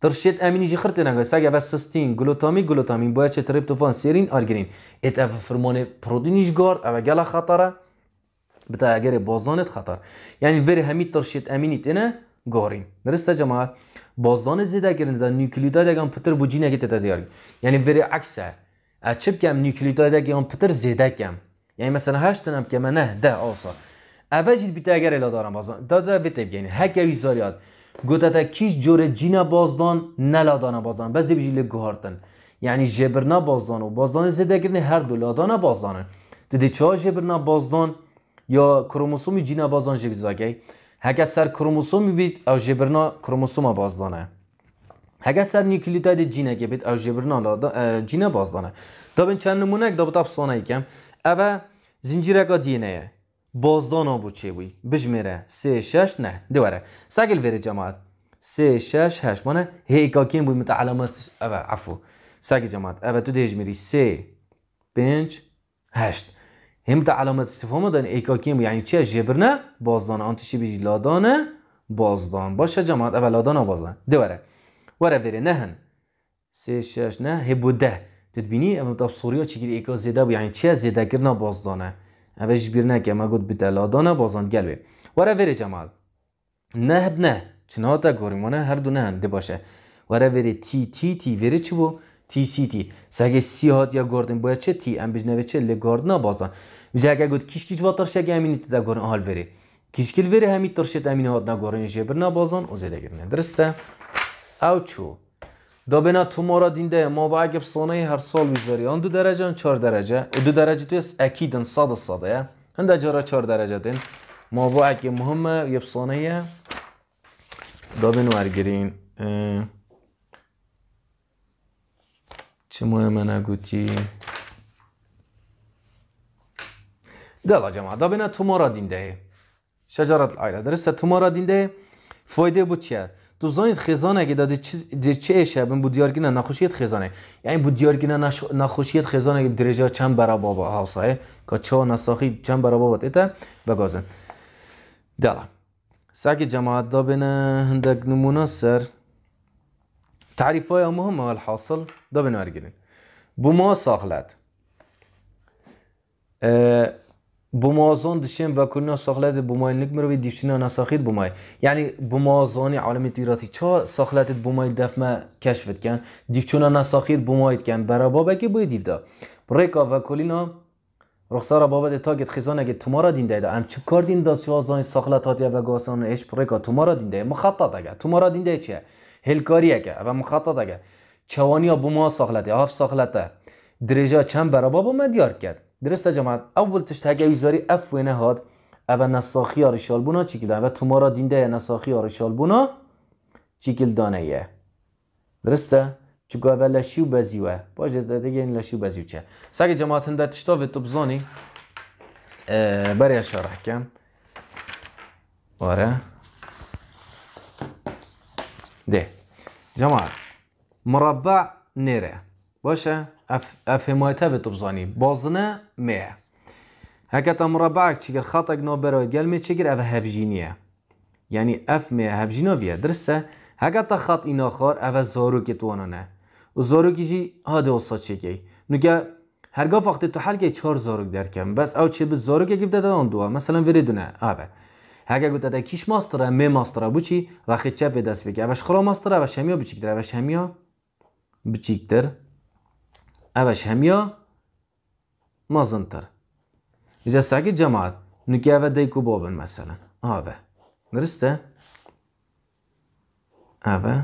در شیت امینی جی خرت نگاریم سگ اوه سستین گلوتامی گلوتامین باید چه تریپتوفان سیرین آرگرین ات اوه فرمان پروتینیش گار اوه گلا خطره بتا اگر بازدانت خطر یعنی وری همی ترشید امینیت اینه گاریم درسته جماعت بازدان زیده کرده در نیوکلیوتاید اگه پتر بو جینه گیت دیار یعنی وری عکسه اچب کم نیوکلیوتاید اگه پتر زیده کم یعنی مثلا هشت نم که من نه ده آسا اوجی بیت اگر الا دارم بازدان دادا بیت یعنی هک ویزاریات گوتتا کیش جور جینه بازدان نلا دانه بازدان بس دی بیجیل گوهارتن یعنی جبرنا بازدان و بازدان زیده کردن هر دو لادانه بازدانه دیدی چه جبرنا بازدان یا کروموسومی جینه بازدان جگزاکی او هەگە سەر کروموسۆمی بیت ئەو او کروموسۆمە بازدانە هەگە سەر بین چند نمونه ئەو ژێبرنا جینە بازدانە دەبن چەند نمونەك زنجیر اگه دینه بازدان دیێنەیە بود چه بوی بجمیره سه، شش نه دواره سگل ویره جماعت، سه، شش هەشمانە هێکاکیم بووی متەعالەمە اوه عفو سگل جماعت اوه تو میری سه پنج هشت. همتا علامت استفهام دن ایکاکیم یعنی چی نه؟ بازدان آنتیشی بیجی لادانه بازدان باشه جماعت اول لادان بازدان دوره وره وره نهن سه شش نه هبو تدبینی اما تا سوریا چی ایکا زیده یعنی چی زیده کردن بازدانه اوه جبیر نه که ما گفت بازند لادانه بازدان گل بی وره وره جماعت نه هب نه چنها تا گوریمونه هر دو نهن باشه وره وره تی تی تی وره چی بو؟ تی. سگه سی هات یا گردن باید چه تی ام بج چه ل گردنا نبازن. بجا اگه گفت کیش کیش واتر شگه امینیت تا گورن آل وری کل وری همی ترشت امینی هات نا جبر نبازن. او زده گرنه درسته او چو دابنا تومارا دینده ما با اگه سونه هر سال ویزاری. آن دو درجه چار درجه و دو درجه تو اکیدن صد صده یا هنده درجه دین ما با اگه مهمه یبسانه اه چه مهمه نگوتی دلا جماعه دا ده بنا تومورا دینده ده شجرة درسته تومورا دینده ده فایده بود چیه زانید خزانه که داده چه چه شه بن بودیارگینه نخوشیت خزانه یعنی بودیارگینه نخوشیت خزانه که درجه چند برا بابا حاصله که چا نساخی چند برا بابا ایتا بگازن دلا ساگ جماعت دا بینه هندگ نمونه سر تعریف های مهمه الحاصل دا به ما گیریم بوما ساخلت بوما دشیم و کنی ها ساخلت بومای نگم روی دیشتین ها نساخید بومای یعنی بوما زانی عالمی تیراتی چا ساخلت بومای دفت ما کشفت کن دیشتون ها نساخید بمایید کن. برا بابا که باید دیفتا ریکا و کلینا رخصار بابا ده تاگت گید خیزان اگه تو ما دیده دینده چه کار دینده چه آزان ساخلت هاتی و گاسان ایش ریکا تو ما دینده مخطط اگه تو ما دیده دینده چه هلکاری اگه و مخطط اگه چوانی بما ما یا هفت ساخلت درجه چند برابا با دیار کرد درسته جماعت اول تشت هگوی زاری اف و نهاد او نساخی رشال بونا چیکل و تو ما را دینده نساخی آرشال بونا چیکل دانه یه درسته چگو اول لشی و بزیوه باشه دیگه این لشی و بزیو چه سگ جماعت هنده تشتا و تو بزانی برای اشاره کم آره ده جماعت مربع باشه؟ باشا أف أفهمايتها بتبزاني بازنه مية هكذا چگر خط خطأ نو گل می چگر اف هفجینیه، یعنی اف أف هفجینو بیه درسته هکتا خط اینا خار که زاروک نه، و جی ها هاده وصاد چگی نوکا هرگاه وقتی تو حلقه چهار زارو در کم بس او چه به زارو گیب گفته دادان دوا مثلا وریدونه آبه هگه گوته ده کیش ماستره می ماستره بو چی رخی چپ دست بگی اوش خرا ماستره اوش همیا بچی، در اوش همیا بچیکتر اوش همیا مازنتر اجا ساگی جماعت نکی اوه دیکو بابن مثلا آوه درسته اوه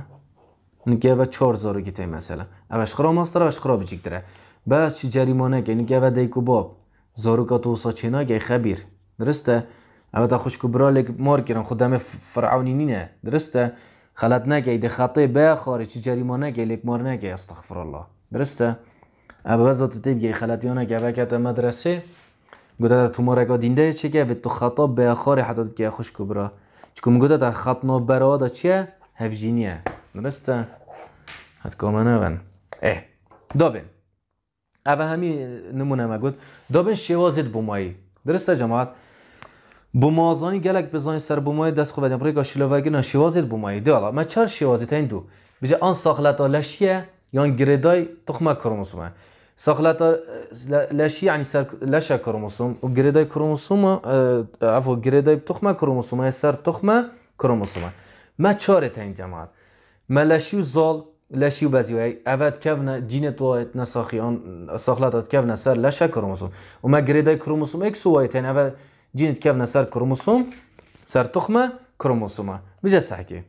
نکی و چار زارو گیتای مثلا اوش خرا مازتر اوش خرا بچیکتره. بس چی جریمانه که نکی اوه دیکو باب زارو که توسا چینا گی خبیر درسته اوه تا خوشکو برا لیک مار کرن خود همه فرعونی نینه درسته خلط نگه خطی خطای خاری چی جریمه نگه مار نگه استغفر الله درسته اما تو تیب گه خلطی ها نگه بکت مدرسه گوده تو مارگا دینده چه گه تو خطا خاری حتی گه خوش کبرا چکم گوده در خطنا برا دا چیه هفجینیه درسته حد کامنه ون اه دابن اما همین نمونه مگود دابن شوازید بومایی درسته جماعت بومازانی گلک بزانی سر بومای دست خوبه برای گا شلوگی نا شوازید بومایی دی ما چر شوازید این دو بجه آن ساخلتا لشیه یان گریدای تخمه کروموسومه ساخلتا لشی یعنی سر لشه کروموسوم و گریدای کروموسوم افو گریدای تخمه کروموسومه یعنی سر تخمه کروموسومه ما چاره این جماعت ما لشی و زال لشی و ای اوت کبنه جینت توایت نساخی آن ساخلتات کبنه سر لشه کروموسوم و ما گریدای کروموسوم اکس و این یعنی اوت جينت كيفنا سر كروموسوم سر تخمة کروموسومه بجا صحكي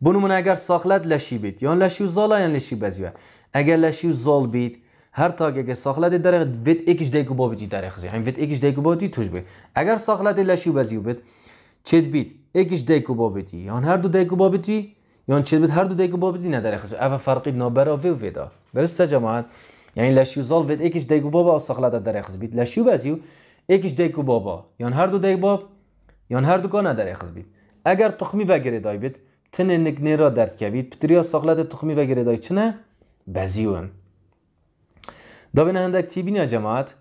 بو من اگر ساخلت لشی بید یا لشی و زاله یا لشی بزیوه اگر لشی و زال بید هر تاگ اگر ساخلت در وید اکش دیگو بابیدی در اخزی هم وید اکش دیگو توش بید اگر ساخلت لشی و بزیو بید چید بید اکش دیگو بابیدی یا هر دو دیگو بابیدی یا چید بید هر دو دیگو بابیدی نه در اخزی اوه فرقی نابرا وی و ویدا برسته جماعت یعنی لشی و زال وید اکش دیگو با ساخلت در اخزی بید لشی و بزیو یکیش دیک و بابا یان هر دو دیک باب یان هر دو کانه نداره خز بید اگر تخمی و دای بید تن نکنی را درد که بید پتریا ساخلت تخمی و دای چنه بزیون دا بین هندک تی بینیا جماعت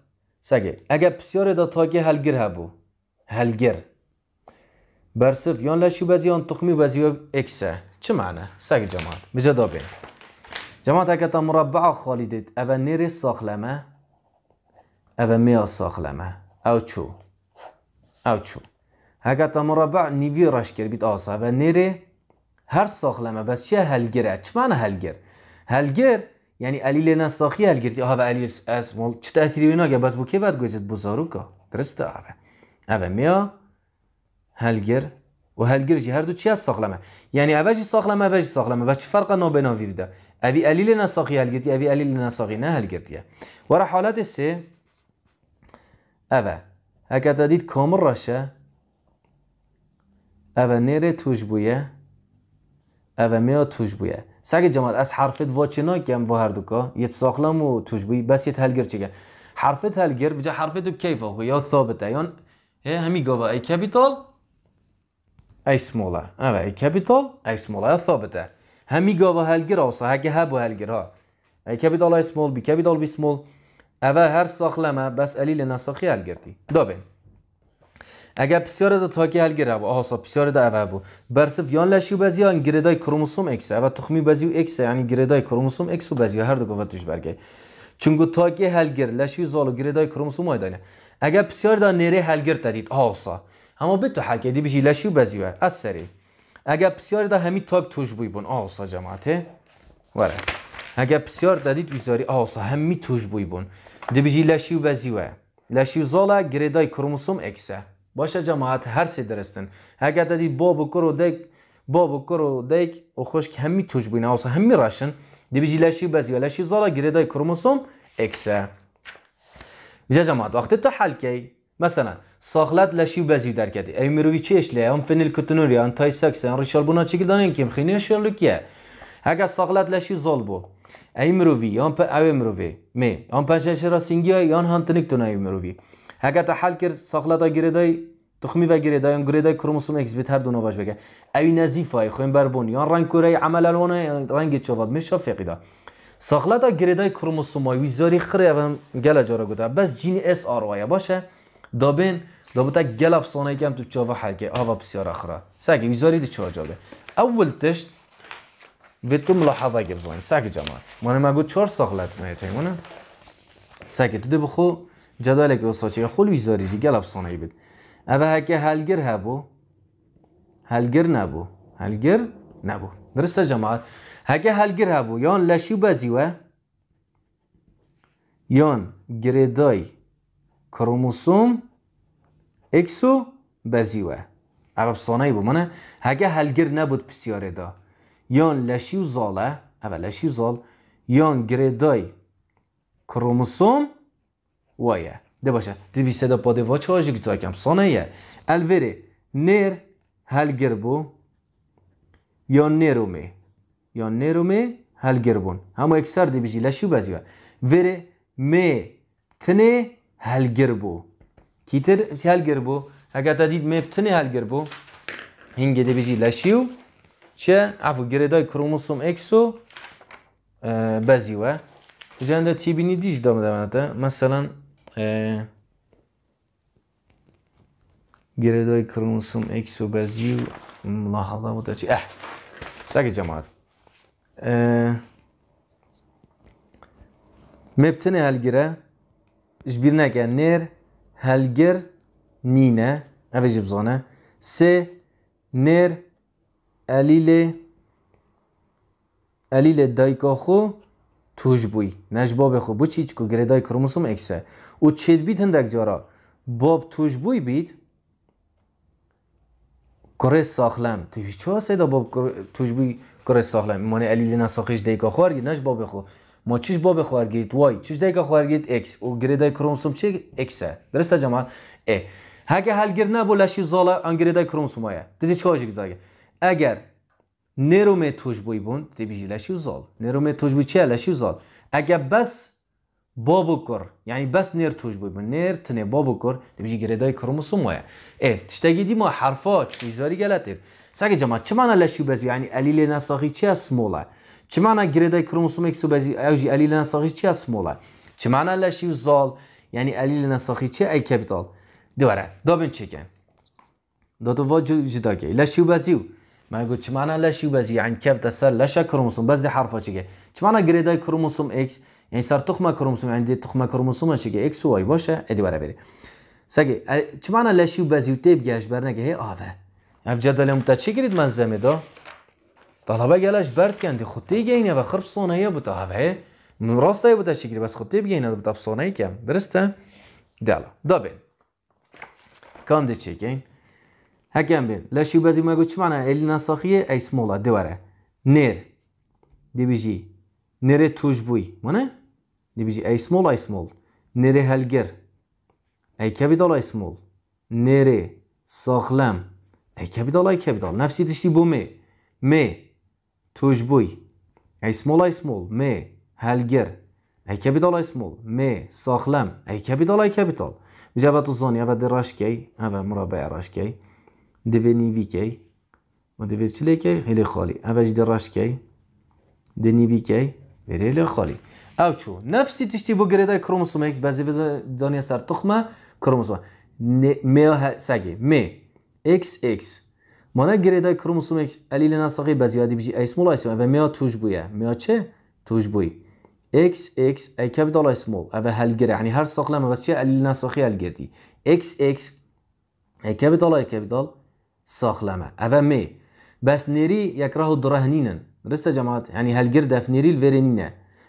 سگه اگر پسیار دا تاکی هلگر ها بو هلگر برصف یان لشی بزی یان تخمی بزی و اکسه چه معنی سگ جماعت بجا دا بین جماعت اگر تا مربع خالی دید اول نیر ساخلمه اول میا ساخلمه اوچو اوچو تا مربع نیوی کرد بیت ئاسا بە هر هەر ساخلەمە هلگر. چە چه معنی هلگر هلگر یعنی هلگر لێنە ساخی هەلگرتی ئاە ئەلیس ئەسمڵ چ تاتیریێناگە بس بو که بەات که بۆ درسته. درسته او. ئەە هلگر هلگر و هەلگرژی هەردوو چیا ساخلەمە یعنی ئەبژی ساخلەمە بەژی ساخلەمە بەچ فەرقە نۆبێنەویدا ئەوی ئەلی لێنە ساخی هەلگرتی ئەوی ئەلی لێنە هلگر نە و وەرە حالت سه ئەە دید دادید کۆمە راشه اوه نیره توش بویه اوه میا توش بویه سگ جماعت از حرفت بۆ چنۆکیان بۆ دوکا یت ساخلم و توش بس بەسیت هەلگر چگه حرفت هلگر بجا حرفت و کیف آخو یا یا یۆن هێ ای ای ای ای ئەی ای ای ای ای یا یا ثابته هەمی گۆڤە هەلگر ئەوسە هب و هلگر ها ای کپیتال ای سمول بی کپیتال بی اوه هر ساخلمه بس علیل نساخی حل گردی دابه اگر پسیار دا تاکی حل گره و آسا پسیار دا اوه بو برصف یان لشیو بزی یان گردای کروموسوم اکسه اوه تخمی بزی و اکس یعنی گردای کروموسوم اکس و بزی هر دو گفت توش برگه چونگو تاکی حل گر لشیو و گردای کروموسوم های دانه اگر پسیار دا نره حل گر تدید آسا اما به تو حکی دی بجی لشیو بزی و از سری اگر پسیار دا همی تاک توش بوی بون آسا جماعته وره اگر پسیار دادید ویزاری آسا همی توش بوی بون دبیجی لشی و بزیوه لشیو و زاله گریدای کروموسوم اکسه باشه جماعت هر سی درستن اگر دادی باب و کرو دیک باب و کرو دیک و خوش که همی توش بینه آسا همی راشن دبیجی لشی و بزیوه لشیو زالا زاله گریدای کروموسوم اکسه جا جماعت وقتی تو حل کی مثلا ساخلت لشی و بزیو در کدی ای مروی چیش لیه هم فنیل کتنوری هم تای سکس هم ریشال بونا چگل دانین کم اگر ساخلت لشی زال بو ای مروی یان په او مروی می آن پنشنش را سینگی های یان تنک تو نای مروی هگه تا حل کرد ساخلتا تخمی و گریده یا گریده کروموسوم اکس بیت هر دو نواش بگه اوی نزیف های خویم بون یا رنگ کورای عمل الوانه رنگ چواد میشه فقیدا ساخلتا گریده کروموسوم های ویزاری خره و گل جارا گوده بس جین اس آر وای باشه دابین دابتا گل افسانه هم تو چاوه حلگه آوا بسیار اخرا سگه ویزاری دی چوار جابه اول تشت و تو ملاحظه گیر زوین سگ جماعت من ما گو چور ساخلت نه تای من سگ تو دبو خو جدال کی وسوچ خول ویزاری زی گلاب سونه بیت اوا هکه هلگر ها بو هلگر نه هلگر نه درسته جماعت هکه هلگر ها بو یان لشی بزی و یان گریدای کروموسوم اکسو بزی و عرب سونه بو من هکه هلگر نبود پسیاره ده یان لشیو زاله اوه لشیو زال یان گریدای کروموسوم وایه ده باشه دی بی سدا پاده وا چاجی گیتا کم سانه یه الوری نر هلگر بو یا نرومه یا نرومه هلگر بون همو اکسر دی بیجی لشیو بزیوه وری می تنه هلگر بو کیتر هلگر بو اگر تا دید می تنه هلگر بو هنگه دی بیجی لشیو چیه؟ عفو گریدای کروموسوم اکسو بعضی و جنده تیبینی دیش دام دمده مثلا گریدای کروموسوم اکسو بعضی و ملاحظه بود چی؟ اه سگه جماعت مبتنی هلگیره جبیرنه که نر هلگر نینه اوه جبزانه سه نر علیل علیل دایکا خو توش بوی نجباب خو بو چیچ کو گردای کروموسوم اکسه او چید بیت هندک جارا باب توش بوی بیت کره ساخلم توی چه سیدا باب توش بوی کره ساخلم مانه علیل نساخیش دایکا خوارگی باب خو ما چیش باب خوارگیت وای چیش دایکا خوارگیت اکس او گردای کروموسوم چی اکسه درسته جمال ای هگه هلگر نبو لشی زالا انگریدای کروموسومایه دیدی چه آجیگ دایگه اگر نرومه توش بوی بون تی بیجی لشی زال نرومه توش چه لشی زال اگر بس بابو کر یعنی بس نر توش بوی بون نر تنه بابو کر تی بیجی گردای کروموسوم وایه ای تشتگی دی ما حرفا چویزاری گلتید سگه جما چه معنی لشی بزی یعنی علیل نساخی چه اسمولا چه معنی گردای کروموسوم اکسو بزی اوجی علیل نساخی چه اسمولا چه معنی لشی زال یعنی علیل نساخی چی؟ ای کپیتال دوباره دابن چکن دادو واجو جداگی. لشیو بزیو من گفت چی معنی لشی بزی یعنی کف تسر لشه کروموسوم بس دی حرفه چیگه چی معنی گریدای ایکس یعنی سر تخمه کروموسوم یعنی تخمه کروموسوم چیگه ایکس و وای باشه ادی برا بری سگه چی معنی لشی بزی تیب گش برنگه نگه آوه اف جدل امتا چی گرید من زمی دا طلبه گلش برد کندی خود تیگه و خرب سونه یا بتا آوه راسته بوتا چی بس خود تیب گینه بتا بسونه کم درسته دلا دابین کام چی چیگین هەکەم بێن لە شیبەزی مەگوچمانە ئەلینا سەخیە ئەی سمۆڵە دەوەرە نێر دیبیژی نێرێ توش بووی منە دیبیژی ئەی سمۆڵ ئای سمۆڵ نێرێ هەلگر ئەی کەبی دەڵای سمۆڵ نێرێ ساخلەم ئەی کەبی دەڵای کەبیداڵ نەفسی تشتی بۆ مێ مێ توش بووی ئەی سمۆڵ ئای سمۆڵ مێ هەلگر ئەی کەبی دەڵای سمۆڵ مێ ساخلەم ئەی کەبی دەڵای کەبیتال جەبەت و زۆنی ئەە دەڕاشکەی ئەە مرا بە ڕاشکەی devez kei. کی و chile چلی کی هلی خالی Avej دراش کی kei. De کی kei, هلی خالی او چو نفسی تشتی بو گریده کروموسوم ایکس بعضی دانی سر تخمه کروموسوم می سگی می ایکس ایکس مانا گریده کروموسوم ایکس علیل نساقی بعضی ها بیجی اسمول اسم و می توش بویه می چه توش بوی X X. ای کپیتال اسمول او هل گره یعنی هر ساقلمه بس چه علیل نساقی هل گردی X. x ای کپیتال ای کپیتال الصاخلمة أفمي بس نيري يكره الدرهنينا رستا جماعة يعني هلجر دف نيري الفيرنينا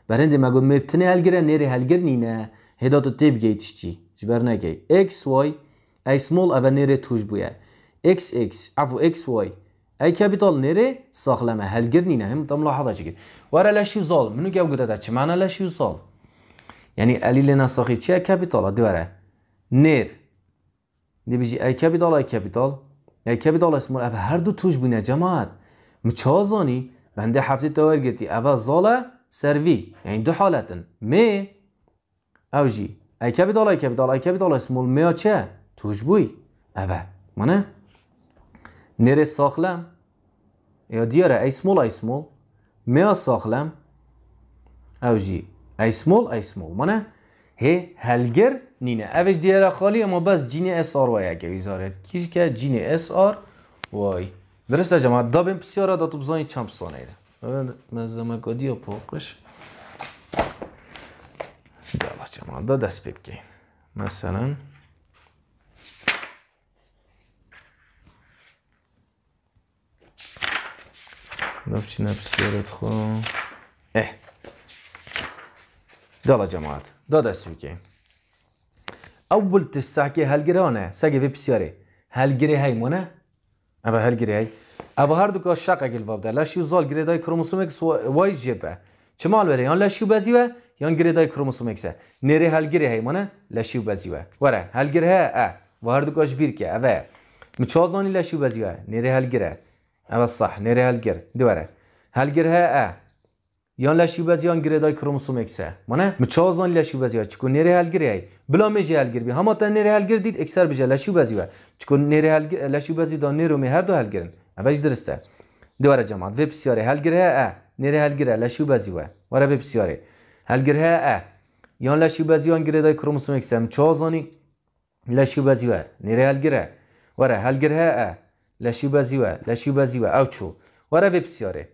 برهندي ما قول مبتني هلجر نيري هلجر نينا هداتو تيب جي تشتي جبرنا جي اكس واي اي سمول أفا نيري توش بويا اكس اكس عفو اكس واي اي كابيتال نيري صاخلمة هلجر نينا هم تم لاحظة شكل ورا لاش يوصل منو جاب قدرة تشمعنا لاش يوصل يعني قليل لنا صاخي تشي كابيتال دوارة نير دي بيجي اي كابيتال اي كابيتال یکی یعنی بدال اسمول اف هر دو توش بونه جماعت مچازانی بنده هفته تاور گتی اف زاله سروی یعنی دو حالتن می او جی ایکی بدال ایکی بدال ایکی بدال اسمول می چه توش بوی اوه مانه نره ساخلم یا دیاره اسمول می میا ساخلم او جی ای اسمول مانه هی هلگر نینه اوش دیگه خالی اما بس جین آر وای اگه ویزارید کیش که جین آر وای درسته جماعت دابیم پسیارا پسیاره دا تو بزانی چند پسانه ببین مزمه گادی و پاکش دالا جماعت دا دست ببکیم مثلا دا چی پسیارت خواه اه دالا جماعت دا دست ببکیم اول تساكي هالجرانا ساقي بيبسياري هالجري هاي منا ابا هالجري هاي ابا هر الشقة قلباب زال لاش دای جري دای وای وای چه مال بره یان لشیو بزیوه یان گره دای اکسه نره هلگره هیمانه لشیو بزیوه وره هلگره اه و هر دوکاش بیر که اوه مچازانی لشیو بزیوه نره هلگره اما صح نره هلگر دوره هلگره اه یان لشی بز یان گره دای کروموسوم اکسه منه مچازان لشی بز یا چکو نره هل گره ای بلا میجه هل گیر بی هما تا نره هل گیر دید اکسر بجه لشی بزی و چکو نره هل لشی بزی دا نرو می هر دو هل گیرن اوش درسته دوباره جماعت وی بسیاره هل گره اه نره هل گره لشی بزی و وره وی بسیاره هل گره اه یان لشی بزی یان گره دای کروموسوم اکسه مچازانی لشی بزی و نره هل گره وره هل گره اه لشی بزی و لشی بزی و او چو وره وی بسیاره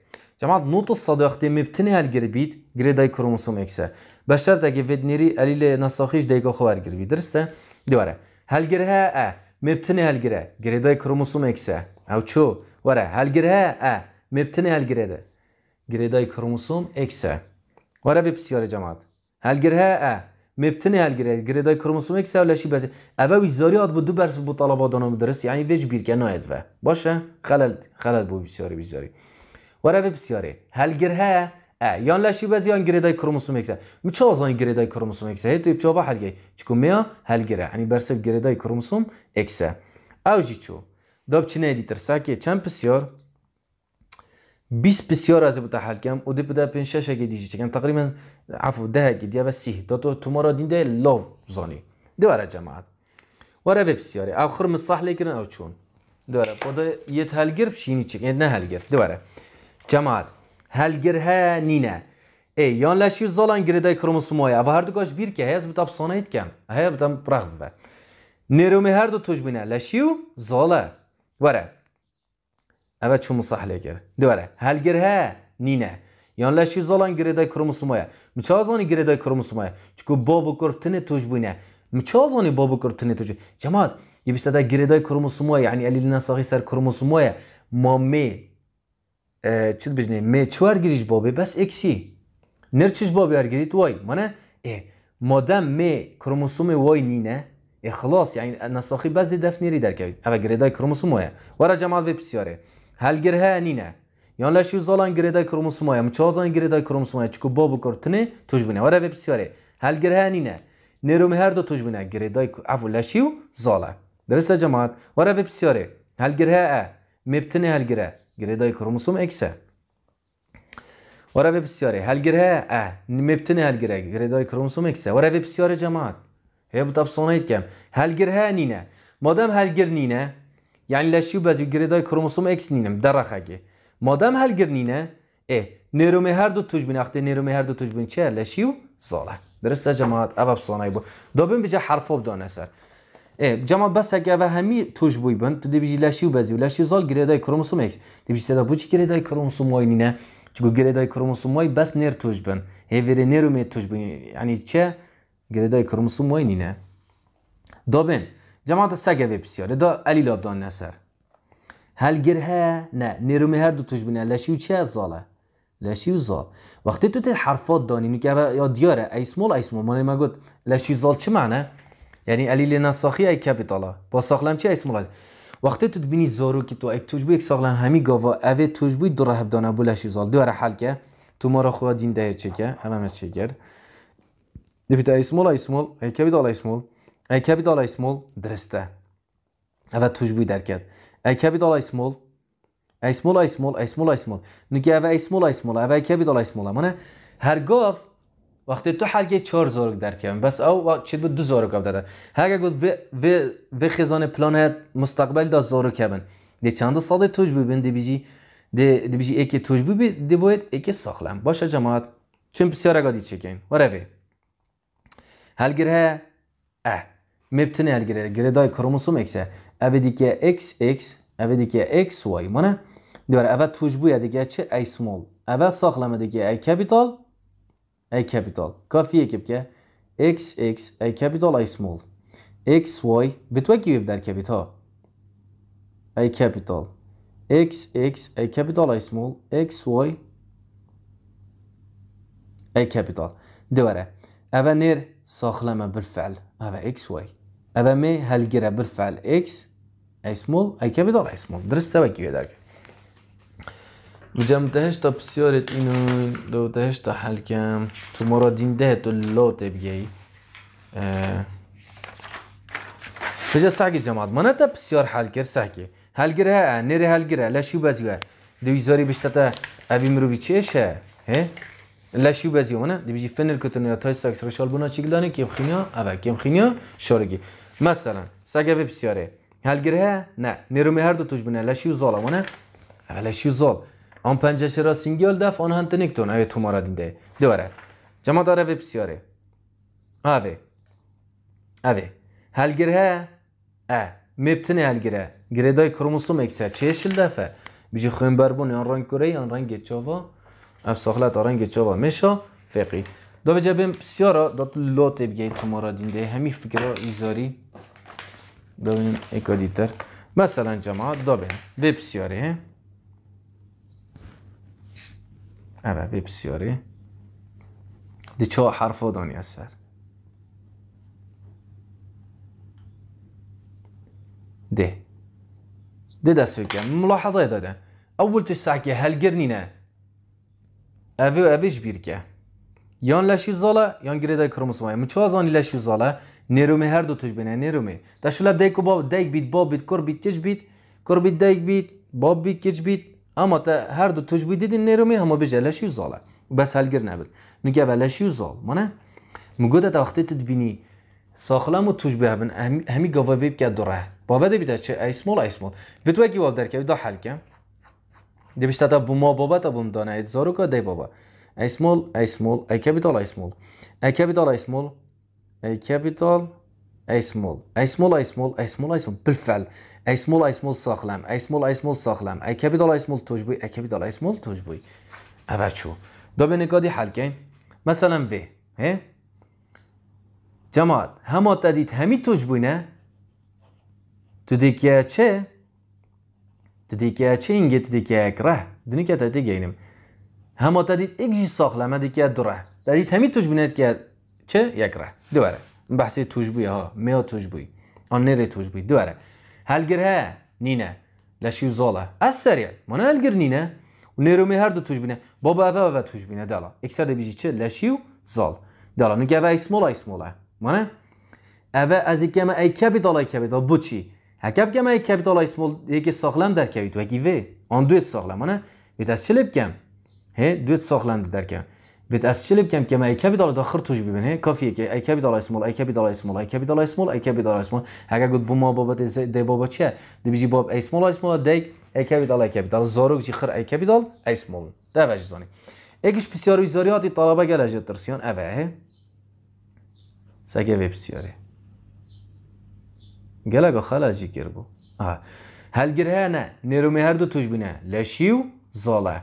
جماعة نوت الصدق تم بتنه الجربيت جريداي كروموسوم إكسا بشر تاكي فيدنيري قليل نساخيش دايكا خو الجربيت درسته دوارة هل جرها أه مبتنه الجرا جريداي كروموسوم إكسا أو شو ورا هل جرها أه مبتنه الجريدا جريداي كروموسوم إكسا ورا ببسيار جماعة هل جرها أه مبتني هل گره گره دای کروموسوم یک ولا شی بده ابا وی زاریات بود دو برس بود طلبات دانم درس یعنی وج بیر که ناید و باشه خلل خلل بود بسیاری بسیاری وره بسیاره گره ها یان لشی بزی یان دای کروموسوم آزان گره دای کروموسوم اکسه. هیتو بچوا حلگی چکو میا هلگره یعنی گره دای کروموسوم او اوجی چو داب چنه دی ترساکی چند پسیار 20 بسیار از بوده حل کم او دی ده پین شش اگه دیجی چکم تقریبا عفو ده اگه دیا و سیه. دا تو تو مرا دین ده لا زانی دوباره جماعت وره بسیاره او خرم صح لیکرن او چون دوباره دا یه تلگر بشینی چکم نه هلگر دوباره Cemaat. Helgirhe nine. Ey yanlaşıyor zalan kromosomu ya. Ve her dukaş bir ki hayaz bitap sona etkem. Hayaz bitap rahv ve. Nerumi her du tujbine. Laşıyor zala. Vere. Evet şu musahle gir. Duvara. Helgirhe nine. Yanlaşıyor zalan girede kromosomaya. Müçazani girede kromosomaya. Çünkü babu kurtini tujbine. Müçazani babu kurtini tujbine. Cemaat. Yibişte de kromosomu kromosomoya. Yani elinden sahi ser ya. Mami. چی بجنه میچوار گریش بابه بس اکسی نر چش بابه ارگریت وای مانه اه مادم می کروموسوم وای نینه اه خلاص یعنی نساخی بس دف نیری در کوید اوه گریده کروموسوم وای ورا جماعت وی پسیاره هل گره نینه یان لشیو زالان گریده کروموسوم وای مچازان گریده کروموسوم وای چکو بابو کرتنه توش بینه ورا وی پسیاره هل گره نینه نیرومی هر دو توش بینه گریده عفو لشیو و زاله درسته جماعت ورا وی پسیاره هل گره اه هل گره گريداي كروموسوم اكس ورا في بسياري هل جرها اه مبتني هل جرها جريداي كروموسوم اكس ورا في بسياري جماعات هي بطب صونيت كم هل جرها نينا مادام هل جر نينا يعني لاشيو بازي جريداي كروموسوم اكس نينا مدرخه مادام هل جر نينا اه نیرومه هر دو توج بین اخته نیرومه هر دو توج بین چه لشیو زاله درسته جماعت ابب صانعی بود دوبین بجا حرفا بدان اثر جما بس هک و همی توش بوی بند تو دبیجی لشی و بزی و لشی زال گره دای کروموسوم هیست دبیجی سیده بوچی گره دای کروموسوم های نینه چگو گره دای کروموسوم بس نر توش بند هیویره نر رو توش بند یعنی چه گره دای کروموسوم های نینه دا بین جما دا سگه و دا علی لابدان نسر هل گره نه نر هر دو توش بند لشی و چه از زاله لشی و زال وقتی تو حرفات دانی نکه یا دیاره ای سمول ای سمول مانه ما گفت لشی زال چه معنی؟ یعنی علی لنساخی ای کپیتالا با ساخلم چی اسم لازم وقتی تو بینی زارو که تو اک توجبو یک ساخلم همی گاوا اوه توجبو دو رهب دانه بولشی زال دواره حل که تو ما را خواه دین ده چکه همه چکر دبیت اسمول اسمول ای کپیتالا اسمول ای کپیتالا اسمول درسته اوه توجبو درکت ای کپیتالا اسمول اسمول اسمول اسمول اسمول نگه اوه اسمول اسمول اوه کپیتالا اسمول منه هرگاه وقتی تو حلقه چهار زورگ در کردن بس او چی بود دو زورگ داده هر گفت و و و خزانه پلانت مستقبل دا زورگ کبن دی چند سال توج ببین دی بیجی دی دی بیجی ایکی توج ببی دی باید ایکی ساخلم باشه جماعت چون بسیار اگادی چکین وره بی هلگر اه مبتنی هلگره گره دای کروموسوم اکسه اوه دیگه اکس اکس اوه دیگه اکس وای مانه دیوار اوه توج بویه دیگه چه ای سمول اوه ساخلمه دیگه ای کپیتال A capital كافية كيف X X A capital A small X Y بتوجه بدر كابيتال A capital X X A capital A small X Y A capital دوره أبا نير صاخلمة بالفعل أبا X Y أبا مي هلقرة بالفعل X A small A capital A small درست توجه بدرك جا متهشتا بسیارت اینو دو تهشتا حل كام تو مرادين دهتو اللو تبقي أه فجا ساقي جماعة من نتا بسيار حل كر ساقي هل قرها نري هل قرها لا شو بازيوه دوی زاری بشتا ابی مروی چشه ها لشیو بازی ونه دی بجی فنل کتر نیا تای ساکس رشال بنا چی گلانه کم خینیا اوه کم خینیا شارگی مثلا سگه بسیاره هل گره نه نرومه هر دو توش بینه لشیو زالمونه لشیو زال آن پنجش را سینگیال دف آن هنت نکتون، اوه تو مارا دینده دوره جما داره و بسیاره اوه اوه هلگره اه مبتنه هلگره دای کروموسوم اکسه چه شل دفه بیجی خویم بربون آن رنگ کره آن رنگ چاوا اف ساخلت آن رنگ چاوا میشا فقی دو بجه بیم بسیارا دات لوت بگی تو مارا دینده همی را ایزاری دو بیم اکادیتر مثلا جماعت دو بیم بسیاره اوه بسیاری دی چه حرف دنیا سر ده ده دست بکن ملاحظه داده اول تش که هل گرنینه اوه اوهش بیر که یان لش زاله یان گریده کروموسومای مو چه ازانی لش زاله نرومه هر دو توش بینه نرومه دشولا دیک و باب دیک بیت باب بیت کور بیت کج بیت کور بیت دیک بیت باب بیت کج بیت اما تا هر دو توش بودید نیرومی همه بجه لش یو زاله بس هلگر نبید نگه و لش یو زال مانه مگو ده وقتی تدبینی ساخلام و توش به همی همی گاوه بیب که دوره باوده بیده چه ایسمال ایسمال بیتوه گی واب در که دا حل کم دی بیشتر تا بما بابا تا بم دانه اتزارو که دی بابا ایسمال ایسمال ای کپیتال ایسمال ای کپیتال ایسمال ای کپیتال اي سمول اي سمول اي سمول اي سمول اي سمول بالفعل اي سمول اي سمول ساقلام اي سمول اي سمول ساقلام اي كابيتال اي سمول توجبوي اي كابيتال اي سمول توجبوي اول شو دو بنقادي حل كاين مثلا في هي جماعت هما تديت همي نه تو توجبوينا تديكيا چه تدیکیا چه انجی تدیکیا اکره کتا تدی گینم هما تديت اكجي ساقلام تديكيا دره تديت همي توجبوينا تديكيا چه یکره دوباره بحثی توش بوی ها میا توش بوی آن نره توش بوی دواره هلگر ها نینه لشی زاله از سریع من هلگر نینه و نرومی هر دو توش بینه بابا اوه اوه توش بینه دلا اکسر ده بیجی چه لشی و زال دلا نگه اوه اسمولا اسمولا منه اوه از اکمه ای کبی دالا ای کبی دالا بو چی هکب گم ای کبی دالا اسمول یکی ساخلم در کوید و گیوه آن دویت ساخلم منه بیت از چه لب گم هه دویت ساخلم در کوید بتقسم كم اي كابيتال ادخر توش ببنه كافيه كي اي كابيتال اسمول اي كابيتال اسمول اي كابيتال اسمول اي كابيتال اسمول هكا قد بما بابا دي بابا تشا دي بيجي باب اي سمول اي سمول ديك اي كابيتال اي كابيتال زارو جي خر اي كابيتال اي سمول ده بجزاني اكش بسياري زارياتي طلبه قال اجي ترسيان افاه ساكي في بسياري قال اجا خلاجي كيربو اه هل جرهانا نيرومي هردو توش بنا لشيو زاله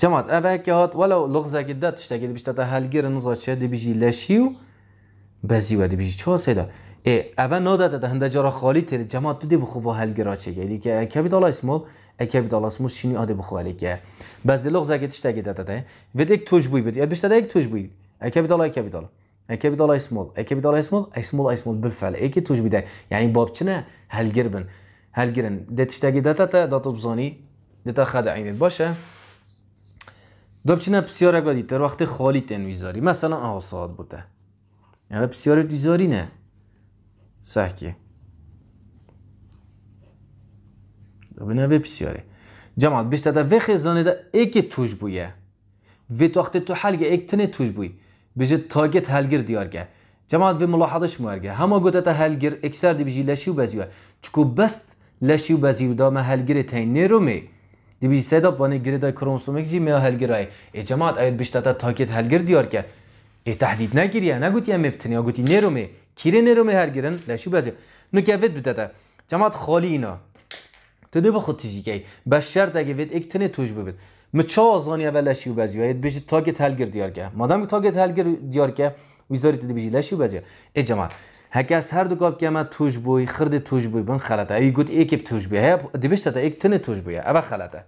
جماعة که هات ولو لغزة قد تشتاقي دي بشتاتا هلقير نزاچه دی بیجی لشیو بزی و دی بیجی چه سیدا ای اول نودا داده هنده جارا خالی تری جماعت تو دی بخو و هل گرا چه گیدی که کبی دالا اسمول کبی دالا اسمول شینی آده بخو ولی که بس دلوغ زگتش تگی داده ده ود یک توج بوی بدی بیشتر یک توج بوی کبی دالا کبی دالا کبی دالا اسمول کبی دالا اسمول اسمول اسمول بالفعل ای که توج بده یعنی باب چنه هل بن هل گرن دتش تگی داده ده دتا خدا عینت باشه دبچینه بسیار گادی تر وقت خالی تن ویزاری مثلا آه ساعت بوده یعنی بسیار ویزاری نه سحکی دبینه نه بسیاره جماعت بیشتر در وقت زانه در ایک توش بویه و وقت تو حلگه یک تنه توش بوی بیشتر تاگت حلگر دیارگه جماعت و ملاحظش مرگه همه گوته تا حلگر اکثر دی بیشی لشی و بزیوه چکو بست لشی و بزیو دامه حلگر تین می. دی بی سیدا بانی گریدا کروموسومک جی میا هلگرای ای جماعت ایت بشتاتا تاکت هلگر دیار کرد ای تهدید نگیریه نگوتی ام بتنی گوتی نرومه کیره نرومه هرگرن لشو بزی نو کفت بتاتا جماعت خالی اینا تو دو بخود تیزیکی بشر دگه وید اک تنه توش ببید مچا آزانی اول لشیو بزی و ایت بشی تاکت هلگر دیار که مادام تاکت هلگر دیار که ویزاری تو دبیجی لشیو بزی ای جماعت hakasi hardik olib kelaman tujbuy xirdi tujbuy bun xalata yigit ekib tujbuy debishtata ek tini tujbuy ava xalata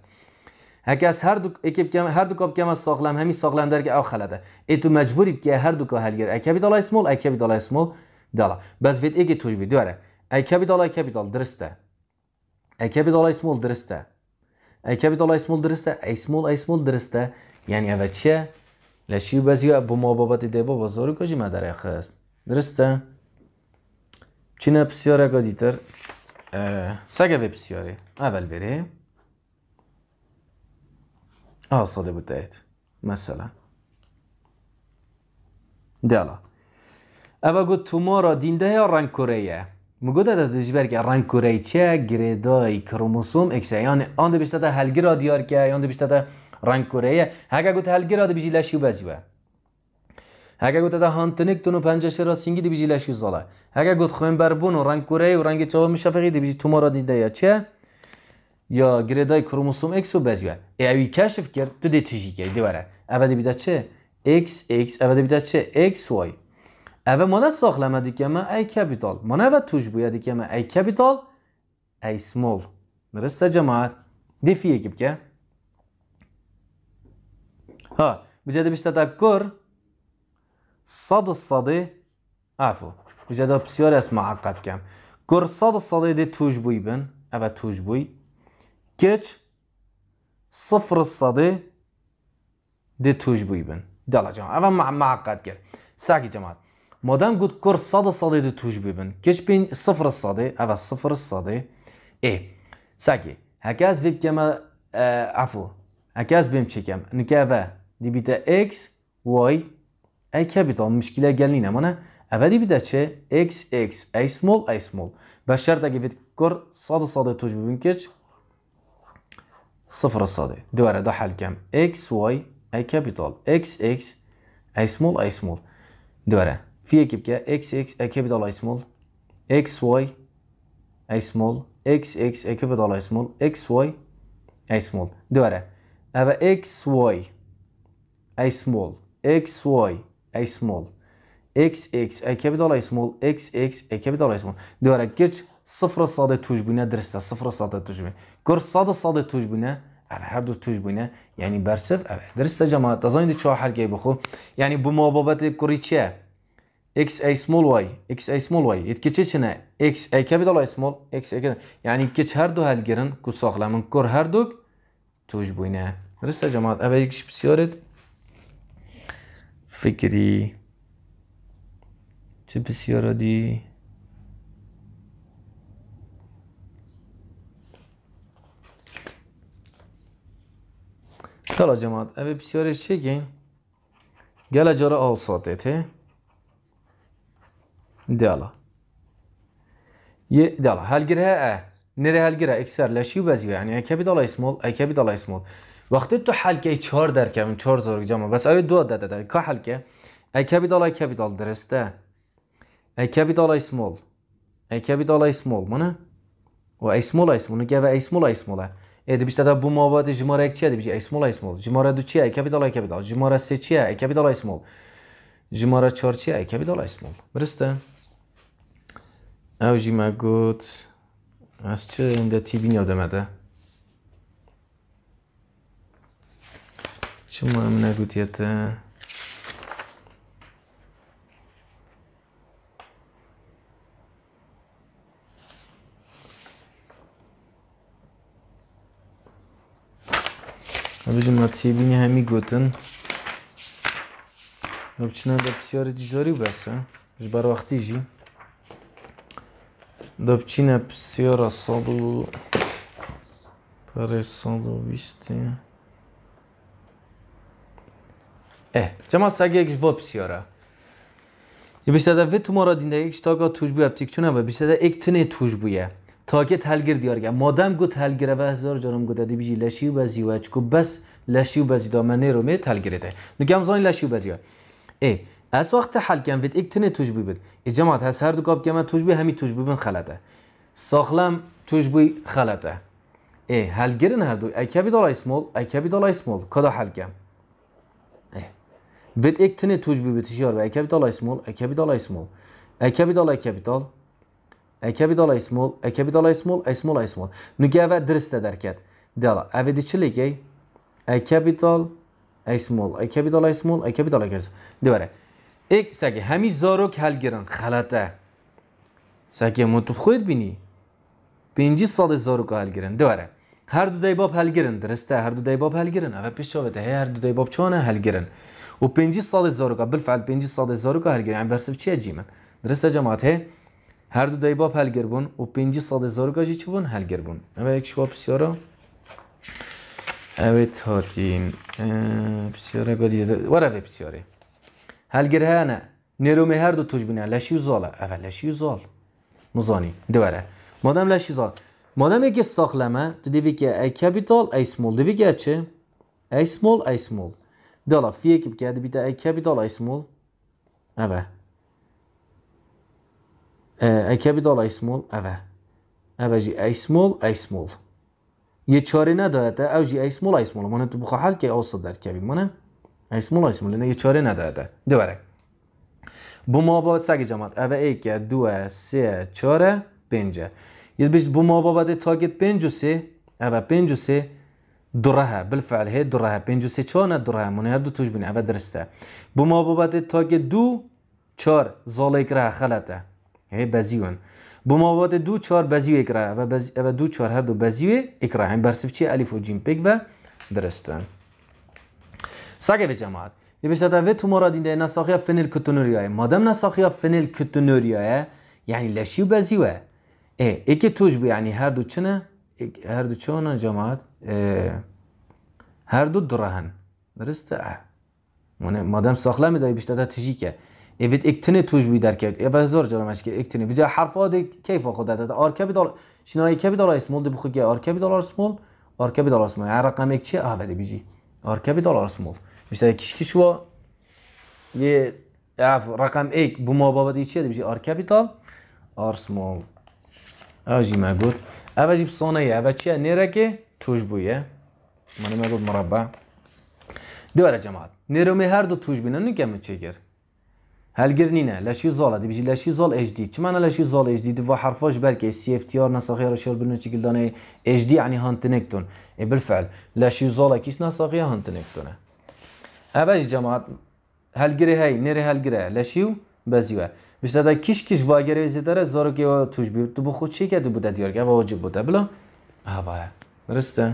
hakasi hardik ekib kelaman hardik olib kelaman sog'lam hami sog'lam darga av xalata etu majbur ibka hardik halgir akabidala smol akabidala smol dala bas vet eki tujbuy devara akabidala akabidal dirista akabidala smol dirista akabidala اسمول dirista ay smol ay smol dirista ya'ni avacha lashiyu bazyu bu mobobati debo کجی kojima خست درسته Cine دیتر؟ سگه به پسیاره، اول بریم. آزاده بدهید. مثلا. دیالا. اما گو توما دینده یا رنگ یه مگو ده دوش که رنگ کوره چه گریدای کروموسوم اکسه یعنی آن ده بیشتر هلگی را دیار که یعنی بیشتر رنگ یه هگه گوت هلگی را ده بیجی لشیو بزیوه هەگە گوتەدا هەنتنێکتون و پنج شێرە سنگی دەبیجی لە شیزەڵە هەگە گوت خوێن بەربوون و ڕنگکوورەی و ڕەنگی چاوە میشەفەقی دەبیجی تومۆرە دیدەیە چێ؟ یا گرێدای کروموسوم ئکس و بەزیوە ئەوی کەشف کرد تو دێ تژیکە دیوەرە ئەە دەبیدا چێ؟ XX ئەە دەبیدا چێ XY ئەە مۆە ساخلەمە دیکەمە ئەی کپیتال منەوە توش بووە دیکەمە ئەی کپیتال ئەی سمۆڵ درستە جەماعات دیفیەکی بکە؟ ها بجە دەبیشتە تا کوور؟ صد الصدي عفو وجدا بسيار اسم معقد كم قر صد الصدي دي توج بوي بن أبا توج بوي كيش صفر الصدي دي توج بوي بن دلا جماعة أبا مع معقد كم ساكي جماعة مادام قد قر صد الصدي دي توج بوي بن كيش بين صفر الصدي أبا صفر الصدي إيه ساكي هكاز فيب كما آه عفو هكاز بيم تشيكم نكافا دي بيتا اكس واي ای کپیتال مشکیlə gəlin mənə əbədi bir də ki x x a small a small. Bəşər də gevit qor sadı sadı tujbun keç. Sıfır sadı. Divara da həll kəm x y a capital x x a small a small. Divara. في كبكة x x a capital a small x y a small x x a capital a small x y a small. Divara. Əbə x y a small x y a small x x x x small, xx اكبدال سمول xx sıfır sade دوارا كرش صفر صاد توجبنا درستا صفر صاد توجبنا كر صاد صاد توجبنا اف حد توجبنا يعني برسف اف درستا جماعه تظن دي شو Yani bu muhabbeti بمواببت içe x a small y x a small y etkeç içine x a capital y small x a capital yani keç her do hal girin kutsaklamın kur her dok tujbuyna. Rısa cemaat eve yüküş bir siyaret fikri, ce بسیار دی Kala cemaat evi psiyoloji çekin. Geleceğe alsa dedi. Dela. Ye dela. Helgirhe e. Nere helgirhe ekserleşiyor bez yani. Ekebi dala ismol. Ekebi dala ismol. وقتی تو حلقه چهار در کردیم چهار زرگ جمع بس اوی دو داده داده که حلقه ای کپیتال ای کپیتال درسته ای کپیتال ای سمول ای کپیتال ای سمول منه و ای سمول ای سمول گه و ای سمول ای سموله ای دیبیش داده بو مابات جماره یک چیه دیبیش ای سمول ای سمول جماره دو چیه ای کپیتال ای کپیتال جماره سه چیه ای کپیتال ای سمول جماره چهار چیه ای کپیتال ای سمول درسته او جیمه گود از چه این ده تی بینیو دمده Filmăm în agutietă. Abicim, ați bine hai migutân. Obțină de psiori de joriu besă. Își bar oahtiji. De obțină psiora sadul... Pare sadul viste... E, جماعت səhə یکش vəpsi yara. یه بیشتر دوی تو دینده یک تاگا توش بو چون چونه بیشتر یک تنه توش بویه تا که تلگیر مادم گو و هزار جانم گو دادی لشی و بزی و چکو بس لشی و بزی رو می تلگیره ده نگم لشی و بزی ها از وقت حل کن وید یک تنه توش بود جماعت هر دو کاب که توش بی همی توش توش بی خلطه ای هر دو اکبی دالا اسمول اسمول Vet ektini tujbi bitişiyor ve ekebidala ismol, ekebidala ismol. Ekebidala ekebidal. Ekebidala ismol, ekebidala ismol, esmola ismol. Nügeve dirist ederken. Dela. Evediçilik ey. Ekebidal esmol, ekebidala ismol, ekebidala ekebidal. Divere. Ek sagi hemi zarok helgirin. Halata. Sagi mutub khuyed bini. Binci sadı zarok helgirin. Divere. Her du deybab helgirin. Diriste her du deybab helgirin. Evet pişçavete her du deybab çoğana helgirin. Helgirin. و سال زارگا بالفعل 5 سال زارگا هلگر یعنی برسف چی اجیمن درسته جماعت هه هر دو دیباب هلگر بون و 5 سال زارگا جی چی بون هلگر بون اوه یک شوا پسیارا اوه تاتیم پسیارا گا دیده وره اوه پسیاره هلگر هانه نیرومه هر دو توج بینه لشی و زاله اوه لشی زال مزانی دوباره مادم لشی زال مادم یکی ساخلمه تو دیوی که ای کپیتال ای سمول دیوی که چه ای سمول ای سمول دالا في يكب كاد بيتا اسمول ابا اي كابي اسمول ابا ابا جي اسمول سمول اي چاره نداره تا او جی ای اسمول. من تو بخواه که اوصد در کابی مانه ای سمول اسمول. یه چاره نداره دوباره بو ما سگ جماعت دو سه چهار پنجه یه با تاکت پنج درها بالفعل هی درها پنج و سه چانه درها من هر دو توش بینه و درسته بما تا که دو چار زاله ایک ره خلطه هی بزیون ما بابت دو چار بزیو ایک ره و, دو چار هر دو بزیو ایک ره هم برسف چی الیف و جیم پیک و درسته سگه به جماعت یه بشه تا تو مراد دینده ده نساخیا فنل کتونوریای مادم نساخیا فنل کتونوریای یعنی لشی و بزیوه ای توش بی یعنی هر دو چنه چونه جماعت هر دو درهن درسته مونه مادام می دای بیشتر ده که. ایوید اکتنه توش بی در کرد ایوید هزار که اکتنه ویجا حرف کیف کیفا خود ده آرکه بدال شنایی که بدال اسمول ده بخوگه آرکه دار اسمول آرکه دار اسمول یه رقم ایک چه آوه بده بیجی آرکه دار اسمول بیشتر کشکش و یه رقم یک بابا دی چه ده بیجی آرکه بدال آرسمول آجی مگود اوه جیب ای. اوه چیه نیره که توش buye. Mana merod murabba. Divara جماعت Nerome هر دو توش بینن نگه mi çeker? هلگر نینه لشی زاله دی بیجی لشی زال اج دی معنی لشی زال اج دی و حرفاش برکه سی اف تی آر نساخی را شیل برنو چیکل دانه اج دی یعنی هانتنکتون ای بالفعل لشی زاله کیش نساخی هانتنکتونه اوش جماعت هلگره هی نره هلگره لشیو بزیوه بیشتر دا کیش کیش واگره زیداره زارو که توش بیو تو بخود چی که دو بوده دیارگه واجب بوده بلا هواه درسته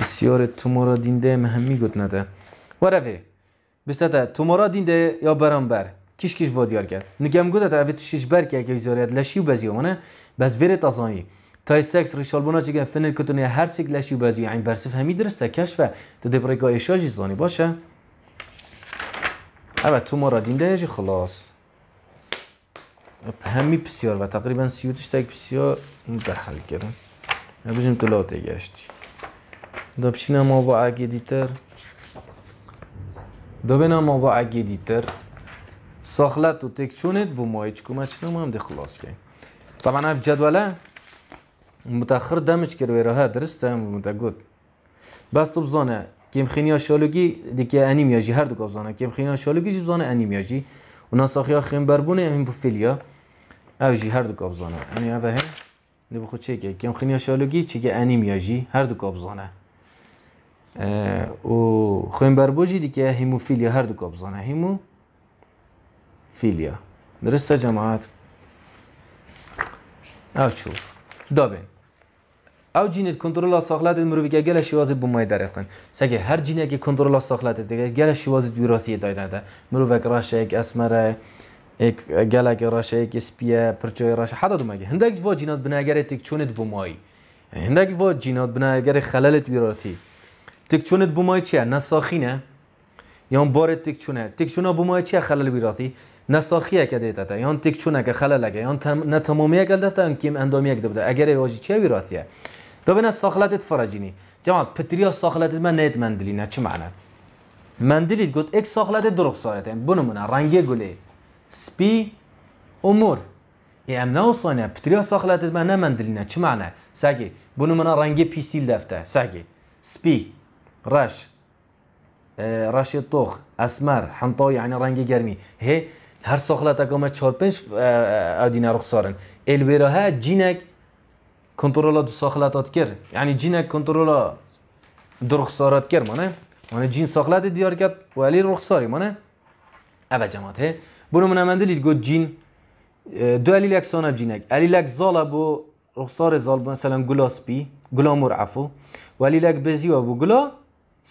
بسیار تو مرا دینده مهمی گوت نده وروی بستاتا تو مرا دینده یا برانبر کیش کیش وادیار کرد نگم گوت اوی تو شش بر که اگه زیاریت لشی و بزی وانه بس ویر تازانی تای سکس ریشال بنا چگه فنر کتونه هر سیک لشی و بزی این برسف همی درسته کشفه تو دبرای گاه اشاجی زانی باشه اوی تو مرا دینده جی خلاص همی بسیار و تقریبا سیوتش تک بسیار ده حل Abrim tu lá گشتی. tegesti. Da piscina mă va ageditor. Da bina mă va ساخلت و تکچونید بو مایچ کمچ ما هم ده خلاص کن طبعا اف جدوله متأخر دمج کرد و راه درسته هم متگود بس تو بزانه کم خینیا شالوگی دیگه انیمیاجی هر دو زانه کم خینیا شالوگی جی بزانه انیمیاجی اونا ساخیا خیم بربونه همین بو فیلیا او جی هر دو زانه. یعنی اوه نه بخو که کم خنیا شالوگی که انیم یاجی هر دو کابزانه و خویم بر بوجی دیگه هیموفیلیا هر دو کابزانه هیمو فیلیا درسته جماعت او چو دابین او جینت کنترل ساخلات مروی که گله شوازی بومای داره کن سگه هر جینه که کنترل ساخلات دیگه گله شوازی وراثی دایده ده مروی یک اسمره یک گلک راشه یک سپیه پرچای راشه حدا اگه هندک وا جینات اگر تک چونت بومایی هندک وا جینات اگر خلالت بیراتی تک چونت بومایی چیه نه؟ یا بار تک چونه تک چونه بومایی چیه خلال بیراتی نساخیه که دیتا تا یا تک چونه که خلل اگه یا نتمامیه که دفتا یا کیم اندامیه که دفتا اگر واجی چیه بیراتیه دو بنا ساخلتت فرجینی جماعت پتریا ساخلتت من نیت مندلی نه چه معنی مندلیت گفت یک ساخلت درخ سارتن بنمونه رنگی گلی سبي امور E نو usanya pitriya sahlatet ben hemen diline çi mana? Sagi bunu bana rengi pisil دفته Sagi سپی رش راشی توخ، اسمر حنطا یعنی رنگ گرمی هی هر ساخلت اگه چهار پنج ادینه رخ سارن الویرا ها جینک کنترولا دو ساخلتات کر یعنی جینک کنترولا دو رخسارات کر مانه مانه جین ساخلت دیار کرد ولی رخساری مانه اوه جماعت هی بۆ دلید گود جین دو جینک سۆنە رخصار زال زاڵە بۆ ڕخسارێ زاڵ بن سەلم گولاسپی گولا مرعفو اک بزیوە بوو گلا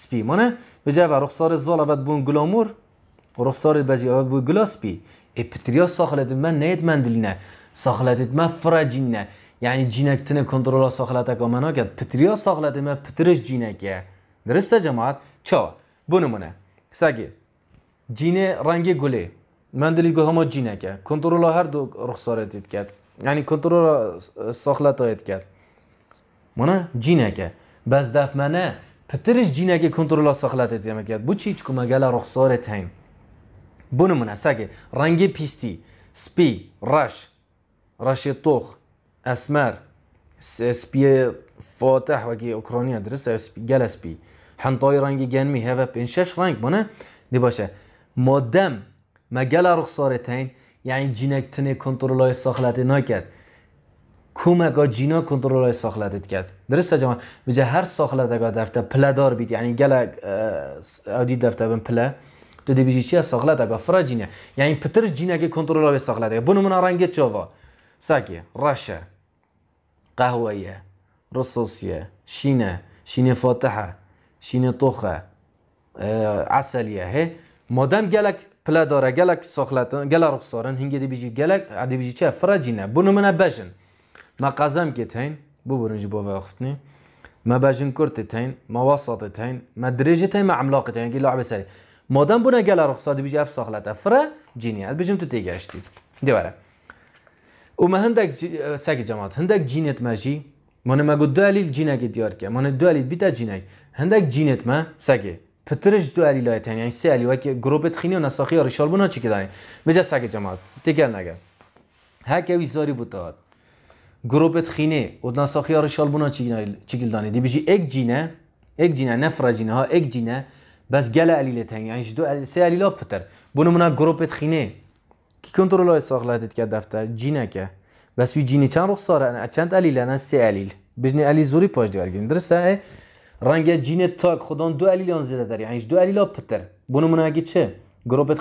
سپی بون گلا ڕخسارە و رخصار و ڕخسارێت بەزیەوە گلا گلاسپی ای پتریا ساخلت من من دلینه ساخلێتت من فرەجینە یعنی کنترول ساخلت اک ساخلەتەکە کد پتریا ساخلت من پترش جینکه درسته جماعت چا بونو منه ساگێ جین رنگ گله من دلیگاه ما جی نکرد کنترل هر دو رخصاره دید کرد یعنی کنترل ساخلت هایت کرد مانه؟ جی نکرد بس دف منه پترش جی که کنترل ساخلت هایت کرد بو چی چکو مگل رخصاره تایم بونو منه سگه رنگ پیستی سپی رش رش توخ اسمر سپی فاتح وگی اوکرانیا درسته گل سپی. حنطای رنگی گنمی هوا پین شش رنگ مانه دی باشه مادم مگل تین یعنی جینک تنه های ساخلت نکرد کومگا جینا کنترلای ساخلتت کرد درسته جماعه بجه هر ساخلتگا دفته پله دار بید یعنی گل اودی دفته بین پله تو دی بیجی ساخلت ساخلتگا فرا جینه یعنی پتر جینه که کنترلای ساخلتگا بونو من رنگ چوا ساکی راشه قهوهیه رسوسیه شینه شینه فاتحه شینه توخه عسلیه مادم گلک پلادارا گلک ساخلتن گل رخسارن هنگی دی بیجی گلک عدی بیجی چه فراجینه بونو منه بجن ما قزم که تین بو برنج بو وقتنی ما بجن کرت تین ما وسط تین ما درجه تین ما عملاق تین گی لعب سری مادم بونه گل رخسار دی بیجی اف ساخلت فرا جینی عد بجم تو تیگشتی دیواره و ما هندک سگ جماعت هندک جینت ماجی من ما گو دلیل جینک دیار که من دلیل بیت جینک هندک جینت ما سگه پترش دو علی لایت یعنی سه علی که گروپت خینی و نساخی آریشال بنا چی کدنی بجا سگ جماعت تکل نگه هک اوی زاری بود داد گروه خینه و نساخی آریشال بنا چی کدنی دی بجی ایک جینه ایک جینه نفر جینه ها ایک جینه بس گل علی لایت یعنی دو علی سه علی لا پتر بونو منا گروپت خینه کی کنترول های ساخ کرد دفتر جینه که بس وی جینه چند رخ ساره چند علی نه سه علیل بجنی علی زوری پاش دیگر درسته رنگ جین تاک خودان دو آن زده داری، یعنی دو علیل پتر بونو چه؟ اگه بۆنە مناگی چێ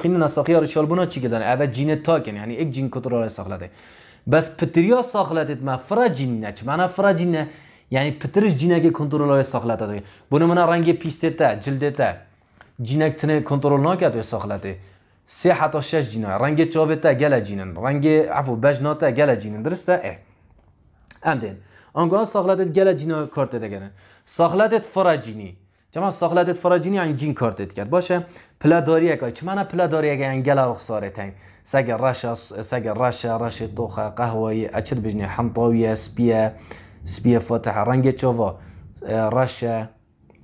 ها نەساقی بونا چی دەن اول جین تاکن یعنی یک جین ما فرا جین نه چه معنی فرا جین نه یعنی پترش جینەکە کنتۆرۆلەوە آره ساخلەتە دەێ بۆنە منە ڕەنگە پیستێتە جلدێتە جینەک تنێ کنتۆرۆل ناکاتێ ساخلەتێ سێ حتا شش رنگ چاوه تا گل جینن رنگ عفو بجنا تا گل جینن درستە ئە ئەم دێن ئەنگان گل گەلە جینە کارتێ ساخلتت فراجینی چما ساخلتت فراجینی یعنی جین کارتت کرد باشه پلاداری اگه چه من پلاداری اگه یعنی گلا ساره تین سگ رشا سگر رشا رش دوخه قهوه اچر بجنی حمطاویه سپیه سپیه فتحه رنگ چوا رشا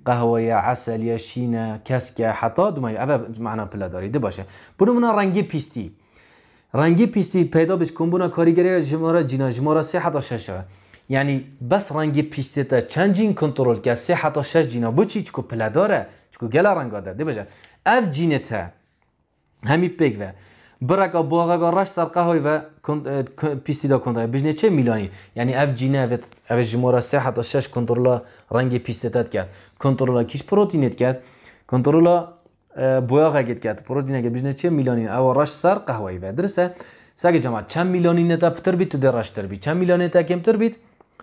قهوه عسل یا شینه کسکه حتا دومایی اوه معنا پلاداری ده باشه برو منا رنگی پیستی رنگی پیستی پیدا بش کن بنا کاریگری جماره جینا جماره سه حتا ششه یعنی بس رنگ تا چند جین کنترل که سه حتا شش جینا بچی چکو پلا داره چکو گلا رنگ آده دی بجه اف جینه تا همی پیگ و براکا باغا رش سرقه های و کنده کنترل بجنه چه میلانی یعنی اف جینه و اف جمورا سه حتا شش کنترل رنگ تا کرد کنترل کیش پروتینت کرد کنترل بویاغا گید کرد پروتینه که بجنه چه میلانی او رش سر قهوه و درسته سگه جماعت چند میلانی نتا پتر بید تو درش تر بید چند میلانی کم تر بید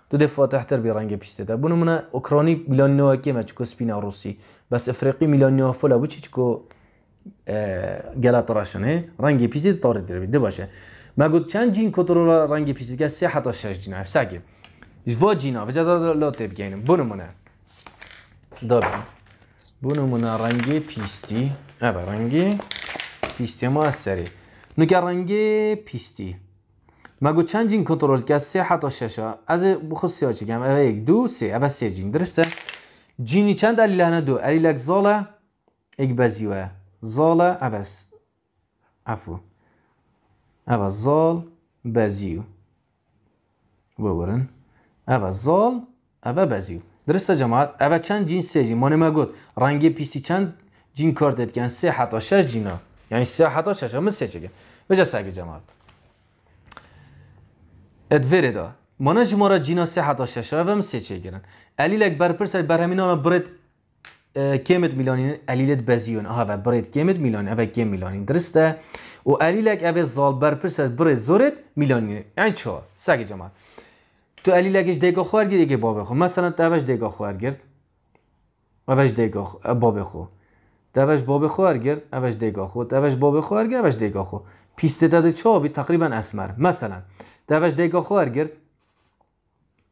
دو دفعه تحتر به رنگ پیسته. تا بونو من اوکراینی میلان نوا که مچکو سپینا روسی بس افریقی میلان نوا فلا بو چیچکو گلاتراشنه رنگ پیشی تاره در بیده باشه ما گفت چند جین کنترل رنگ پیشی که سه حتا شش هست سگ جوا جینا و جدا لاته بگینم بونو منه دا بونو منه رنگ پیستی ابا رنگ پیستی ما از سری نو که رنگ پیستی مگو جین کنترل که از سه حتی ششا از بخود سیا چگم اوه یک دو سه اوه سه جین درسته جینی چند علی هنه دو علی لک زاله یک بزیوه زاله اوه افو؟ اوه زال بزیو ببورن اوه زال اوه بزیو درسته جماعت اوه چند جین سه جین مانه مگو رنگی رنگ پیسی چند جین کار کن سه حتی شش جینا یعنی سه حتی شش من سه چگه بجا سگه جماعت دا مانا جمارا جینا سه حتا ششا و سه چه گرن علیل اکبر بر همین آنا برد کمت میلانین علیلت بزیون آها و برد کمت میلانین اوه کم میلانین درسته و علیلک اوه زال بر از برد زورت میلانین این چه سگ جماعت تو علیلکش دیگه خوار گیر دیگه بابه خو مثلا دوش دیگه خوار گرد اوش دیگه بابه خو دوش بابه خوار گرد اوش دیگه خو دوش بابه خوار گرد اوش دیگه خو پیسته داده چه بی تقریبا اسمر مثلا دوش دیگا خو ارگرد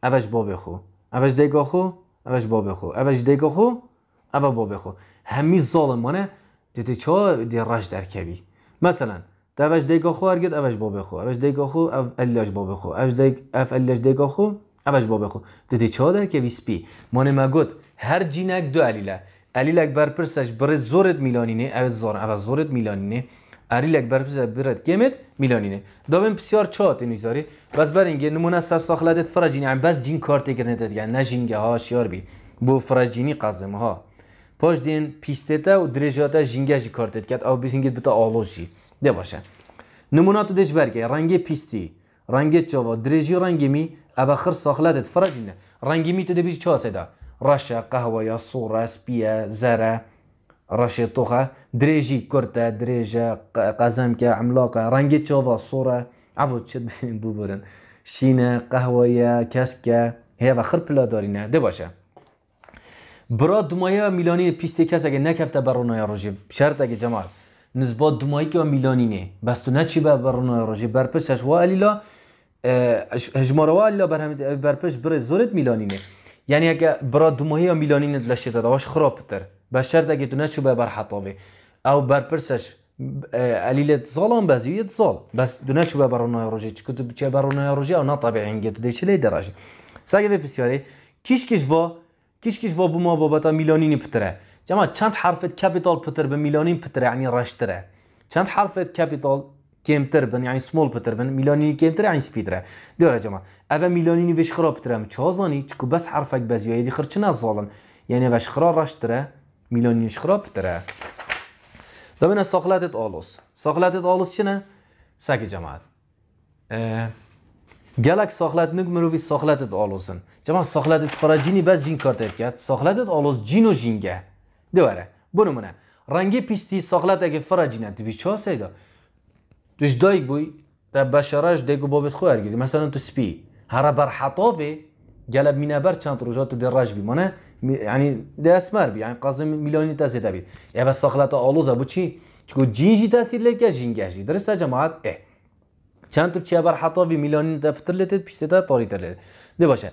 اوش بابه خو اوش دیگا خو اوش بابه خو اوش دیگا خو اوش بابه خو همی ظالمانه دیده چا دی رش در کبی مثلا دوش دیگا خو ارگرد اوش بابه خو اوش دیگا خو او الاش خو اوش دیگ اف الاش دیگا خو اوش بابه خو دیده چا در کبی سپی مانه گد هر جینک دو علیله علیلک پرسش بر زورت میلانینه اوش زار، زورت میلانینه اریلک اکبر بزه برد کمید میلانینه دابن بسیار چات اینو زاری بس برینگه نمونه سر ساخله دید فراجینی هم بس جین کارت اگر ندید نه جینگه ها شیار بی بو فراجینی قزم ها پاش دین پیسته تا و درجات جینگه جی کارت اید او بیتنگید بتا آلو جی ده باشه نمونه تو دیش برگه رنگ پیستی رنگ چاوا درجی رنگی می اب آخر ساخله دید فراجینه رنگی می تو دبیش چه سیدا رشه قهوه یا صوره سپیه زره راشي طوخة دريجي كرتة دريجة قزمكة عملاقة رنجي تشوفا الصورة عفو تشد بوبورن شينة قهوية كاسكة هي آخر بلا دارينا ده باشه برا دمايا میلانی پیست کس اگه نکفته بر رونای رجی، شرط اگه جمال نسبت دمایی که میلانی نه بس تو نه چی بر رونای روژی و علیلا هجمار و علیلا بر زورت یعنی اگه برا دمایی میلانی نه دلشته داشت خراب بە شەردەگەێت و نەچوو بە بەرحەتۆێ ئەو بەرپرسش ئەلیلێت زۆڵم بەزیویت زۆڵ بەس دونەچوو بە بەڕۆنەوە ڕۆژێ چکت بچێ بەڕۆنەوە ڕژی ئەو تو دەیچ لی به ساگە کش کش وا کش کش وا بو ما بابتا میلیونی پتره. جەما چند حرفت کپیتال پتر به میلانین پتره، یعنی رشتره. چند حرفت کپیتال کمتر بن یعنی سمول پتر بن میلیونی کمتر یعنی سپیدره دوره جما اوا میلیونی وش خراب ترم زانی چکو بس حرفک بزیایی دی خرچ ظالم یعنی وش خراب رشتره میلیون خراب داره دامین از ساخلتت آلوس ساخلتت آلوس چی نه؟ سکی جماعت گلک ساخلت نگ مروی ساخلتت آلوسن جماعت ساخلتت فرا بس جین کار اید کرد ساخلتت آلوس جین و جینگه دواره منه رنگی پیستی ساخلت اگه فرجینه جینه تو بیچه ها سیده توش دایگ بوی تا بشاراش دیگو بابت خوی هرگیدی مثلا تو سپی هر بر حطاوه بر چند روزه تو در رج یعنی بی یعنی ینی اسمار بی یعنی یان میلیونی تا تەسێتە بی ئێبە آلوزه بو چی چکو جینجی تاثیر لێکە ژینگەژی درسته جماعت اه چند تو میلیونی بەر حەتۆبی میلیۆنی دەپتر لێتێت پیسێتە تۆریتە لێت دێ باشە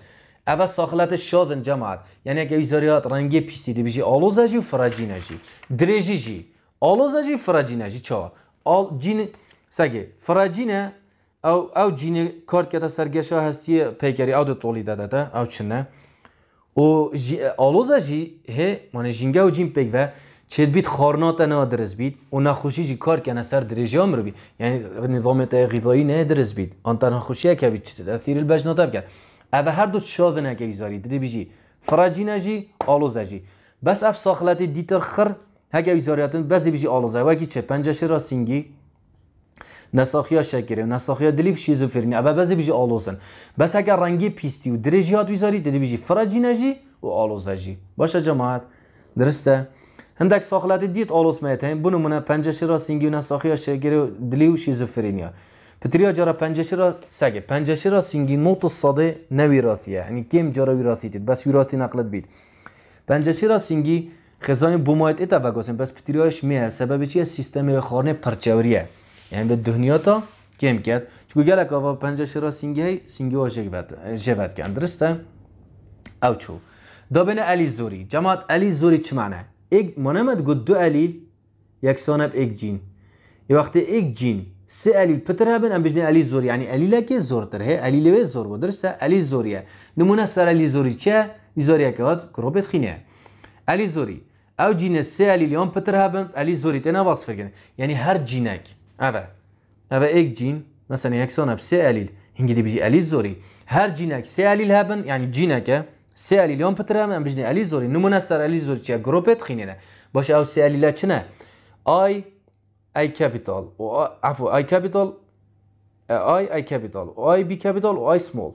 ئەە ساخلەتە شادن جەماعات یعنیەکەوی زریات ڕەنگی پیستی فراجینجی درجی و آلوزه درێژیژی فراجینجی چه آل جین سعی فراجینە او او جینی کارت کەتە سەرگەشە هەستی پیکەری ئەو تۆڵی او ئەو او جی ئالۆزە جی ه مانە جینگا و جین و چه بیت خۆرناتە نه درست بیت و نەخوشیجی سر سەر رو بی، یعنی نظامێتە غیڤایی نه درست بیت ئەتە نەخوشیەکە بیت تیر هر دو ئەە هەردوو شادنەکەی زاری جی فراجینەژی جی بس اف ساخلت دیتر خر هەگە ویزاریاتن بعض دیبژی آلوزا. وەکی چه پنجه شرا سینگی نساخیا شکره و نساخیا دلیف شیزوفرنی ابا بزی بیجی آلوزن بس اگر رنگی پیستی و درجیات ویزاری دیدی بیجی فراجی نجی و آلوزجی باشه جماعت درسته هندک ساخلات دیت آلوز این بونو منه پنجشی را سینگی و نساخیا شکره و دلیو شیزوفرینیا. پتریا جارا پنجشی را سگه پنجشی را سینگی نوت ساده نویراثیه یعنی کم جارا ویراثی دید بس ویراثی نقلت بید پنجشی را سینگی خزانی بومایت ایتا بگوزیم بس پتریاش میه سبب چیه سیستم خارن پرچوریه Yani ve کم کرد ket. Çünkü gelek ava penca سینگی singey, ها o کرد درسته او چو دابن علی زوری جماعت علی زوری چه معنی؟ ایک منمد گد دو علیل یک سانب ایک جین یه وقتی ایک جین سه علیل پتر هبن ام بجنه علی زوری یعنی علیله که زورتره هه علیله زور بود درسته علی زوریه نمونه سر علی زوری چه؟ زوریه که هات کروبت خینه علی زوری او جین سه علیل یا پتر بین علی زوری تینا وصف کنه یعنی هر جینک اوه اوه یک جین مثلا یک سانب سه علیل هنگی دی بجی علیل زوری هر سه علیل هبن یعنی جینک سه علیل یان پتر هم هم بجنی علیل زوری نمونه سر علیل زوری چیه گروپت خینه باشه او سه علیل چه نه آی ای کپیتال افو کپیتال آی ای کپیتال و آی بی کپیتال سمول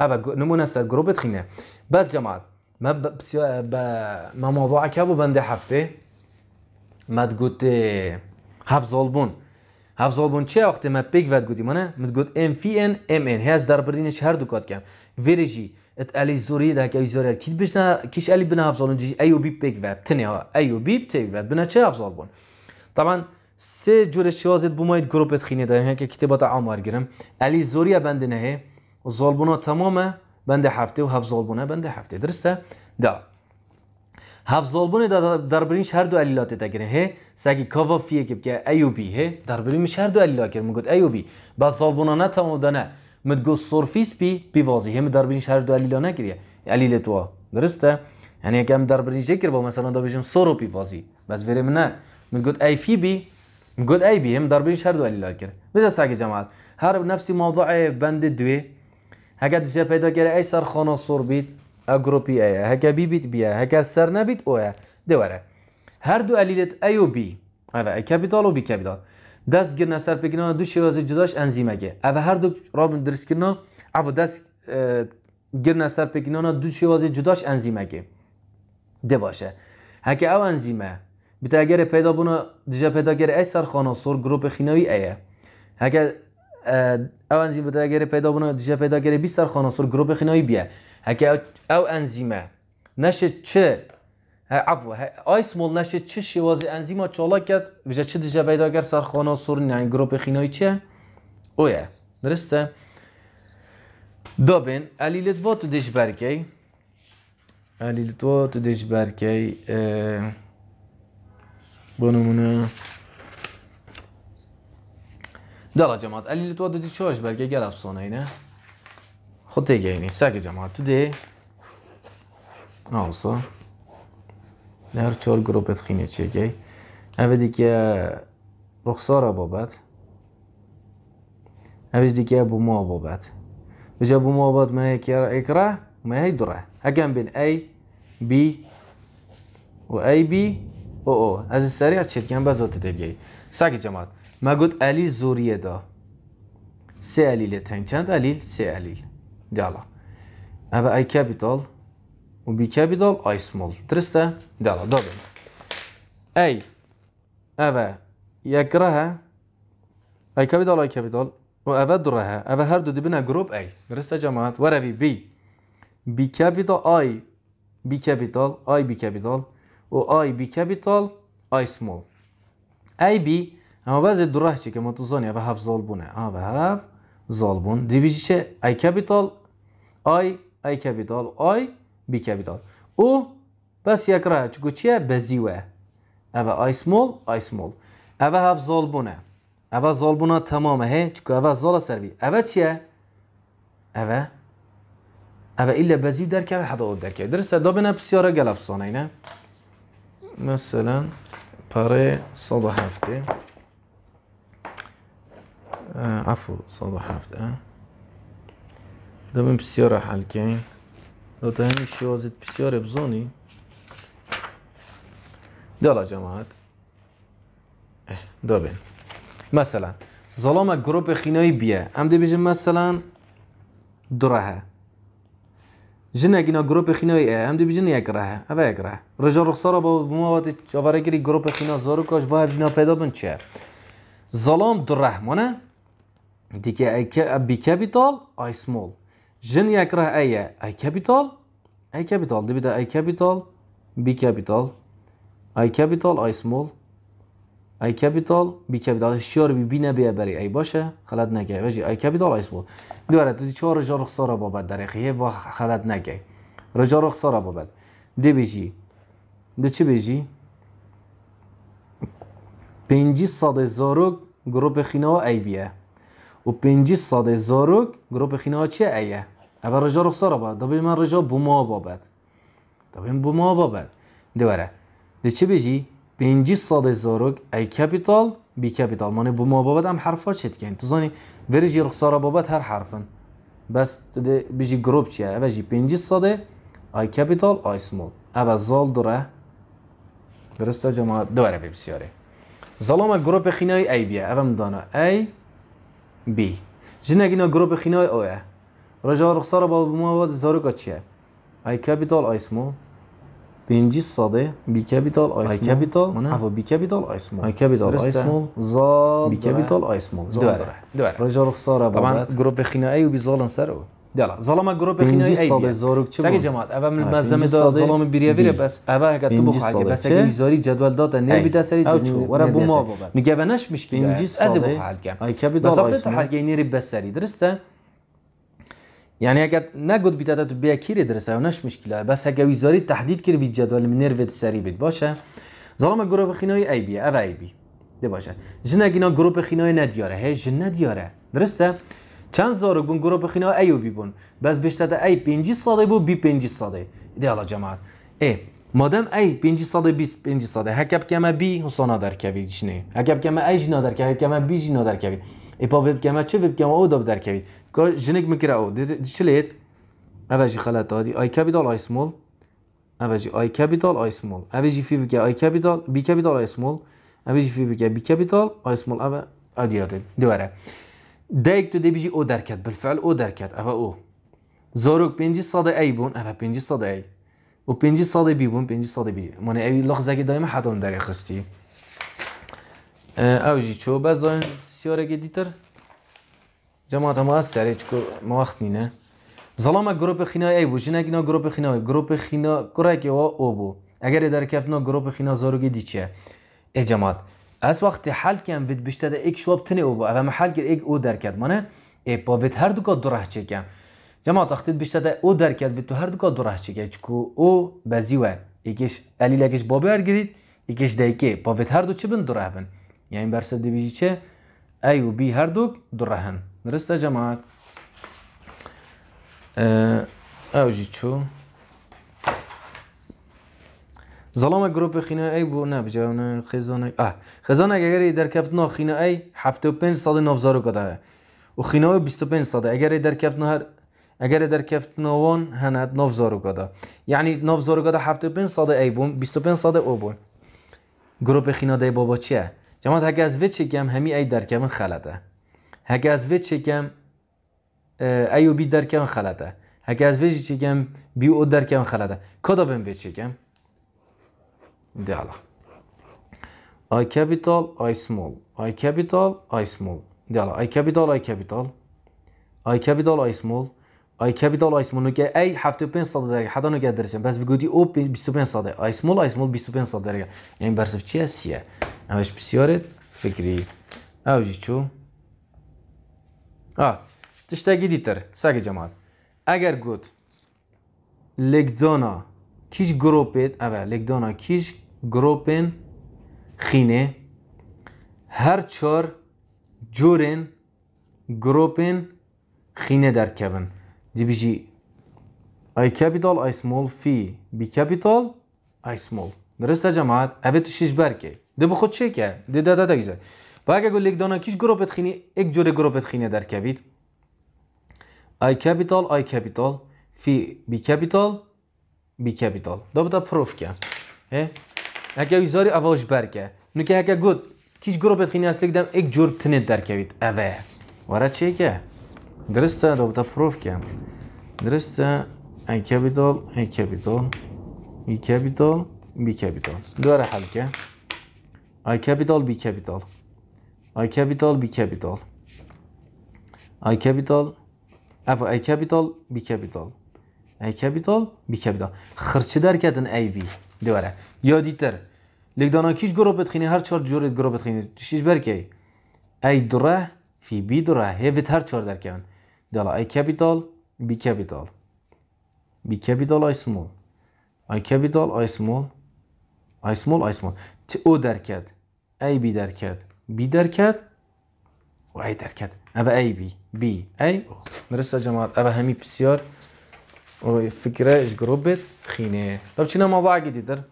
اوه نمونه سر گروپت خینه بس جماعت ما با ما موضوع که هفته مد ҳафзолбун پیک ود گودی مانه من گود ام فی ان ام ان هست در برینش هر دو کات کم. вережи ات علی زوری ده که زوری کیت بش نه کیش علی بنا جی ایو بی پیک ود تنی ها بی پیک ود بنا چه هفت طبعا سه جور شوازت بوماید گروپت خینه ده که کتبات عمر گرم علی زوری بنده نه زالبونا تمامه بنده هفته و هفت بنده هفته درسته ده هفزالبون در برینش هر دو علیلات تگره هی سگی کوا فیه که بکه ایو بی هی در برینش هر دو علیلات کرد مگد ایو بی ایوبی بس نه تمام دانه گو سورفیس بی بی وازی هم در برینش هر دو علیلات نگریه علیل وا درسته یعنی اگه هم در برینش کرد با مثلا دا بجم سورو بی وازی بس ویرم نه مد متگد ای فی بی متگد ای بی هم در برینش هر دو علیلات کرد بجا سگی جماعت هر نفسی موضوع بند دوی هگه دیجا پیدا کرده ای سر خانه سور بید ئەگرۆپی ئەیە بیت بیبییت بیە سر سەر دواره هر دو علیلت ای و بی ای کپیتال و بیکەبیدا سر پکنه دو شوازه جداش را ئەە درست ڕابن درستکردنەوە دست دەست سر پکنه دو شوازه جداش اگر پیدا بونه دجا پیدا گره ای سر خانه سر گروپ خینوی سۆر گرۆپی او انزیم بیتا اگر پیدا پیدا دجا پیدا گره بی خانه سر گروپ خینوی بیه هكا او انزيمه نشد چه عفوا آی سمول نشد چه شوازی انزیما چالا کرد ویژه چه دیجه بیدا گر سرخانه سورن یعنی گروپ خینایی چه اویه درسته دابین علیلت واتو دیش برکی علیلت واتو دیش برکی بانمونه دلا جماعت علیلت واتو دیش برکی گل افسانه اینه دیگه Hotei سگ جماعت تو دی also در چهار گروپ خینه گی؟ اوه دیگه رخصار بابد اوه دیگه بو ما بابد بجا بو ما بابد ما اکره ما دوره. هگم بین ای بی و ای بی او او از سریع چیدگم بزات دیگه سگ جماعت مگود علی زوریه دا سه علیل تنگ چند علیل سه علیل دالا أبا اي كابيتال و بي كابيتال اي سمول درسته دالا دابل اي أبا يكره اي كابيتال اي كابيتال و أبا درها أبا هر دو دبنا جروب اي درستا جماعه وربي بي بي كابيتال اي بي كابيتال اي بي كابيتال و اي بي كابيتال اي سمول اي بي اما بعضی دوره چی که ما تو زنی به هفت زالبونه اما به هفت زالبون دیویجی چه ای کپیتال آی، آی آی کپیتال آی بی کپیتال او بس یک راه چگو چیه بزیوه اوه آی سمول آی سمول اوه هف زالبونه اوه زالبونه تمامه هی چگو اوه زال سروی اوه چیه اوه اوه ایلی بزیو درکه که حدا اود درکه درسته دا بینه بسیاره گل افسانه اینه مثلا پره صد و هفته عفو صد و هفته ده من بسيارة حالكين لو تهني شوازة بسيارة بزوني جماعت اه، دو بین مثلا ظلام گروپ خینای بیه ام دی بیجم مثلا دره جن اگینا گروپ خینای ام دی بیجن یک ره او یک ره رجا رخصارا با مواد چاوره گری گروپ خینا زارو کاش و هر جنا پیدا بن چه ظلام دره مانه دیگه کپیتال آی سمول جن يكره اي اي كابيتال اي كابيتال دي بدا اي كابيتال بي كابيتال اي كابيتال اي سمول اي كابيتال بي كابيتال شور بي بينا بي بري اي باشه خلد نگه بجی ای کابیتال ای سمول دوره دی چهار جار خساره بابت در اخیه و خلد نگه رجار خساره بابت دی بیجی دی چه بیجی پنجی ساده زارو گروپ خینا ای بیه و پنجی ساده زاروک گروه خینا چه ایه اول رجا رخصار باد دبیم من رجا بوما بابد دبیم بوما بابد دوره دی چه بجی پنجی ساده زاروک ای کپیتال بی کپیتال مانه بوما بابد هم حرفا چه کن تو زانی ورجی رخصار بابد هر حرفن بس دی بجی گروپ چیه اول جی پنجی ساده ای کپیتال ای سمول اول زال دوره درسته جماعت دوره بسیاره زلامه گروپ خینای ای بیه اول مدانه ای بی جنگ اینا گروپ خینای آیا رجا رخصار با مواد زارو چیه ای کپیتال آیسمو بنجي الصادي بي كابيتال اي سمول اي كابيتال عفوا بي كابيتال اي سمول اي كابيتال اي سمول زاد بي كابيتال اي سمول دوار دوار رجال خساره طبعا جروب خناقي وبيزال او دلار زلمه گروه خیلی ای سال زارک چه سگی جماعت اول مزمه دا زلمه بریه ویره بس اول هگه تو بخواگی بس اگه ایزاری جدول داده نه بیدا سری چو وره بو ما بابا میگه بنش مش کی از بخواگی ای که بیدا بس افتت حلگی نیری بس سری درسته یعنی اگر نگود بیدا تو بیا کیری درسته و نش مشکله بس اگه ایزاری تحدید کری بی جدول نرو سری بید باشه زلمه گروه خیلی ای بیه اول ای بی ده باشه جنگینا گروه خینای ندیاره هی جن ندیاره درسته چند زارک بون گروه بخینا ایو بی بون بس بیشتر ای پنجی ساله بو بی پنجی ساله دیالا جماعت ای مادام ای پنجی ساله بی پنجی ساله هکب کما بی حسانا در کوید چنه هکب کما ای جنا در کوید کما بی جنا در کوید ای پا ویب کما چه ویب کما او داب در کوید کار جنگ میکره او چلیت اوجی خلط دادی ای کپیتال ای سمول اوجی ای کپیتال ای سمول اوجی فی بگه ای کپیتال بی کپیتال ای سمول اوجی فی بگه بی کپیتال ای سمول او ادیاده دوباره دایک تو دی بیجی او درکت بالفعل او درکت اوه او زاروک پنجی صادی ای بون اوه پنجی صادی ای. و پنجی صادی بی بون بینجی بی بی ای اوی لغزه کی دایما حتی خستی خستی اوجی چو بس دارن سیاره گدیتر جماعت ما سره چکو ما وقت نینه زلام گروپ خینای ای بو جنگ نا گروپ خینای؟ گروپ خینا کرای که او بو اگر در نا گروپ خینا دیچه ای جماعت از وقت حل کم وید بیشتر ایک شواب تنه او با و حل کرد ایک او در کرد ای با وید هر دو که دره چکم جماعت وقتی بیشتر او در کرد تو هر دو که دره چکم چکو او بزیوه یکیش علی لکش بابه گرید یکیش دایکه با وید هر دو چه بند دره بن یعنی برسد بیجی چه ای و بی هر دو دره هن درسته جماعت اوجی چو ظلام گروپ خینه ای بو نه بجا نه خزانه اه خزانه اگر در کفت نو خینه ای 75 سال 9000 کده و خینه 25 سال اگر در کفت هر اگر در کفت نوان هند 9000 کده یعنی 9000 کده 75 سال ای بون 25 سال او بون گروپ خینه دی بابا چیه جماعت هگه از وچه کم همی ای در کم خلده هگه از وی چکم ایو بی در کم خلده هگه از وچه چکم بی او در کم خلده کدا بم وی چکم diala. I capital, I small. I capital, I small. Diala. I capital, I capital. I capital, I small. I capital, I small. Nuke ای هفته پنج ساده درگه. حدا نگه درسیم. بس بگودی او بیستو پنج I small, I small بیستو پنج ساده درگه. یعنی برسف چیه سیه. اوش بسیارت Fikri. اوشی چو. آه. Tişteki ditir. Sagi cemaat. Eğer gut. Legdona. Kiş grupet. Evet. Legdona kiş گروپن خینه هر چار جورن گروپن خینه در کبن دی بیجی I capital I small فی بی کپیتال ای small درست جماعت اوه تو شیش برکه دی بخود چه که دی داده دا گیزه اگه گل یک دانا گروپ گروپت خینه یک جور گروپت خینه در کبید ای capital ای capital فی بی کپیتال بی کپیتال دو بتا پروف که هەکە زۆری ئەوەش بەرکە نکە هەکە گوت کیچ گرۆپێت قینیاسلێکدەم ئەک جۆر تنێت دەرکەویت ئەوێ وەرە چێکە درستە دەوتە پرۆفکە درستە ئەکەبیدۆڵ ئەکەبیدۆڵ ئیکەبیدۆڵ بیکەبیدۆڵ دۆرە هەلکە ئایکەبیدۆڵ بیکەبیدۆڵ ئایکەبیدۆڵ بیکەبیدۆڵ ئایکەبیدۆڵ ئەف ئەیکەبیدۆڵ بیکەبیدۆڵ ئەیکەبیدۆڵ بیکەبیدۆڵ خرچ دەرکەتن ئەیبی دۆرە یۆدیتر لك دانا كيش قرب بتخيني هر چار جوريت قرب بتخيني تشيش بركي اي دره في بي دره هيفت هر چار دركان دالا اي كابيتال بي كابيتال بي كابيتال اي سمول اي كابيتال اي سمول اي سمول اي سمول تي او دركات اي بي دركات بي دركات واي دركات ابا اي بي بي اي او مرسا جماعت ابا همي بسيار فكره اش قربت بتخيني طب شنو موضوع جديد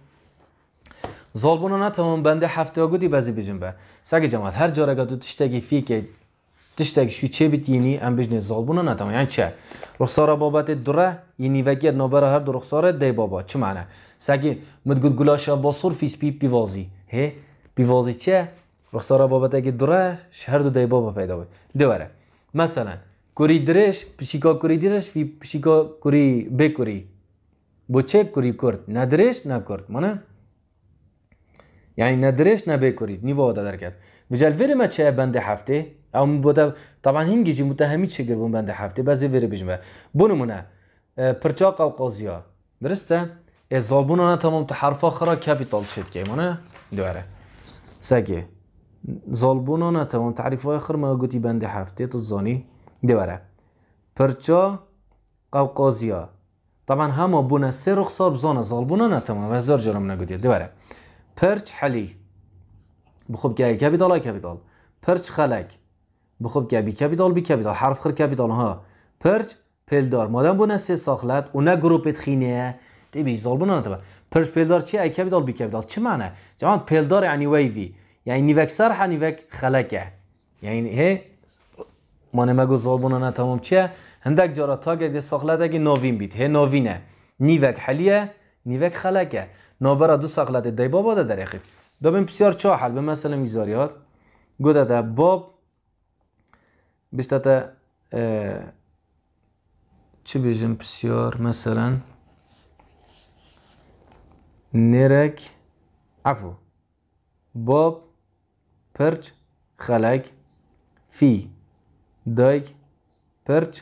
زالبون نتوان بنده هفته گودی بزی بجن به سگ جماعت هر جا رگا دو تشتگی فی که تشتگی شو چه بیت یعنی ام بیجن زالبون نتوان یعنی چه رخصار بابت دره یعنی وگر نابر هر دو رخصار دی بابا چه معنی سگ مدگود گلاشا با صرفی فیس پی پیوازی هی پیوازی چه رخصار بابت اگه دره شهر دو دی بابا پیدا بود دوره مثلا کوری درش پشیکا کوری درش فی پشیکا کوری بکوری بچه کوری کرد ندرش نکرد مانه یعنی ندرش درش نیواده در کرد بجل ویر ما چه بند هفته او بوده طبعا هنگی جی متهمی چه گربون بند هفته بعضی ویر بجمه بونمونه پرچاق او درستا درسته ازابون تمام تو حرفا خرا کپیتال شد که ایمانه دوره سگه زالبون تمام تعریف های خر ما گوتی بند هفته تو زانی دوره پرچا قوقازیا طبعا همه بونه سه رخصار بزانه زالبون تمام هزار جرم نگوتی دیواره. پرچ حلی بخوب کبی دال کبی دال پرچ خلک بخوب کبی دال بی دال حرف خر دال ها پرچ پلدار مادم بونه سه ساخلت اونا گروپت خینه دی بیش زال بونه نتبه پرچ پلدار چی ای دال بی دال چی معنی جماعت پلدار یعنی ویوی یعنی نیوک سرح نیوک خلکه یعنی هی مانه مگو زال بونه نتمام چیه هندک جارا تاگه دی ساخلت اگه نوین بید هی نوینه. نیوک حلیه نیوک خلکه نابره دو سقلت دای بابا دا در اخیف دا بسیار چه حل به مثلا میزاری ها گوده ده باب بیشتر چه بیشم بسیار مثلا نرک عفو باب پرچ خلک فی دایک پرچ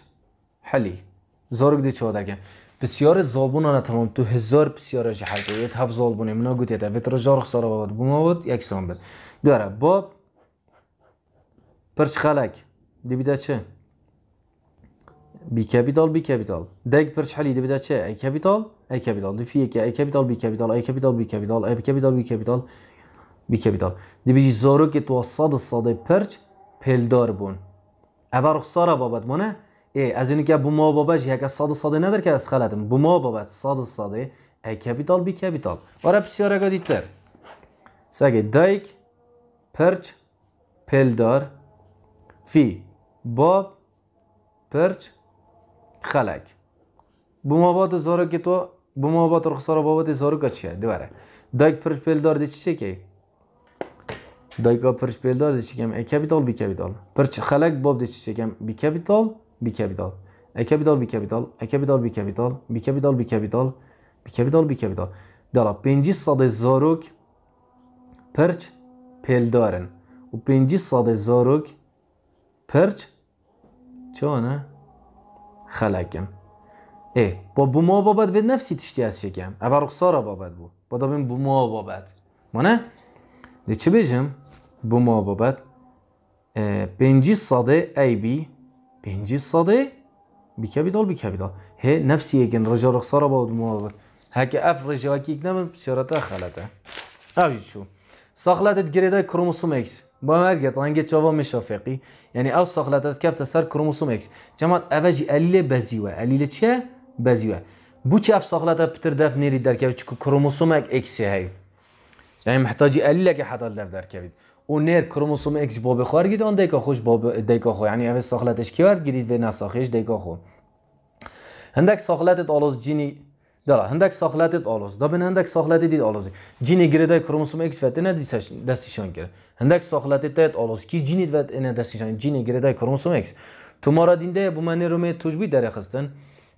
حلی زورگ دی چه بسیار زالبون آن تمام تو هزار بسیار جهل یه هف زالبون امنا گوت یتا ویتر جار بود بوما بود یک سوم بود داره باب پرچ خلک دی بیده چه بی کپیتال بی کپیتال دگ پرچ حلی دی بیده چه ای کپیتال ای کپیتال دی فی ای کپیتال بی کپیتال ای کپیتال بی کپیتال ای کپیتال بی کپیتال بی کپیتال دی بیجی زارو که تو صد صد پرچ پلدار بون اول خسارا بابت E, az bu gap bumo bobash yaka sodi sodi nadar ka bu Bumo bobat sodi sodi e kapital bi kapital. Ora psiyoraga deydi. Sage dayk perch peldar fi bob perch xalak. Bumobodi zora ketu bumobod ruxsora bobodi zora qochya devara. Dayk perch de dechichi ke. Dayk perch peldor dechichi kam e kapital bi kapital. Perch xalak bob dechichi kam bi kapital. capital. A capital B capital. A capital B capital. B capital B capital. B capital B perç pêldar in. û pêncî sadê perç çane xelek E, Ê, bu muhabbet ve nefsi nefsî tiştî ez çêkem. Eva ruxsara babet bu. Ba da bu muhabbet. babet. Mane? De çi bêjim? Bu ma babet. E, pêncî sadê AB بينجي الصدي بكبدال بكبدال هي نفسي كان رجا رخصارة بود مواظب هكا اف رجا هكيك نام بسيارتا خلتا اوجي شو ساخلتت جريدا كروموسوم اكس بمرجت رنگ چاوا مشافقی یعنی او ساخلتت کفت سر کروموسوم اکس جماعت اوجی علیل بزیوه علیل چه؟ بزیوه بو چه اف ساخلتت پتر دف نرید در کفت چکو کروموسوم اکسی هی یعنی محتاجی علیل که حتال دف در کفت کروموسوم ونێر گید آن دیکا خوش خوش دیکا خۆش یعنی اوه ساخلتش کی ورد کیوارد گیریت نساخیش دیکا هندک هندک ساخلتت آلوز جینی دلا هندک ساخلتت آلوز دابن هندک ساخلتت دید آلوز جینی گرێدای کرۆمۆسۆم ئەکس نه دەستیشان کرد هەندێک ساخلەتی تێت کی جینی وێت ئەێ دستیشان. جینی تو گرێدای کرۆمۆسۆم ئەکس تومارا دیندەیە بۆمە نێرمێ توشبی دەرەخستن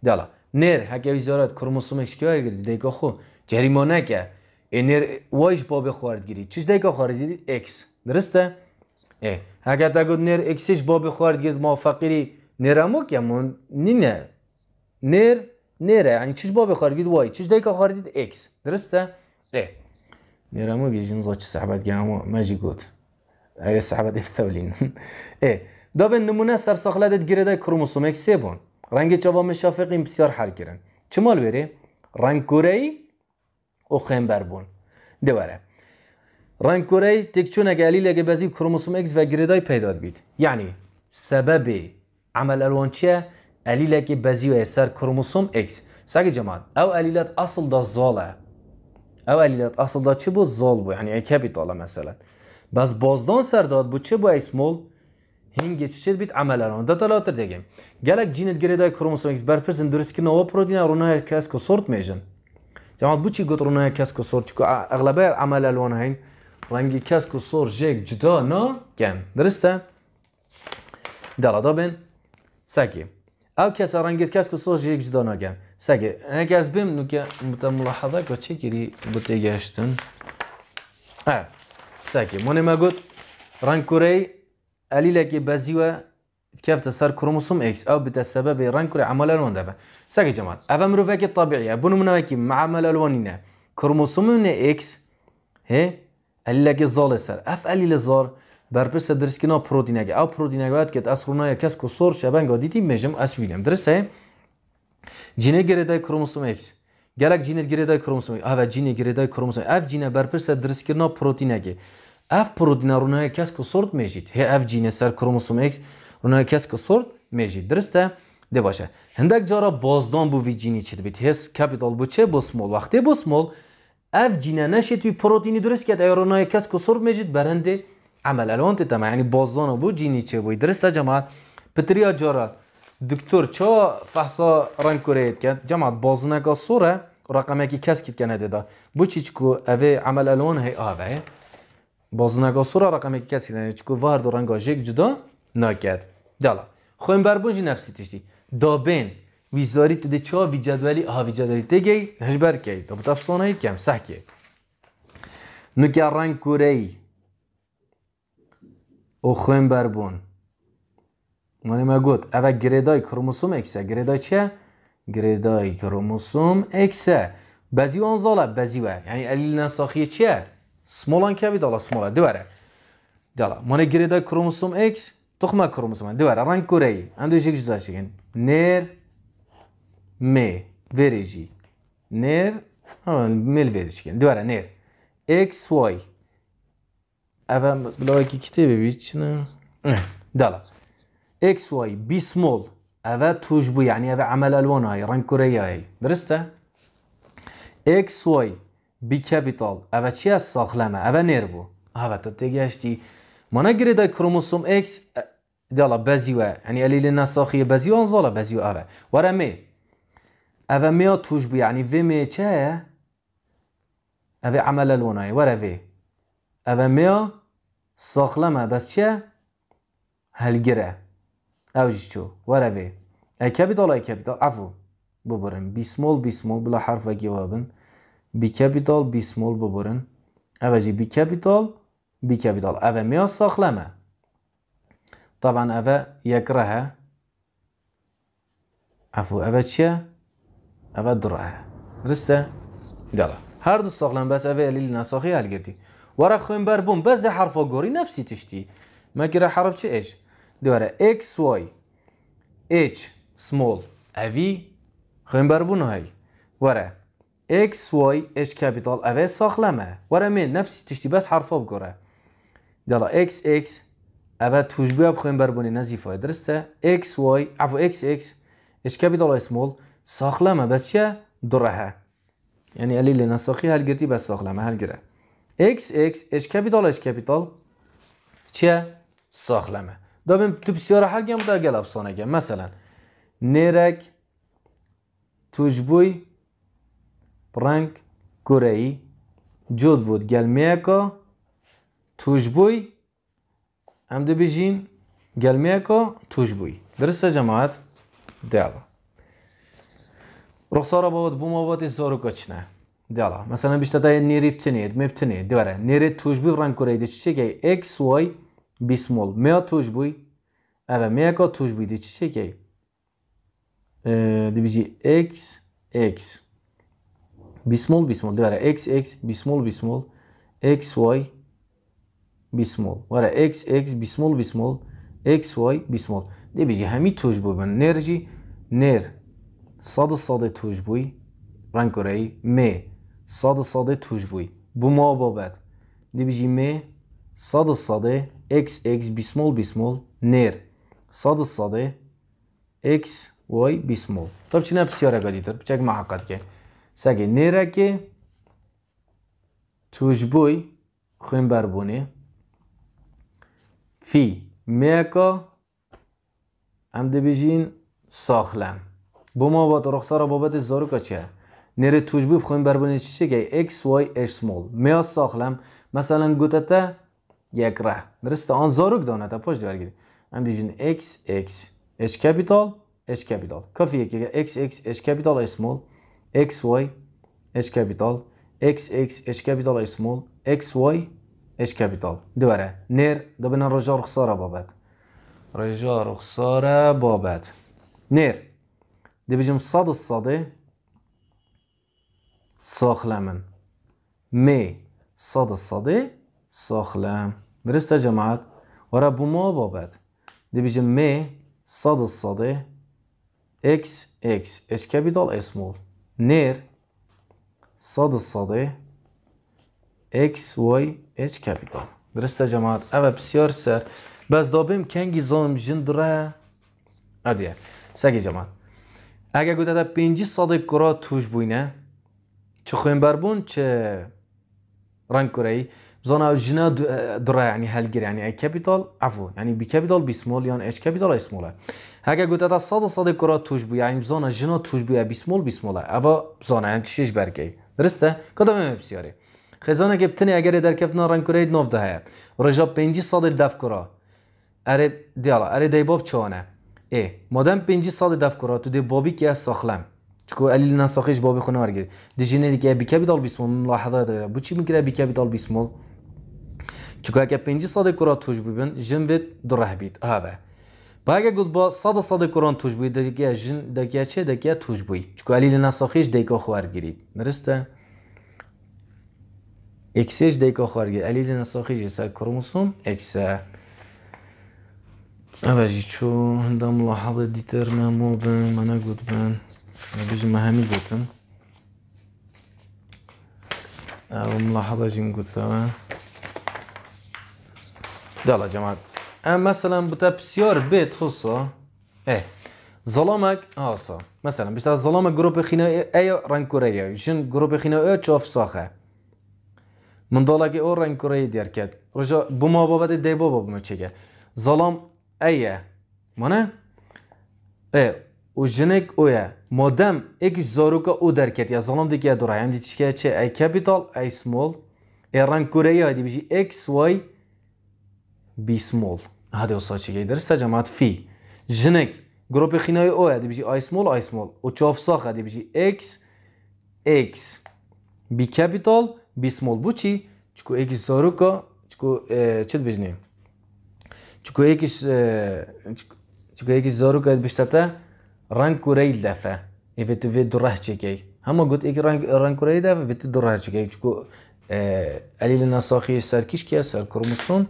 دەلا نێر هەکەوی زیارەت کرۆمۆسۆم ئەکسکیوای دیکا خو. جەریمۆ نەکە. نێر وایش بۆ بێ چیز چش دەیکە خواردگیری اکس درسته؟ ای اگر تا گود نر اکسیش باب خورد گید ما فقیری نرمو که من نینه نر نره یعنی چیش باب خورد گید وای چیش دیگه خورد اکس درسته؟ ای نرمو گید جنزا چی صحبت گید اما مجی گود اگه صحبت افتولین ای دا به نمونه دید گیرده کروموسوم اکسی بون رنگ چابا مشافقیم بسیار حل گیرن چمال بره؟ رنگ کوری او خیمبر بون دواره رنگ کره تک چون که بعضی اگه بزی و گریدای پیدا بید یعنی سبب عمل الوان چیه؟ که بعضی بزی و اثر کروموسوم اکس سگه جماعت او علیلت اصل دا زاله او علیلت اصل دا چه بود زال بود یعنی اکه مثلا باز بازدان سر داد بود چه بود اسمول هنگ چشید بیت عمل الوان دا تلاتر دیگه گلک جینت گریدای کروموسوم اکس برپرسن درست که نوا پرودین رو نه کس که سورت میجن جماعت بود چی کس که سورت چی اغلبه عمل الوان رنگی کسک و سر جگ جدا نا گم درسته؟ دلادا بین سگی او کس رنگی کس که سوز یک جدا نگم سگه اگه از بیم نو که بوتا ملاحظه که چه گیری بوتا گشتن اه سگه مونه ما گوت رنگ کره علیل که بزی و كيف صار كروموسوم اكس او بسبب رنك عمل الوان دابا ساكي جماعه افا مروفاكي الطبيعيه بون منوكي مع عمل الواننا كروموسوم اكس هه. هلگه زال سر اف الیل زار بر پرس پروتین اگه او اگه باید که از یا کس کو سر شبنگا دیدیم میجم از بینم درسته جینه دای کروموسوم ایکس گلک جینه دای کروموسوم او جینه دای کروموسوم اف جینه بر پرس پروتین اگه اف رونه یا کس که سرد میجید هی اف جینه سر کروموسوم ایکس یا کس که سرد میجید درسته ده باشه هندک جارا بازدان بو وی جینی چید بیت هست کپیتال بو چه بو سمول وقتی بو سمول اف جینه نشه توی پروتینی درست کرد ایرانای کس که سرب میجید برنده عمل الان یعنی بازدان بود جینی چه بود درست جماعت پتریا جارا دکتر چا فحصا رنگ کرد کرد جماعت که سره رقمه که کس کت کنه دیده بو چی چکو اوه عمل الان هی آوه که سره رقمه که کس کنه چکو وارد رنگا یک جدا نکد جالا خویم بونجی نفسی تشتی دابین Vizarit de çava vicadveli ha vicadveli gey hejber key. Da bu tafsona hikem sahke. Nukarran kurey. O xön berbon. Mane me gut. Eve greday kromosom ekse. Greday çe? Greday kromosom ekse. Bezi on zala bezi ve. Yani elinden sahiye çe? Smolan kebi dala smola. Divere. Dala. Mane greday kromosom eks. Tuxma kromosom. Divere. Ran kurey. Endişek cüda çekin. Ner. می، ورژی، نر، میل مل ورژیش کن نر، x y، اوه که کی ببینید نه، دالا، x y b small، اوه توج بی، یعنی اوه عمل الونای رنگ قرایایی درسته؟ x y B capital، اوه چیا ساقله ما، اوه نر بو، اوه تا تگیش تی منو گرید کردم اسم x، دالا بزیو، یعنی قلیلی نساقیه بزیو انزله بزیو اوه، واره می أبا ميو توش بي يعني في مي چه أبا عمل لوناي ورا في أبا ميو صخلمة بس تشا هل جرا أو جيشو ورا في أي كابيتال أي كابيتال عفو ببرن بي سمول بي سمول بلا حرف جوابن بي كابيتال بي سمول ببرن أبا جي بي كابيتال بي كابيتال أبا ميو صخلمة طبعا أبا يكرهها عفو أبا تشا اوه در راه درسته؟ هر دو ساقلم بس اوه علیل نساخی حل گردی وره خویم بر بوم بس ده حرفا گوری نفسی تشتی ما گره حرف چه ایش؟ دواره x y h small اوی خویم بر بونه های x y h capital اوه ساقلمه وره من نفسی تشتی بس حرفا بگوره دلا x x اوه توش بیاب خویم بر بونه نزیفای درسته x y عفو x x h capital اسمول ساخلمه بس چه دره یعنی علیل نساخی هل گردی بس ساخلمه هل گره اکس اکس اش کپیتال اش کپیتال چه ساخلمه دابیم تو بسیار حل گیم در گل افسانه گیم مثلا نرک توجبوی رنگ ای جود بود گل میکا توجبوی هم دو بیجین گلمه میکا توجبوی درسته جماعت دیالا رخصارا بود بوما بود زارو کچنه دیالا مثلا بیشتر دای نیری بتنید مبتنید دیواره نیری توش بی برن کرید چی که x y بیسمول میا توش بی اوه میا کا توش بی دی چی که دیبیجی x x بیسمول بیسمول دیواره x x بیسمول بیسمول x y بیسمول واره x x بیسمول بیسمول x y بیسمول دیبیجی همی توش بی بن نرژی نر صد صد توج بوی رنگ ري مي صد صد توج بوي بو ما بابت دي بيجي مي صد صد اكس اكس بسمول بسمول نير صد صد اكس واي بسمول طب چنه بسيارة قدي در بچاك ما حقات کی ساگه نيره كي توج بوي خوين بربوني في ميكا ام دي بيجين ساخلم با ما باید رخصار عبابت زاروک ها چه هست؟ نره توجبی بخویم برابر نیچی چه که X Y H small میاز ساخلم مثلا گتتا یک ره درسته؟ آن زاروک دانه تا پشت دوار گیری هم بیشین X X H Capital H Capital کافی یکی گره X X H Capital H small X Y H Capital X X H Capital H small X Y H Capital دواره نر داباره روزی رخصار عبابت روزی رخصار عبابت نر دبجم صاد الصدي صاخلمن مي صاد الصدي صاخلم درست يا جماعة ورا بما بابت دبجم مي صاد الصدي اكس اكس اش كابيتال اسمول نير صاد الصدي اكس واي اش كابيتال درست يا جماعة أبا بسيار سر بس دابيم كنجي زوم جندرة أديه ساقي جماعة اگه گوده ده پینجی صادق کرا توش بوینه چه خویم بربون چه رنگ کره ای جنا دره یعنی هل گره یعنی ای کپیتال افو یعنی بی کپیتال بی سمول یعنی ایچ کپیتال ای سموله اگه گوده ده صاد صادق کرا توش بوی یعنی بزان او توش بوی بی سمول بی سموله او بزان یعنی برگی درسته؟ کدام امه بسیاری خیزانه که بتنی اگر در کفتنا رنگ کره ای نوف ده هی صادق دف کرا اره دیالا اره ای مادم پنجی سال دف کرا تو دی بابی که از ساخلم چکو علیل نه بابی خونه ورگید دی جنه دی که بی که ملاحظه داره بو چی میکره بی که بیدال بیسمول چکو اگه پنجی سال کرا توش ببین جن وید بید آوه با اگه گود با ساد ساد کران توش بید دی که جن دی که چه دی که توش بید چکو علیل نه ساخش دی که خوار گرید نرسته اکسیش دی که خوار گرید علیل نه ساخش یسا ئەوە چۆ هەندە مڵاحەڵی دیتر مەمۆ بن مەنە گوت بن بژمە هەمی گوتم ئەو مڵاحەڵەژیم گوتەوە دەڵە جەمات ئەم مەسەلەن بتە پسیۆر بێت حوسە ئێ زەڵامەك ئاسا مەسەلەن بشتا زەڵامە گرۆپی خینە ئەیە ڕەنکوڕەیە ژن گرۆپی خینە ئە چۆف ساخە منداڵێکی ئەو ڕەنکوڕەیە دیارکات ڕژە بمە بابەتی دەیبۆ بە بمە چێکە زەڵام eye. Mana? E, u jinek u je. Modem ekish zaruka u derket. Ya zalam dike dura. Yani dike çe ey capital, a small. E rank kureya hadi bici şey x, y, b small. Hadi o saçı geydir. Sacamat fi. Jinek. Grup xinayı o hadi bici şey i small, i small. O çafsak hadi bici şey x, x. B capital, B small. Bu çi? Çünkü x zaruka. Çünkü e, çet bijniyim. چکو یکیش چکو یکیش زارو که بیشتر تا رنگ ای به تو ود همه گفت یک رنگ رنگ کوری دفعه به تو دوره چکی چکو علیل نساخی سرکیش کیه سر کروموسوم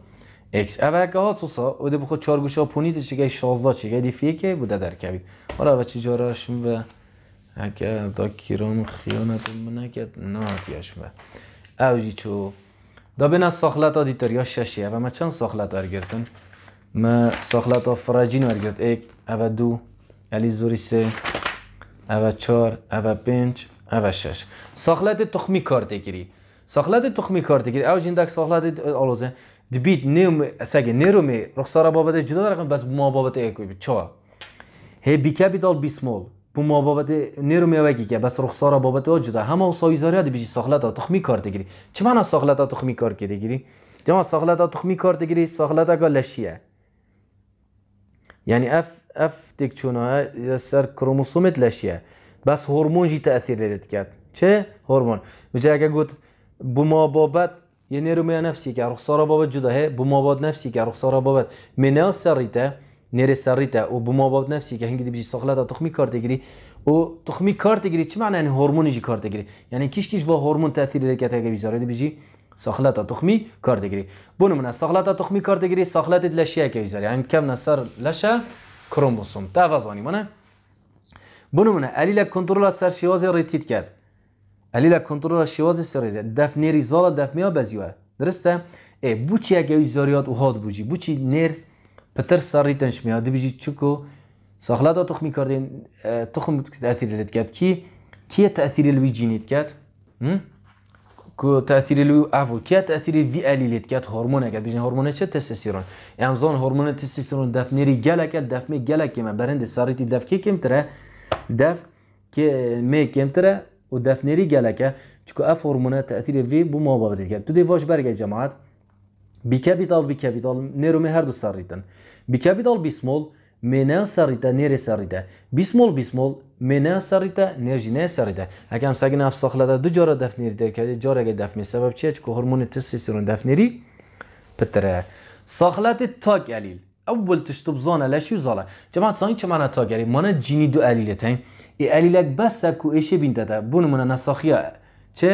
X اول که ها تو و دو بخواد چهار گوشه پونیت چکی شازده چکی دی که بوده در کبید حالا بچه جاراش میبه اگه دا کیرون خیانت منه که ناتیش میبه اوجی چو دا به نساخلت یا ششیه و ما چند ساخلت هر ما ساخلت فراجین ورگرد ایک او دو الی زوری سه او چار او پنج او شش ساخلت تخمی کار تکری ساخلت تخمی کار تکری او جندک ساخلت آلوزه دبیت نیم سگه نیرو می رخصار بابت جدا درکن بس ما بابت ایکوی بید چوا هی بیکه بی دال بیسمول بو ما بابت نیرو می وگی که بس رخصار بابت او جدا همه او سایزاری ها دی بیشی ساخلت ها تخمی کار تگیری چه من از ها تخمی کار که دیگیری؟ جمعا ها تخمی کار تگیری ساخلت ها که لشیه یعنی یعنی اف اف تكتشونا سر كروموسوم الاشياء بس هرمون جي تاثير لدت كات چه هرمون وجاك قلت بما بابت يعني روميا نفسي كا رخصارة بابت جدا هي بما بابت نفسي كا رخصارة بابت منال سريته سريتا سريته بما بابت نفسي كا دي بيجي صخلاتها تخمي كار تجري تخمي كار تجري چه معنی یعنی یعنی هرمون جی کار تجری یعنی یعنی کیش کیش با هرمون تاثیر لدت کات بیجی سخلطة تخمي كار دقري بون من السخلطة تخمي كار دقري سخلطة لشيا كيزار يعني كم نصر لشا كروموسوم تفازاني منا بونو من أليلا كنترول سر شواز ريتيت كاد أليلا كنترول شواز سر ريتيت دف نيري زال دف ميا بزيوا درسته اي بوچي اگه زاريات وهاد بوجي بوچي نير پتر سر ريتنش ميا دبجي چوكو سخلطة تخمي كاردين اه، تخم تأثير لتكاد كي كي تأثير الويجينيت كاد هم؟ که تاثیر لو عفو کیا تاثیر وی الیلیت کیا هورمون که بیشتر هورمونه چه تستوسترون امزان یعنی هورمون تستوسترون دف نری گلک دف می گلک ما برند سریتی دف کی کمتره دف که می کمتره و دف نری گلک چون اف هورمون تاثیر وی بو ما بابت تو دیواش برگه جماعت بی کابیتال بی کپیتال نرو می هر دو بی کپیتال بی سمول mena سریت نیر sarita بیسمول بیسمول mena سریت nerjine sarita اگه هم سعی نفس ساخلده دو جور دفن نری در که جوره اگه دفن نری سبب چیه چکو هرمون تستوسترون دفن نیری پتره ساخلت تاک علیل اول تشتب زانه لشیو زاله جماعت سانی چه معنی تاک علیل مانه جینی دو علیل تین ای علیلک بس سکو ایشه بینده داده بونو منه نساخیه چه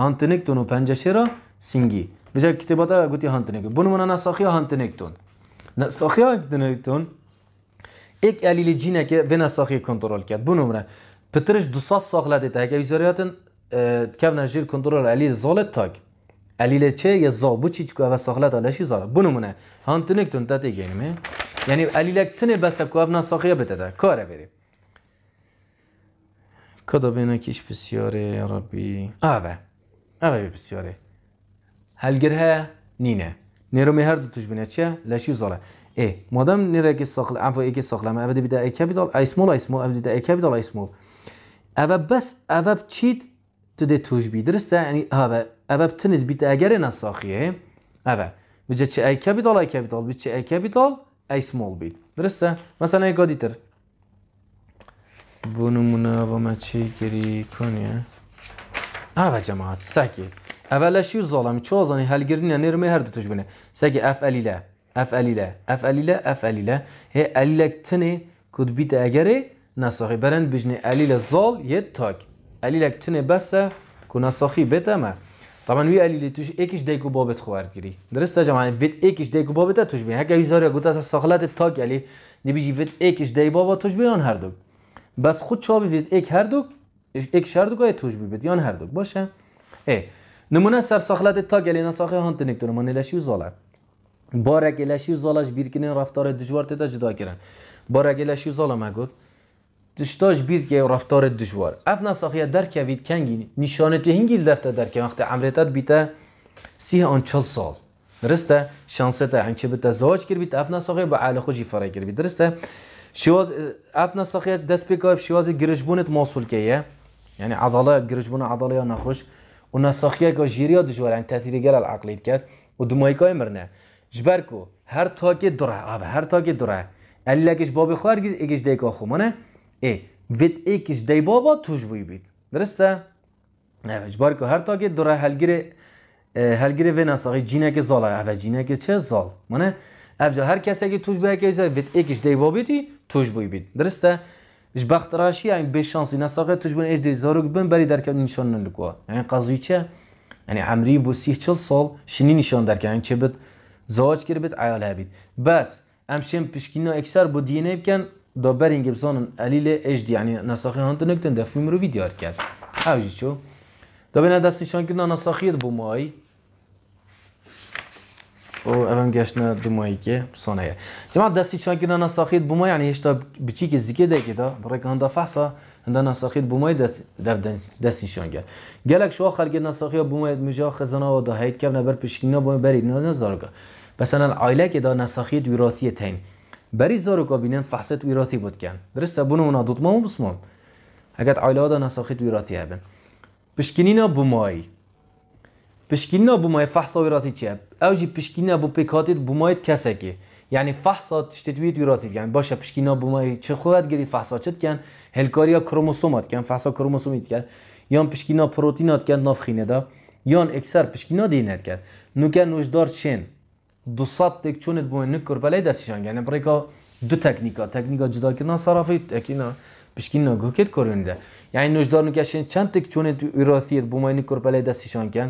هانتنک تونو پنجشیرا را سینگی بجا کتاباتا گوتی هانتنک بونو منه نساخیه هانتنک تون نساخیه هانتنک تون یک علیل جینه که وینا ساخی کنترل کرد بو نمره پترش ساخته ساخ لدیتا هکه که کبنا جیر کنترل علیل زالت تاک علیل چه یا زابو چی چکو ساخته ساخلت آلشی زالت بو نمره هانتنک تون تاتی گیمه یعنی علیلک تنه بس کو ابنا ساخیه بتده کاره بره. کدا بینا کیش بسیاره یا ربی آوه آوه بسیاره هلگره نینه نیرو هر دو توش بینه چه لشی زاله A. E, madam nirəki saxla, əvvə iki e, saxlama, əvvədə bir də ə e, kapital, ə small, ə small, əvvədə ə kapital, ə small. Əvəb bəs əvəb çit tüdə tuş bildirirsə, yəni əvə əvəb tünid bir də əgər nə saxiyə. Əvə. Bizə çi ə kapital, ə kapital, bir çi ə kapital, ə small bil. Bilirsə, məsələn qadidir. Bunu münavimə çi geri konya. Əvə cəmaət, səki. Əvvəlləşi yüz zalam, çoğazani həlgirin yəni ermə hər tuş binə. Səki əf əlilə. افعلیله اف افعلیله هی علیلک تنه کد بیت اگره نساخی برند بجنه علیل زال یه تاک علیلک تنه بسه که نساخی ما. طبعا وی علیل توش یکیش دیکو بابت خوارد گیری درسته جمعه وید یکیش دیکو بابت توش بین هکه ایزاری گوتا ساخلت تاک علی نبیجی وید یکیش دی بابا توش بیان هر دو بس خود چابی وید یک هر دو یک شر دو گای توش بیبید یان هر دو باشه ای نمونه سر ساخلت تاک علی نساخی هانتنک دونه منلشی و زاله borakelashi yuzolash bir kinin raftori dushvor deda juda kerak borakelashi yuzolamagut dushtosh birga raftori dushvor afna sohiya dar kavid kangi nishonet hingil dafta dar ke vaqti amretat bita si on chol sol drista shansata ancha bita zoj kir bita afna sohiya ba ali xoji fara kir bita drista shivoz e, afna sohiya daspekov shivoz girishbunet mosul ke ya ya'ni adala girishbuna adola yo naxush una sohiya go jiriyo dushvor ya'ni tatirigalar aqlitkat u dumaykoy mirna جبر کو هر تاکی دره آب هر تاکی دوره الگش باب خوار گید اگش که خومانه ای وید ایکش دی بابا توش بوی بید درسته؟ جبر کو هر تاکی دره هلگیر هلگیر و نساقی جینه که زاله اوه جینه که چه زال مانه افجا هر کسی که توش بوی که وید دای دی بابیتی توش بوی بید درسته؟ اش بخت راشی این به شانسی نساقه توش بن اش دی زارو بن بری در که نشان نلکوا این قاضی چه یعنی عمری بو سیه چل سال شنی نشان در که این چه بد زواج کرد بید عیال هبید بس امشم پشکینا اکثر با دی نه بکن دا برین گبسانن علیل اجدی یعنی نساخی هانتو نکتن دفیم رو ویدیو کرد اوجی چو دا بینه دست نشان کردن نساخیت ما ئەم گەشتە دماییکێ سانەیە جماعت دەستی چاکردە نەساخیت بوومە یعنی هێشتا بچیکی زیکە دەکێدا بڕێک هەندە فەسە هەندە نەساخیت بوومای دەستیشانگە گەلک شو خەرگە نەساخیە بوومێت مژا خزنەوە داهیت کەم نەبەر پشکنە بۆ بەری نەزارگە بەسەنەن ئایلەکێدا نەساخیت ویراتیە تین بەری زۆرکە بینێن فەحسەت ویراتی بودکەن درستە بوونەوە دوتمە و بسمان ئەگەت ئایلادا نەساخیت ویراتیە بن پشکنینە بوومایی پشکنینە بوومای فەحسە ویراتی چێب او جی پشکینه بو پیکاتید که که یعنی فحصا تشتویت ویراتید یعنی باشه پشکینا بومای چه خودت گیری فحصات چت کن هلکاریا کروموسومات کن فحصا کروموسومیت کن یان پشکینا پروتینات کن نفخینه دا یان اکثر پشکینا دینت کن نوکه نوشدار چین دو تک چونت بو نکر بلای یعنی بریکا دو تکنیکا تکنیکا جدا کنه صرافی تکینا پشکینا گوکت کرونده یعنی نوشدار نوکه چند تک چونت بو بومای نکر بلای دستیشان کن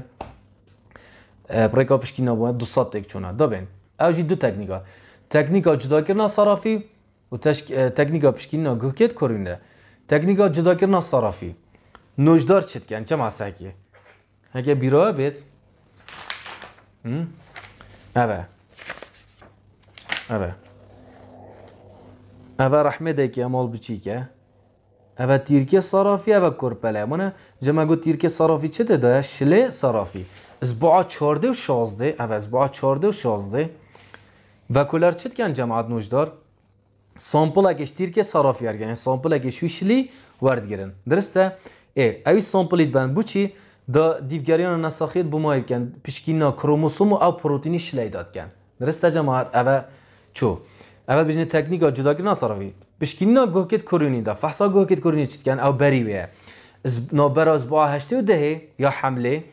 پریکا پشکینا بوه دو سات تک چونه دبین او جی دو تکنیکا تکنیکا جدا کردن صرافی و تکنیکا پشکینا کت کرینده. تکنیکا جدا کردن صرافی نوجدار چت کن چه مساکی اگه بیروه بید اوه اوه اوه رحمه ده که امال بچی که اوه تیرکه صرافی اوه کرپله منه جمع گو تیرکه صرافی چه ده ده شله صرافی Zbu'a 14 ve 16 evet Zbu'a 14 ve 16 Vekuler çıtken cemaat nujdar sampla geç dirke saraf yer yani sampla geç vişli verd girin. Dırste e evi samplit ben bu çi da divgeriyan nasakiyet bu mayipken pişkinna kromosomu av proteini şileydatken. Dırste cemaat eve çu. Evet bizne teknika cudakirna sarafi. Pişkinna gohket koruni da fahsa gohket koruni çıtken av beri ve. Nabera zbu'a heşte ve dehe ya hamle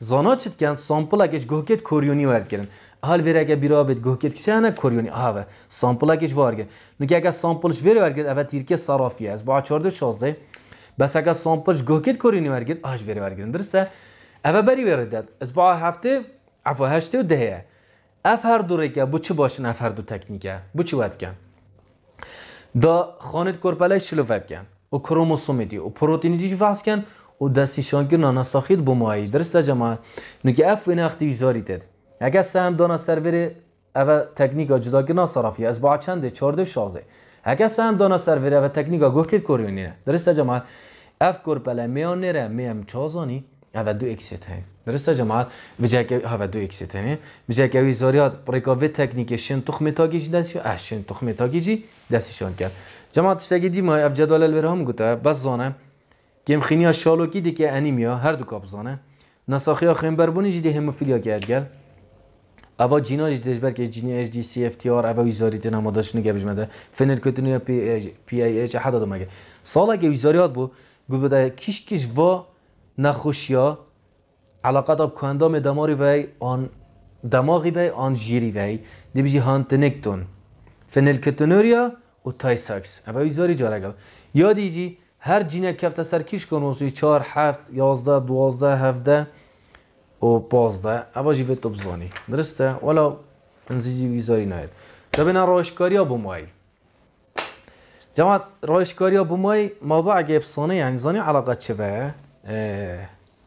کن سامپل سامپلاکش گوکت کوریونی وارد کردن حال ویر اگه بیرا بید گوکت کشه هنه کوریونی سامپل سامپلاکش وارگه نگه اگه سامپلش ویر وارگه اوه تیرکه صرافیه از با چارده شازده بس اگه سامپلش گوکت کوریونی وارگه آش ویر وارگه درسته اوه بری ویر داد از با هفته عفو هشته و دهه اف هر دوره که بو چه باشن اف هر دو تکنیکه بو چه واد کن دا خانت کرپله شلوفه کن او کروموسومی دی او پروتینی دیجی کن شانگیر نانا ساخید نساخید مایی درست جماعه نو که اف این اختی ویزاری دید اگر سهم دانا سرور او تکنیک جدا صرفی صرافی از با چنده چارده شازه اگر هم دانا سرور او تکنیکا گوه کد کوریونی درست جماعت اف کور بله میان نره میم چازانی هوا دو اکسیت هی درست جماعت بجای که هوا دو اکسیت هی بجای که ویزاریات پریکاوی تکنیک شن تخم تاگیجی دستی اش شن تخم تاگیجی دستیشان کرد جماعت دی ما اف جدول هم گوته بس زانه گیم خینیا شالو دی که انیمیا هر دو کابزانه نساخیا خیم بربونی جدی هموفیلیا گرد گل اوا جینا جی دیش بر که جینی دی سی اف تی آر اوا ویزاری دینا ماداشنو گبش مده پی ای ایج حدا دو مگه سالا گه بو گو بده کش کش وا نخوشیا علاقات آب کندام دماری وی آن دماغی وی آن جیری وی دی بجی هانتنکتون فنل و تای ساکس اوه ویزاری جاره یادی جی هر جینه کفته سرکیش کن و چار هفت یازده دوازده هفته و بازده او جیوه تو بزانی درسته ولا انزیزی ویزاری ناید دبینا رایشکاری ها بمایی جماعت رایشکاری ها بمایی موضوع اگه افسانه یعنی زانی علاقه چه به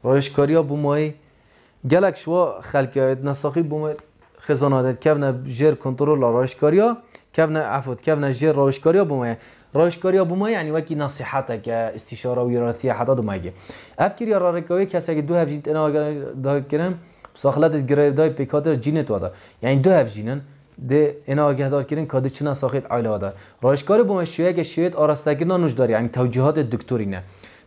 رایشکاری ها بمایی گلک شوا خلکی هاید نساخی بمایی خزانادت کبنه جر کنترول رایشکاری ها کبنه عفوت کبنه جر رایشکاری ها بمایی رایشکاری ها ما یعنی وکی نصیحت که استشاره و یراثی حدا دو مگه افکر یا رارکاوی کسی که دو هفجین تنا دا کرن ساخلت گرایب دای پیکاتر جینت وادا یعنی دو هفجینن ده اینا آگه دار کردن کادی چنا ساخت عالی وادا رایشکاری بوما شوید که شوید آرستگی نوش داری یعنی توجیهات دکتوری نه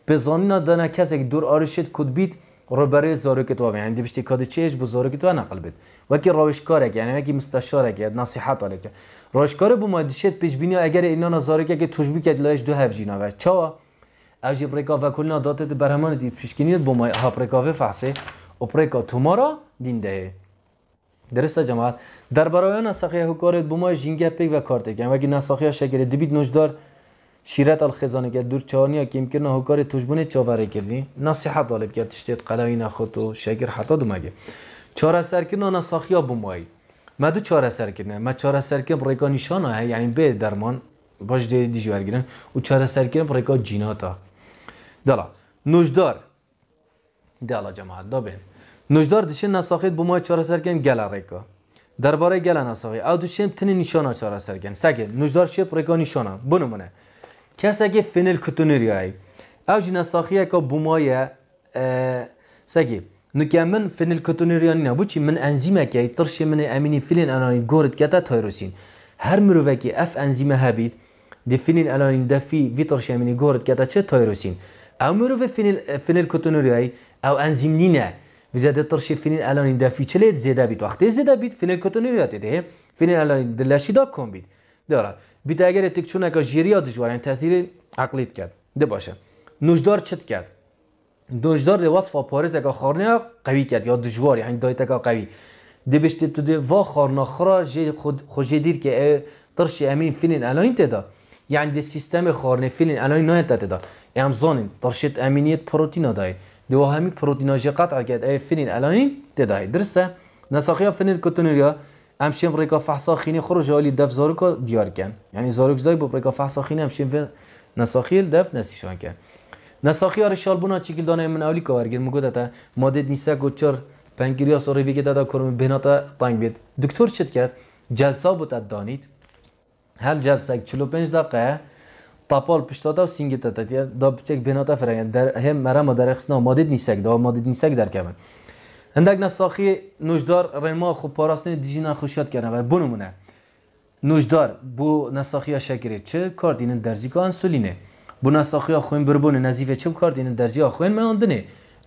به زانینا دانا کسی که دور آرشید کد بید روبری زارو تو یعنی بشتی کدی چیش بو تو نقل بید وکی روشکارک یعنی وکی مستشاره که نصیحت آلک روشکار بو مادیشت پیش بینی اگر اینا نزارو که بی که لایش دو هف جینا چه؟ چا او جی پریکاوه کلنا داتت برهمان دی کنید بو ما ها پریکاوه فحصه و پریکا را دین دهه درسته جماعت در برای نسخه حکارت بو مای پیک و که. یعنی وکی نسخه شکر دبید نجدار شیرت خزانه کرد دور چانی که نه هکار توجبونی چاوره کردی نصیحت طالب کرد تشتید قلوی نخود و شگر حتا مگه چاره سر کردن آن ساخیا بموایی ما دو چاره سر کردن ما چاره سر کردن که نشانه یعنی به درمان باش دی دیجور گیرن و چاره سر کردن جیناتا دلا نوجدار دلا جماعت دابین بین دشه دشین نساخیت بموای چاره سر ریکا درباره گل نساخی او دوشیم تنی نشانه چاره سر کردن نوشدار نوجدار شیپ ریکا نشانه بنمونه كسكي فنل کتونر ياي او جینا ساخیه که بومایه سگی نکامن فنل کتونر یانی نبود چی من انزيمه كي ترشي من امینی فیلین انا گورد كتا تايروسين هر مروفه که اف انزیمه هبید دی فیلین انانی دفی وی ترشی امینی گورد کتا چه تایروسین او مروفه فنل, فنل کتونر یای او نينا بزا دي ترشي فينين الان دافي تشليت زيدا بيت وقت زيدا بيت فينين كوتونيريات ده فينين الان دلاشي داب كومبيت دارد بیت اگر تک چون که جیریا دجوار یعنی تاثیر عقلیت کرد ده باشه نوجدار چت کرد نوجدار ده وصف پاریس اگر خارنه قوی کرد یا دجوار یعنی دایت اگر قوی ده بشتی تو ده وا خارنا خرا جی خود خوشی دیر که ترش امین فینل الان تدا یعنی ده سیستم خارنه فینل الان نه تدا ام زانین ترشت امینیت پروتین دای دو همین جی قطع کرد ای فینل الان تدا درسته نساخیا فینل کتونیا امشیم ریکا فحصاخینی خروج آلی دف زارکا دیار کن یعنی زارک زای با ریکا فحصاخینی امشیم و نساخیل دف نسیشان کن نساخی آره شال بونا چیکل دانه من اولی کارگر مگوده تا مادد نیسه گوچار پنکریاس که داده دادا کرم بیناتا تانگ بید دکتر چید کرد جلسه بود دانید هر جلسه پنج دقیقه تاپال آتا و سینگتا تا دا بچک بیناتا فرایند در هم مرا مدرخسنا مادد نیسک دا مادید نیسک در کمن هندک نساخی نوجدار ریما خوب پاراستن دیجینا خوشیات کنه و بنمونه نوجدار بو نساخی شکره چه کار دینن درزی که انسولینه بو نساخی خوین بربونه نزیفه چه کار دینن درزی خوین ماندنه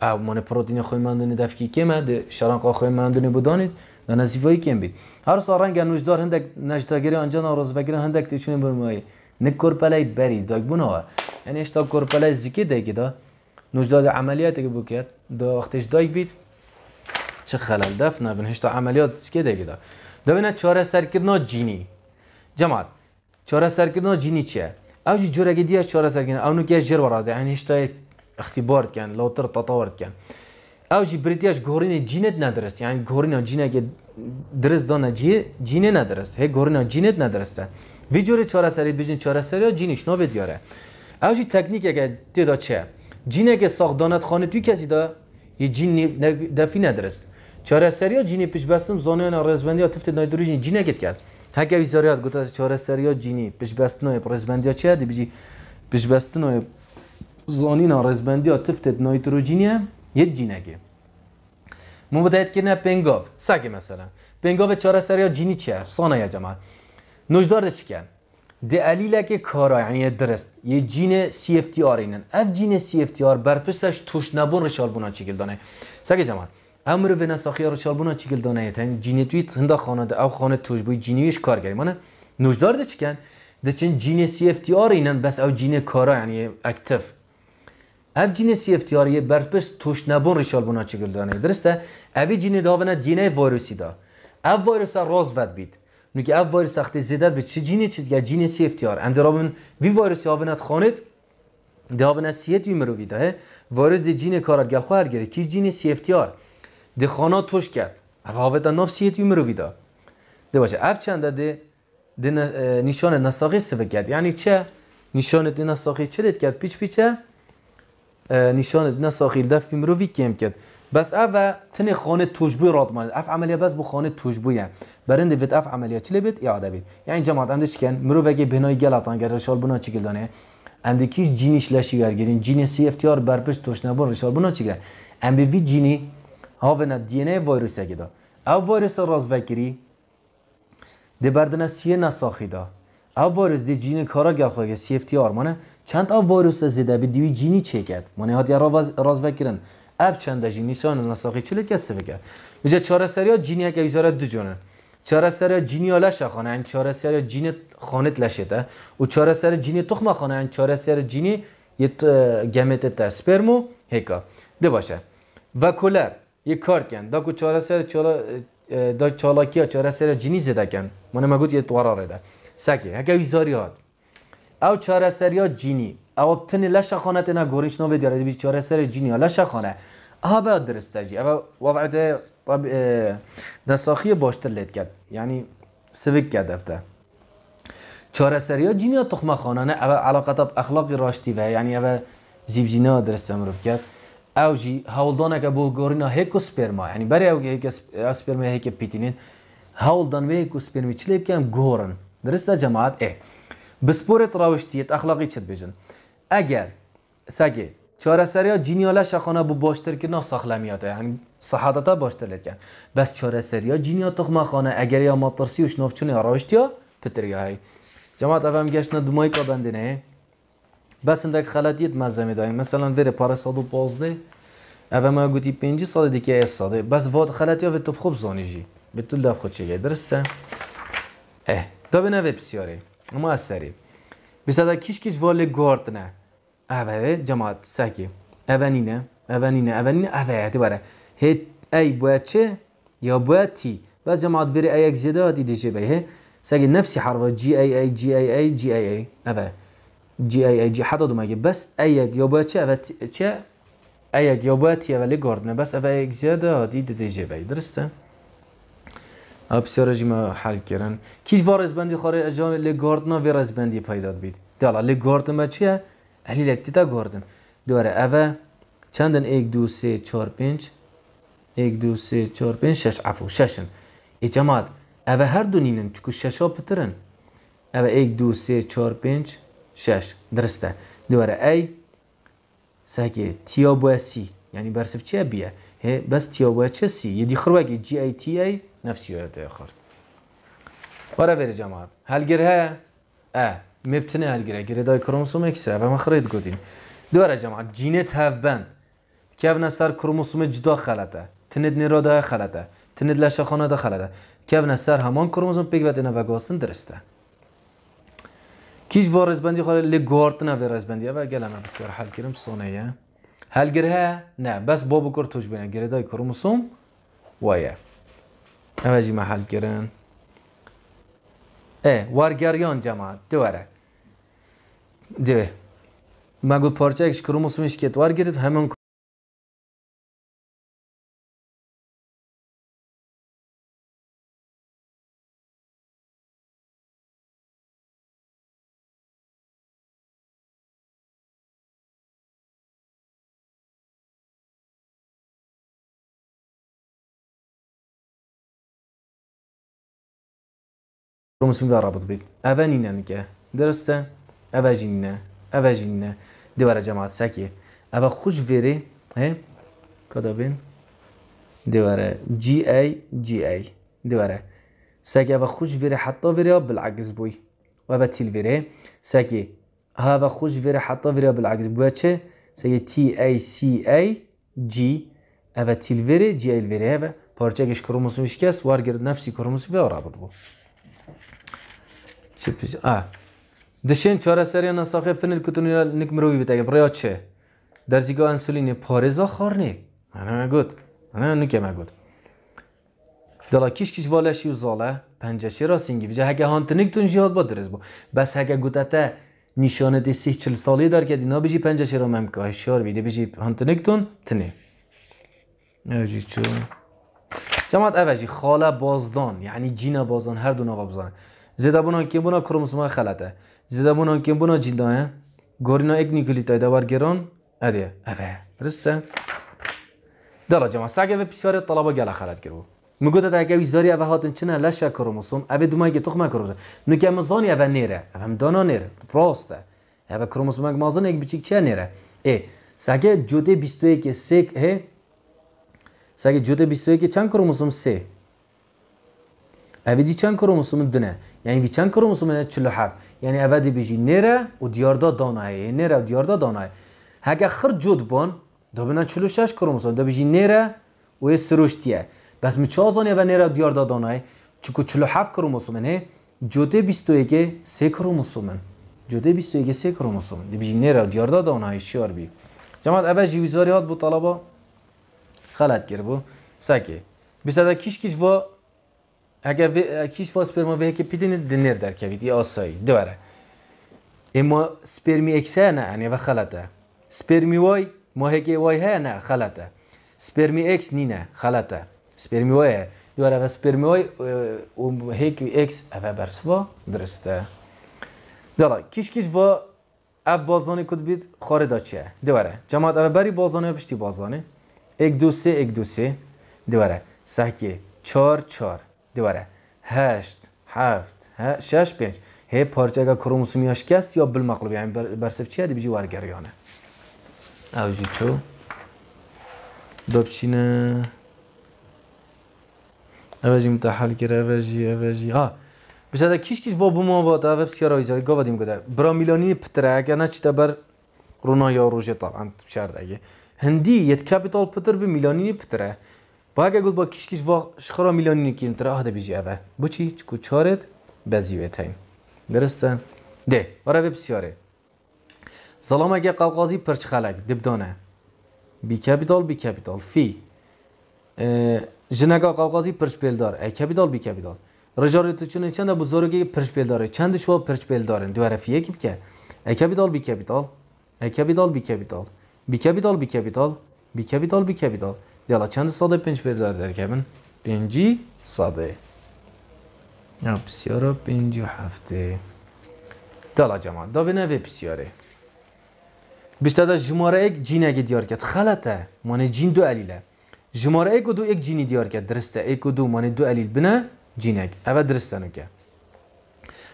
او مانه پروتین خوین ماندنه دفکی که ده شرانق خوین ماندنه بدانید و هایی کم بید هر رنگ نوجدار هندک نجداگری آنجا ناروز بگیرن هندک تیچونه برمایی نکور پلای بری داگ بنوه یعنی اشتا کور زیکی دیگی دا نوجدار عملیاتی که بکرد دا اختش دایک بید چه خلل دف نبین هشتا عملیات که دیگه دا دبینه چاره سرکرنا جینی جماعت چاره سرکرنا جینی چیه؟ او جی جوره دیار چاره سرکرنا اونو نوکیه جر وراده یعنی هشتا اختبار کن لاتر تطور کن او جی بریتیاش گورین جینت ندرست یعنی گورین جینه که درست دانه جی جینه ندرست هی گورین جینت ندرسته جوری چاره سری بیجین چاره سری جینش نو دیاره او جی تکنیک اگه دیدا چه جینه که ساخت دانت خانه توی کسی دا یه جین دفی ندرست چاره سریا جینی پیش بستم زانیان رزبندی ها تفت نایدروژین جینه گید کرد هکه ویزاریات گوتا چاره سریا جینی پیش بستن های رزبندی ها چه دی بیجی پیش بستن های زانین رزبندی ها تفت نایدروژینی یه جینه گی مو بدایت کرنه پنگاو سگه مثلا پنگاو چاره سریا جینی چیه؟ سانه یا جمع؟ نجدار ده چیکن؟ دلیل که کارا یعنی درست یه جین سی اف تی آر اینن اف جین سی اف تی آر برپسش توش نبون رشال بونا چیکل دانه سگه جماعه امر و نساخی چال بنا چیگل دانه ایتن جینیتویت هنده خانه ده او خانه توش بوی جینیش کار گری مانه نوجدار ده چکن ده چن جینی سی اف تی اینن بس او جین کارا یعنی اکتف اف جینی سی اف تی آر یه برپس توش نبون بنا چگل دانه درسته اوی جینی داونه دینه ویروسی دا اف ویروس راز ود بید که اف ویروس اختی زیدت به چه جینی چید یا جینی سی اف تی آر اندرابون وی ویروسی آونت خانه داونه سیت وی مروی ده ویروس دی جین کارا گل خواهد کی جینی سی اف تی ده خانه توش کرد ده نفسیت یوم رو ویدا. ده باشه اف چند ده ده نشان نساقی سوه کرد یعنی چه نشان ده نساقی چه دید کرد پیچ پیچه نشان ده نساقی ده فیم رو بیکیم کرد بس اف تن خانه توش بوی راد اف عملیه بس بو خانه توش بوی هم برنده وید اف عملیه چلی بید اعاده بید یعنی جماعت هم دوش مرو وگه بنای گلتان گرد رشال بنا چی گلدانه هم جینیش لشی گرد یعنی جینی سی افتیار برپشت توش نبار رشال بنا چی گرد هم بی جینی هاونا دی ان ای وایروس او وایروس راز وکری دی بردن سیه نساخی دا او وایروس دی جینی کارا گخوی سی اف تی آر مانه چند او ویروس زیده به دیوی جینی چیکت مانه هات یا راز وکرن اف چند جینی سان نساخی چله کسی بگه. میجا چاره سریا جینی اگه ویزاره دو جونه چاره سر جینی آلش خانه این چهار سر جینی خانه لشته و چهار سر جینی تخم خانه این چاره سر جینی یه گمت تا سپرمو هکا ده باشه و کلر کار کن دا کو چاره سر چالا دا چالاکی چاره سر زده کن من مگوت یه توارا ده سکی هک ویزاری هات او چاره یا جینی او تن لش خانه تنا گورش نو دیاره بی چاره سر جینی لش خانه ها به درست جی او وضع ده طب دستاخی باشتر لید کرد یعنی سویک کرد افته چاره سریا جینی تخمه خانه نه او علاقه اخلاقی راشتی به یعنی او ها درست امروف کرد او جی هەوڵدانەکە بۆ گۆڕینا هێک و سپێرما هەنی بەرێ سپێرمە هەیەکە پیتینین هەوڵدان وەیەک و سپێرمی چ لێ بکەن گۆڕن درستە جەماعات ئێ بسپۆرێت ڕاوشتیت ئەخلاقی چت بێژن ئەگەر سەگێ çareseriya cinyala şaxana bu baştır ki nasıl saxlamiyata yani eh. sahadata baştır etken. Bes çareseriya cinya tıxma xana eğer ya matarsi uç nofçunu araştiya pitir ya. Eh. Cemaat efendim geçne dumayı kabendine. بس اندک خلطیت مزه داریم مثلا ویر پاره صد و پازده اوه ما گوتی پینجی ساده دیگه ایس ساده بس واد خلطی ها تو خوب زانی جی به تو لب خود چگه درسته؟ اه دا به نوه بسیاره اما از سری بیشتر دا کش کش واله گارد نه اوه جماعت سکی اونینه اوه اونینه اوه دی باره هی ای باید چه یا باید بس جماعت ویر ایک اک زیده ها دیده جبه سکی نفسی حرف جی ای ای جی ای ای جی ای ای اوه جی GIIG حدا مگه بس ایگ یا باید چه اوید چه ایگ یا با تی اولی گاردنه بس او ایگ زیاده آدی دیده جی بایی درسته؟ او بسیار جیما حل کرن کیش وار از بندی خواره اجام لی گاردنا ویر از بندی پایداد بید دالا لی گاردن با چیه؟ علی لکتی تا گاردن دواره او چندن ایگ دو سه چار پینج یک دو سه چهار پنج شش عفو ششن ای جماعت اوه هر دو چکو ششا پترن اوه یک دو سه چهار پنج شش درسته دوباره ای سهکی تیا بو سی یعنی برسف چیه بیه هی بس تیا چه سی یه دیخر وگی جی ای تی ای نفسی دی خور باره بری جماعت هل گره اه مبتنه هل گره دای کروموسوم اکسه و ما خرید گودین دوباره جماعت جینه بند که اونه سر کروموسوم جدا خلطه تند نیرا دای خلطه تند لشه خانه خلطه که سر همان کروموسوم بده نه و درسته کیش وارز بندی خاله لگارت نه وارز بندی و گل من بسیار حل کردم سونیه حل گره نه بس باب کر توش بینه گریدای کروموسوم وایه اوجی ما حل کردن اه وارگریان جماعت دوره دیوه ما گفت پارچه اکش کروموسومش کت همون بڕمسم دا ڕابط بیت ئابانی نامکە دەرستە ئەباژینە ئەباژینە دوارة جماعة ساكية أبا خوش بين دوارة جي أي جي أي دوارة ساكي أبا خوش فيري ساكي بێرەوە خوش فيري و فيري بالعكس بوي تشي ساكي تي أي سي أي جي أبا تيل فيري جي أي تیلێرێ هذا بە كروموسوم إشكاس وارجر نفسي كروموسوم بێ ڕابرد بوو. چهار Sürpriz. A. کتونی را asakhı fenil بیته nikmirovi چه در çe. Derciga insulini زا kharni. من میگوت Ana نکه میگوت دلا کیش کیش والشی و زاله پنجشی شیرا سینگی بجه هگه هانتنیک تون جیاد با درس با بس هگه گوتته نشانه دی سی چل سالی در که دینا بجی پنجشی شیرا ممکه های شار بیده بجی هانتنیک تون تنی اوجی چون جماعت اوجی خاله بازدان یعنی جینا بازدان هر دو ناقا Zeda بنا kim buna kromosoma که بنا bunan kim buna jildoya. Gorina ek nuklitayda vargeron. Adiya. Ave. Rista. دارا جماعه سگه به پیشوار طلبه گل خرد کرد میگو ده اگه ویزاری اوه هاتن چنه لشه کروموسوم اوه دومه که تخمه کروموسوم نو که مزانی اوه نیره اوه هم دانا نیره راسته اوه کروموسوم اگه مازان یک بچیک چه نیره ای سگه جوده که سه هه سگه جوده که چند کروموسوم سه اویدی چند کروموسوم دنه یعنی وی چند کروموسوم 47 یعنی اویدی بیجی نره و دیاردا دانایه نره و دیاردا دانایه هگه خر جود بان دا بنا 46 کروموسوم دا بیجی نره و سروشتیه بس می چه آزانیه و نره و دیاردا دانایه چکو 47 کروموسوم هه جوده 21 3 کروموسوم جوده 21 3 کروموسوم دی بیجی نره و دیاردا دانایه شیار بی جماعت اویدی ویزاری هات بو طلبا خلط گیر بو سکه بیسته کیش کیش و به که پیدین دنر در کوید یا آسایی divərə. اما سپرمی اکسه نه یعنی و خلطه سپرمی وای که وای ها نه خلطه سپرمی اکس نی نه خلطه سپرمی وای دواره و سپرمی وای و ماهک اکس او برسوا درسته دلا کیش کیش و اف بازانی کد بید خاردا چه دواره جماعت او بری بازانه پشتی بازانه یک دو سه یک دو سه دواره سهکی چار چار دوباره هشت هفت شش پنج هی پارچه اگر کروموسومی شکست یا بل بالمقلوب یعنی برسف چی هدی بجی ورگریانه اوجی چو دوبچینه، اوجی متحل کرده اوجی اوجی ها بشه کیش کیش وابو ما با تا بسیار سیار ایزاری گاودیم گده برا میلانی پتره اگر نه چی بر رونا یا روژه طبعا شرد اگه هندی یت کپیتال پتر به میلانی پتره باگه گود با کشکیش وا شخرا میلیونی نکیم ترا هده بیجی اوه بچی چکو چارت بزیویت هیم درسته؟ ده برای به بسیاره سلام اگه قوقازی پرچخلک دبدانه بی کپیتال بی کپیتال فی جنگا قوقازی پرچپیلدار ای کپیتال بی کپیتال رجاری تو چونه چند بزرگی پرچپیلداره چند شوا پرچپیلدارن دو حرف یکی بکه ای کپیتال بی کپیتال ای کپیتال بی کپیتال بی کپیتال بی کپیتال بی کپیتال بی کپیتال یالا چند ساده پنج بردار در کبن پنجی صده یا بسیارا پنج و هفته دالا جماعت دا نوه بسیاره بیشتر دا جماره ایک جین اگه دیار کرد خلطه مانه جین دو علیله جماره ایک و دو یک جینی دیار کرد درسته ایک و دو مانه دو علیل بنا جین اگه اوه درسته نکه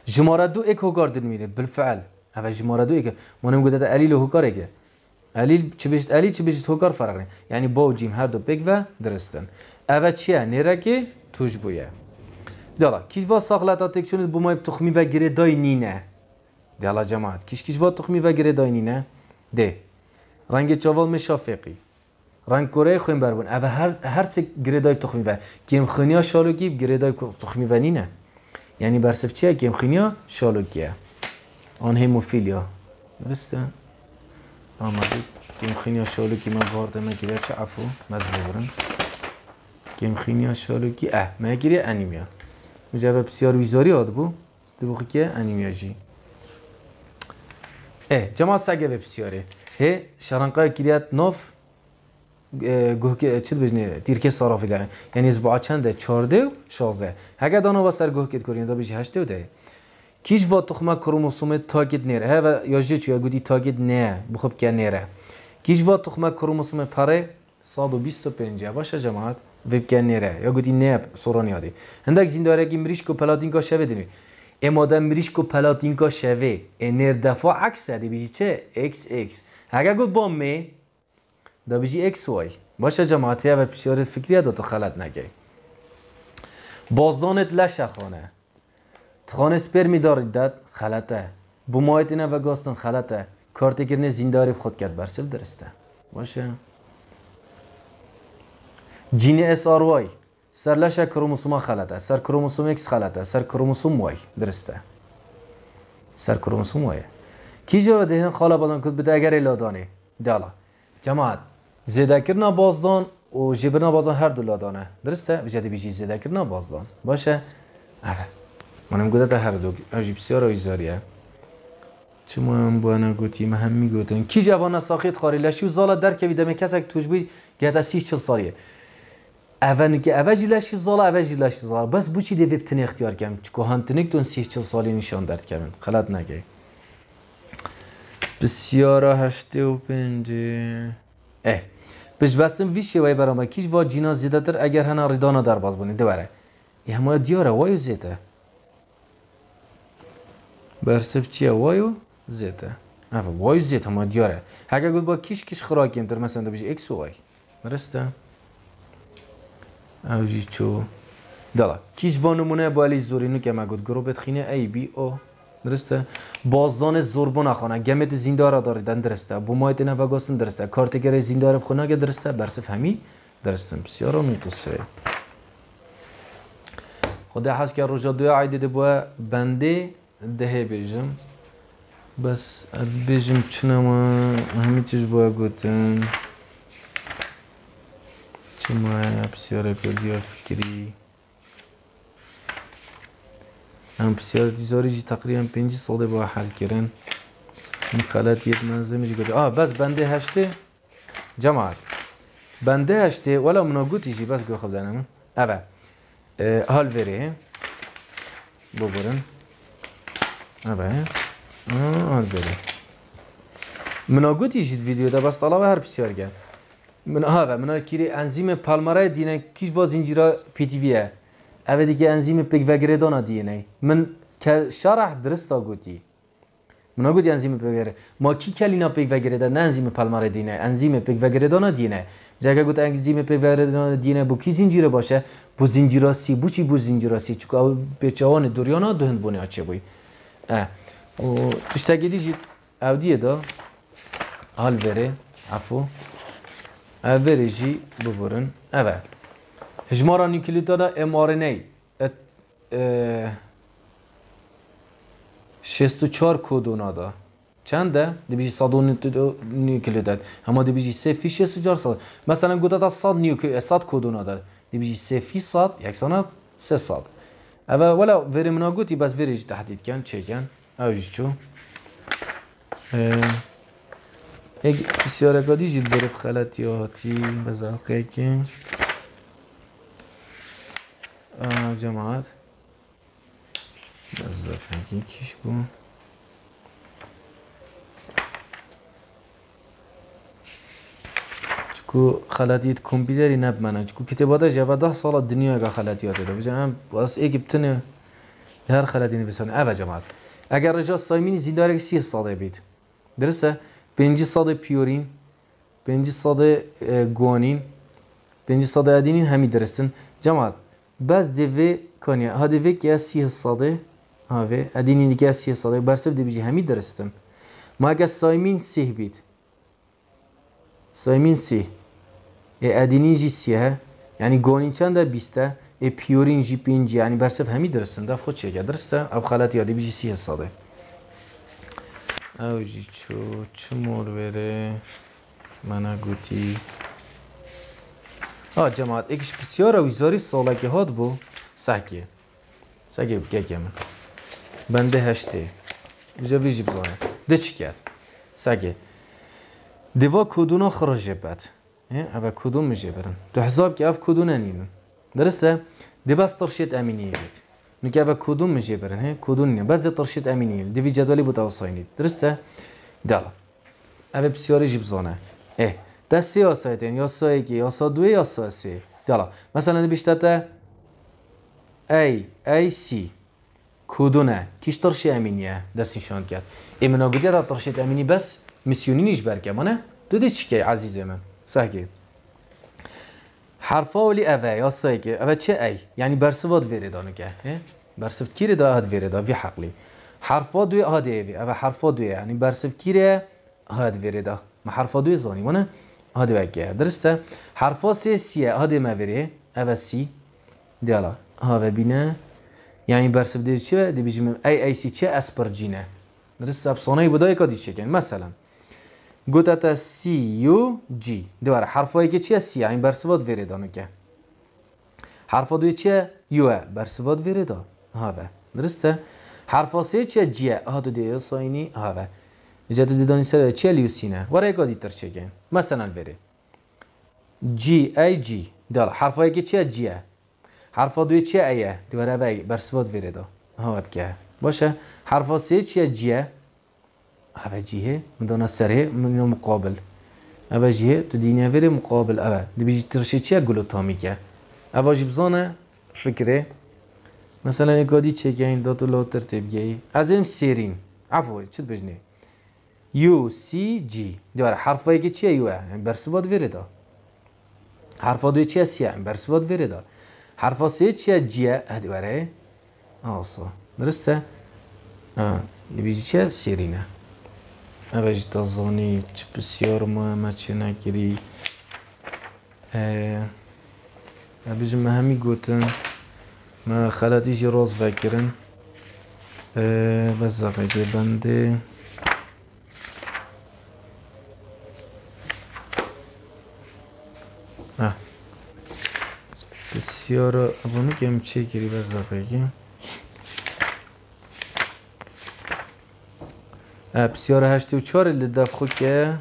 جماره دو ایک هگار دن میره بالفعل اوه جماره دو ایک مانه مگده دا علیل و هگار علی چی بجید چی بجید هوکار فرق نه یعنی با جیم هر دو پک و درستن اوه چیه نیره توش بویه دالا کیش با ساخلت ها تکشونید بمایب تخمی و گره دای نینه جماعت کیش کیش با تخمی و گره دای نینه ده رنگ چاوال می شافقی رنگ کره خویم بربون اوه هر هر چه گره دای تخمی و گیم خنیا شالوگی گره دای تخمی و نینه یعنی برسف چیه گیم خنیا شالوگیه آن هموفیلیا درسته آمدی گیم خینیا شالو کی من وارد میکریم چه عفو مزبورن گیم خینیا شالو کی اه میکریم آنیمیا مجبور بسیار ویزاری آد بو دبوق که آنیمیا جی اه جمع سعی به بسیاره ه شرنقای کریت نف گوه که چند بچه نیه صرافی داره یعنی از بعد چنده چهارده شازده هگه دانو با سر گوه کد کردیم دو بچه هشت ده Kij va tuxma کروموسوم tagid نیره. Hava یا ya یا گویی ne. نه بخوب ke nere. Kij va tuxma کروموسوم پره 125 باشه جماعت وبکن نره یا گویی نه سوران هدی هندک زینداره کی مریش کو پلاتینکا شوه اما دم و کو پلاتینکا شوه انر دفاع عکس هدی بیشی چه x x اگر گفت با می دا بیشی x y باشه جماعتی و پیشارت فکریه و تو خلط نگه بازدانت لشه خانه тхоне کارتی доред زنداری халата бумоитина ва гостон халата جینی зиндариб آر وای барсил لش боша ҷини سر сарлаша кромосума халата сар کروموسوم وای халата сар کروموسوم وای کی сар دهن y بدن کد بده اگر ایلا دانی دالا جماعت زیده ҷамоат بازدان و у بازدان هر ҳар ду درسته؟ بجده بیجی бижи зедакир بازدان боша ара m در هر دو Herdog, بسیار ایزاریه. چه ما هم بانه گوتیم هم میگوتن کی جوان ساخت خاری لشیو زالا در که بیدمه کسی که توش بید گهده سی چل سالیه اون که اوجی لشیو زالا اوجی لشیو زالا بس بو چی دیویب تنی اختیار کم چکو هنتنک دون سی چل سالی نشان درد کمیم خلط نگه بسیارا هشته و پنجه اه بش بستم وی شوی برامه کیش وا جینا زیده تر اگر هنه ریدانا در باز بونی دوباره یه همه دیاره وایو زیده برصف چیه وایو زیته اوه وایو زیت ما دیاره اگر گفت با کیش کش خوراکیم تر مثلا بیش اکس و وای مرسته اوجی چو دلا کیش نمونه با علی زورینو که ما گفت گروه خینه ای بی او درسته بازدان زربو نخونه گمت زیندارا داریدن درسته بو مایت نو گاستن درسته کارتگر زیندار بخونه که درسته برصف همی درستم بسیار سه خدا حس که روزا دو عیدی بو بنده دهه بیجم بس اد بیجم چنما همه چیز با گوتن چما بسیار کردی فکری ام بسیار دیزاری جی تقریبا پنجی ساله با حل کردن این خلط یک منظمه جی گوتن آه بس بنده هشته جماعت بنده هشته ولا مناگوتی جی بس گو خب دانم اوه هال وره ببرن Azbeli. Mena gotiye ویدیو videoda و هر her ورگه من ها من کیری انزیم پالمارای دینه کیش و زنجیرا پی تی ویه اوه دیگه انزیم پیک وگره دانا دینه من که شرح درست آگودی من آگودی انزیم پیک وگره ما کی کلینا پیک وگره دا نه انزیم دینه انزیم پیک وگره دانا دینه جگه گوت انزیم پیک دینه بو کی زنجیره باشه بو زنجیرا سی بو چی بو زنجیرا سی چون او بیچوان دوریانا دهند بونه آچه بوی و تشتاقي دي جيت او دي دا هل بري عفو او بري جي ببورن اوه هجمارا نيكليتا دا ام ار ان اي شست و چار کودونا دا چنده؟ دیبیجی صد و نیوکلیدد اما دیبیجی سه فی شست و چار صد مثلا گوتا تا صد, صد کودونا دا دیبیجی سه فی صد یکسانا سه صد اوا ولا وری منا گوتی بس وریج تهدید کن چه کن اوجی چو یک بسیار گادی جید وری بخلطی هاتی بزرقی کن جماعت بزرقی کن کش کو خلاتیت کمپیوتری نب منج کو داده جواب ده سال دنیا گا خلاتیات داده بچه هم باز یک بتنه هر خلاتی نویسان اوه جماعت اگر رجا سایمینی زیندارک سی ساده بید درسته پنجی ساده پیورین پنجی ساده گوانین پنجی ساده ادینین همی درستن جماعت بعض دیوی کنی ها دیوی که سی ساده و ادینین دیگه سی ساده برسه دیوی جی همی درستن ما اگر سایمین سیه بید سایمین سی ادینیجی سیه یعنی گونی چند بیسته ای پیورین جی پین جی یعنی برصف همی درستن در خود چیگه درسته اب خالت یادی بیجی سیه ساده او جی چو چو وره بره منا گوتی آه جماعت ایکش بسیار اویزاری ساله که هاد بو سکیه سکیه بگه که من بنده هشته بجا بیجی بزاره ده چی کرد سکیه دیوا کدونا خراجه بده اوه کدوم میشه برن تو حساب که اف کدوم نیم. درسته دی بس ترشید امینیه بید نکه اوه کدوم میشه برن کدوم نیم بس دی ترشید امینیه دی جدولی بود اوصاینید درسته دالا. اوه بسیاری جیب زانه اه دستی یا یاسای دین یاسا یکی یاسا دوی یاسا سی دلا مثلا دی بیشتر تا ای ای سی کدونه کیش ترشی امینیه دست نشان کرد ایمنا گویده ترشید امینی بس میسیونی نیش برکه مانه دو دی چی که عزیز من سگی حرفا ولی اوه یا که اوه چه ای یعنی برسواد ویردانو که برسفت کیره دا هد ویردا وی حقلی حرفا دوی اهد ایوی اوه حرفا دوی یعنی برسفت کیره هد ویردا ما حرفا دوی زانی مانه اهد وگه درسته حرفا سی سیه اهد ما ویره اوه سی دیالا ها و بینه یعنی برسفت دیر چه دی ای ای سی چه اسپر جینه درسته افسانه بودای کدی چه مثلا گوتت سی یو جی دوباره حرفایی که چیه سی این برسواد سواد ویریدانو که ها دوی چیه یو بر سواد ویریدا ها درسته ها سی چیه جیه ها دو دیو ساینی ها و جد دیدانی سر چیه لیوسینه ورای دیتر چیه چگه مثلا وری جی ای جی دال حرفایی که چیه جیه ها دوی چیه ایه دوباره بر سواد ویریدا ها بکه باشه ها سی چیه جیه اوجیه مدانا سره مدانا مقابل جیه، تو دینیا وره مقابل اوه دی بیجی ترشه چیه گلوتامی که اوه بزانه فکره مثلا اگادی چه که این داتو لا ترتیب از ام سیرین عفو چت بجنه یو سی جی حرف هایی که چیه یوه برسواد وره دا ها دوی چیه سیه برسواد وره دا ها سیه چیه جیه دیواره آسا درسته؟ نبیجی چیه سیرینه نبجی تازانی چه بسیار ما چه نکری نبجی ما همی گوتن ما خلطی جی راز بکرن بزاقه بنده بسیار اونو که هم چه کری بسیار هشتی و چار لدف خو که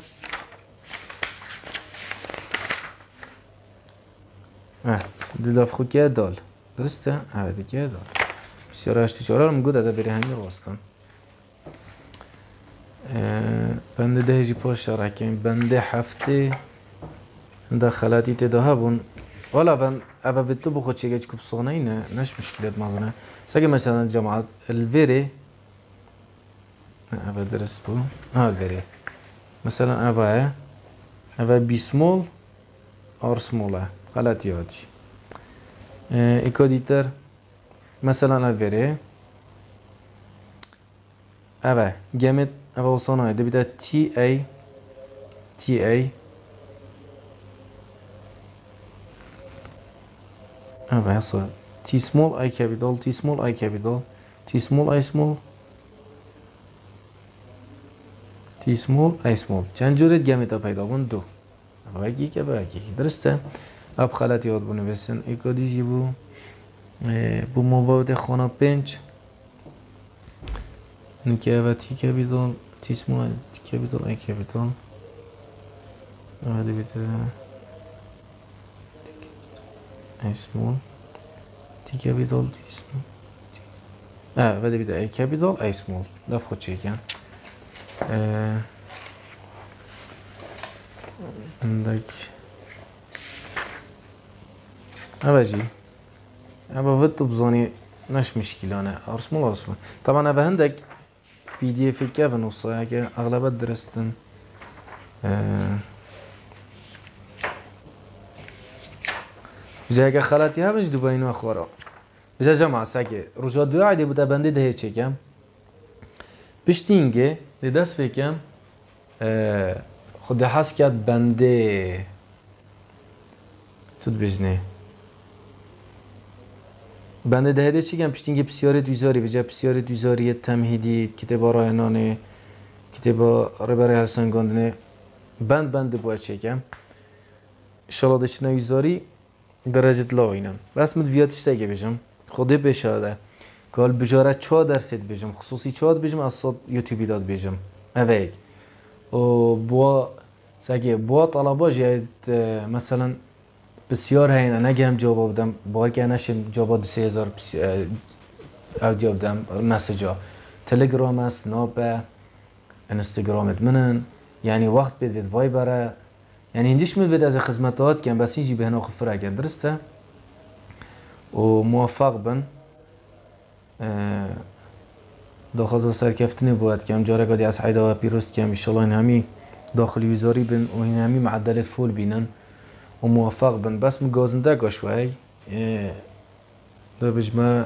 لدف خو که دال درسته؟ اوه دیگه دال بسیار هشتی و چار هم گود اده بری همی راستن بنده ده هجی پاش شرح کنیم بنده هفته ده خلاتی تده بون والا فن اوه بتو بخود چگه چکب صغنه اینه نش مشکلات مازنه ساگه مثلا جماعات الویره أنا درس بو هاد آه، بري مثلا أفا أفا إيه؟ بي سمول أور سمولة خلات يودي إيكو ديتر مثلا أفري أفا إيه؟ جامد أفا وصانا يدبدا تي أي تي أي أفا تي سمول أي كابيتال تي سمول أي كابيتال تي سمول أي سمول تی سمول ای مول. چند جورت گمه تا پیدا بون دو با اگه که با اگه درسته اب خلط یاد بونه بسن ای کدیجی بو بو مباوت خانه پنج نکه اوه تی که بیدون تی سمول مول تی که ای که بیدون اوه دو ای سمول تی که بیدون تی سمول اوه دو بیده ای که بیدون ای سمول دفت خود چیکن اندک این دیگه اوه جی اوه بزنی نش مشکل آنها. ارس مل آسون طبعا اوه هندک پی دی افی که اونو سایه که اغلب درستن بجای جایی که خلطی همش دوباره اینو خورا جا جمعه سایه روشادوی عایده بوده بنده دهی چکم پشتینگه ده دست فکم خود حس کرد بنده تود بجنه بنده دهده چی گم پشتینگ بسیار دوزاری بجا بسیار دیزاری تمهیدی کتبا راهنانه کتبا ربره هرسنگاندنه بند بنده باید چکم انشالله دشنه دوزاری درجه و بس مد ویاتش تگه بجم خوده بشاده گال بجاره چه درصد بیجم خصوصی چه بیجم از صد یوتیوبی داد بیجم اوی و با سگه با طلبا جاید مثلا بسیار نگه هم جواب بودم با که نشم جواب دو سه هزار اودیو دم. مسجا تلگرام است ناپه انستگرام منن یعنی وقت بدید وای بره یعنی هندیش میبید از خدمتات که بس اینجی به خفره درسته و موفق بن داخل سرکفتنه نبود که هم جاره گادی از حیدا و پیروست که هم این همی داخل ویزاری بین و این همی معدل فول بینن و موفق بن بس مگازنده گاشوه دو بجمه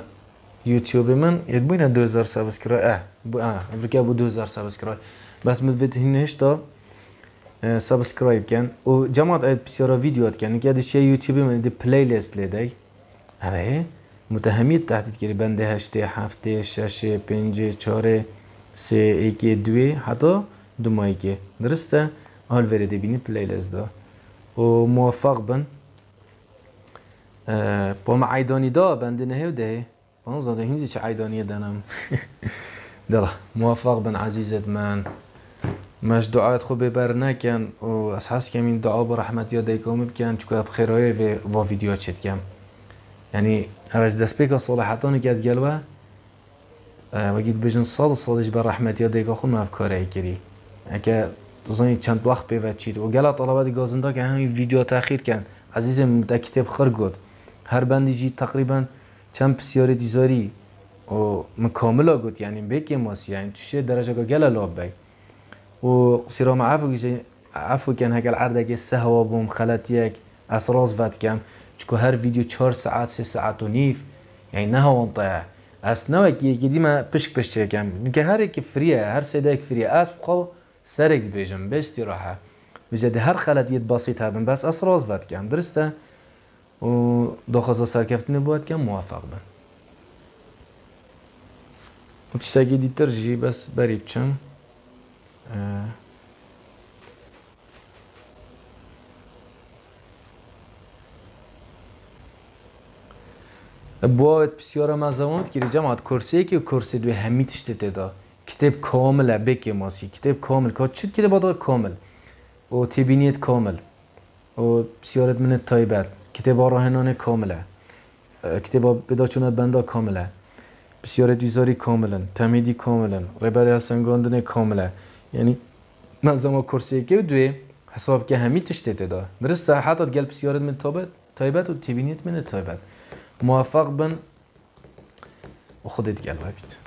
یوتیوب من یک بین هزار سابسکرای اه بو اه امریکا بو هزار سابسکرای بس مدت هنش تا سابسکرایب کن و جماعت اید بسیارا ویدیو کن که دیشه یوتیوب من دی پلی لیست لیده اوه متهمیت تهدید کرد بنده هشته هفته شش پنج چهار سه یک دوی حتی دو که درسته حال ورده بینی پلیلیز دا و موفق بن با ما عیدانی دا بنده نهو ده من زاده هیندی چه عیدانی دنم دلا موفق بن عزیزت من مش دعایت خوب ببر نکن و از حس کم این دعا با رحمت یاد کامی بکن چون اب و ویدیو چید کم یعنی هەش گلوه و و گەلوە و بژن ساڵ بر رحمتی ها دیگه خون مفکاره کری، اگه دوزانی چند وقت پێوە چید و گەلا تەڵەوەی که همین ویدیو تاخیر کن، عزیزم دا خر خڕ هر بندی جید تقریبا چند پسیاری دیزاری و من کاملا گوت یعنی, یعنی توشه درجه که دەرەجەکە لاب بی و قسیرۆمە سه هوا بوم خلطی خلاتیک، خەلەتیەک ود کم. چکو هر ویدیو چهار ساعت سه ساعت و نیف یعنی نه هون طیع از نه که یکی دیما پشک پشت کم میگه هر یکی فریه هر سه یک فریه از بخو سرک بیجم بستی راحه بجد هر خلط یه بسیط هم بس از راز بد کم درسته و دخوزا سرکفت نبود کم موفق بن و تشتاگی دیتر جی بس بریب چم باید بسیار مزامات که آد کرسی که کرسی دوی همی تشته تدا کتاب کامل بکی ماسی کتاب کامل که چود کتاب آده کامل و تبینیت کامل و بسیارت منت تایبت کتاب آراهنان کامله کتاب بدا چونت بنده کامله بسیار دیزاری کاملا تمیدی کاملا ربری حسن گاندن کاملا یعنی زمان کرسی که دوی حساب که همی تشته تدا درسته حتی گل بسیارت من تایبت تایبت و تبینیت من تایبت موفق بن وخذ يتقال بيت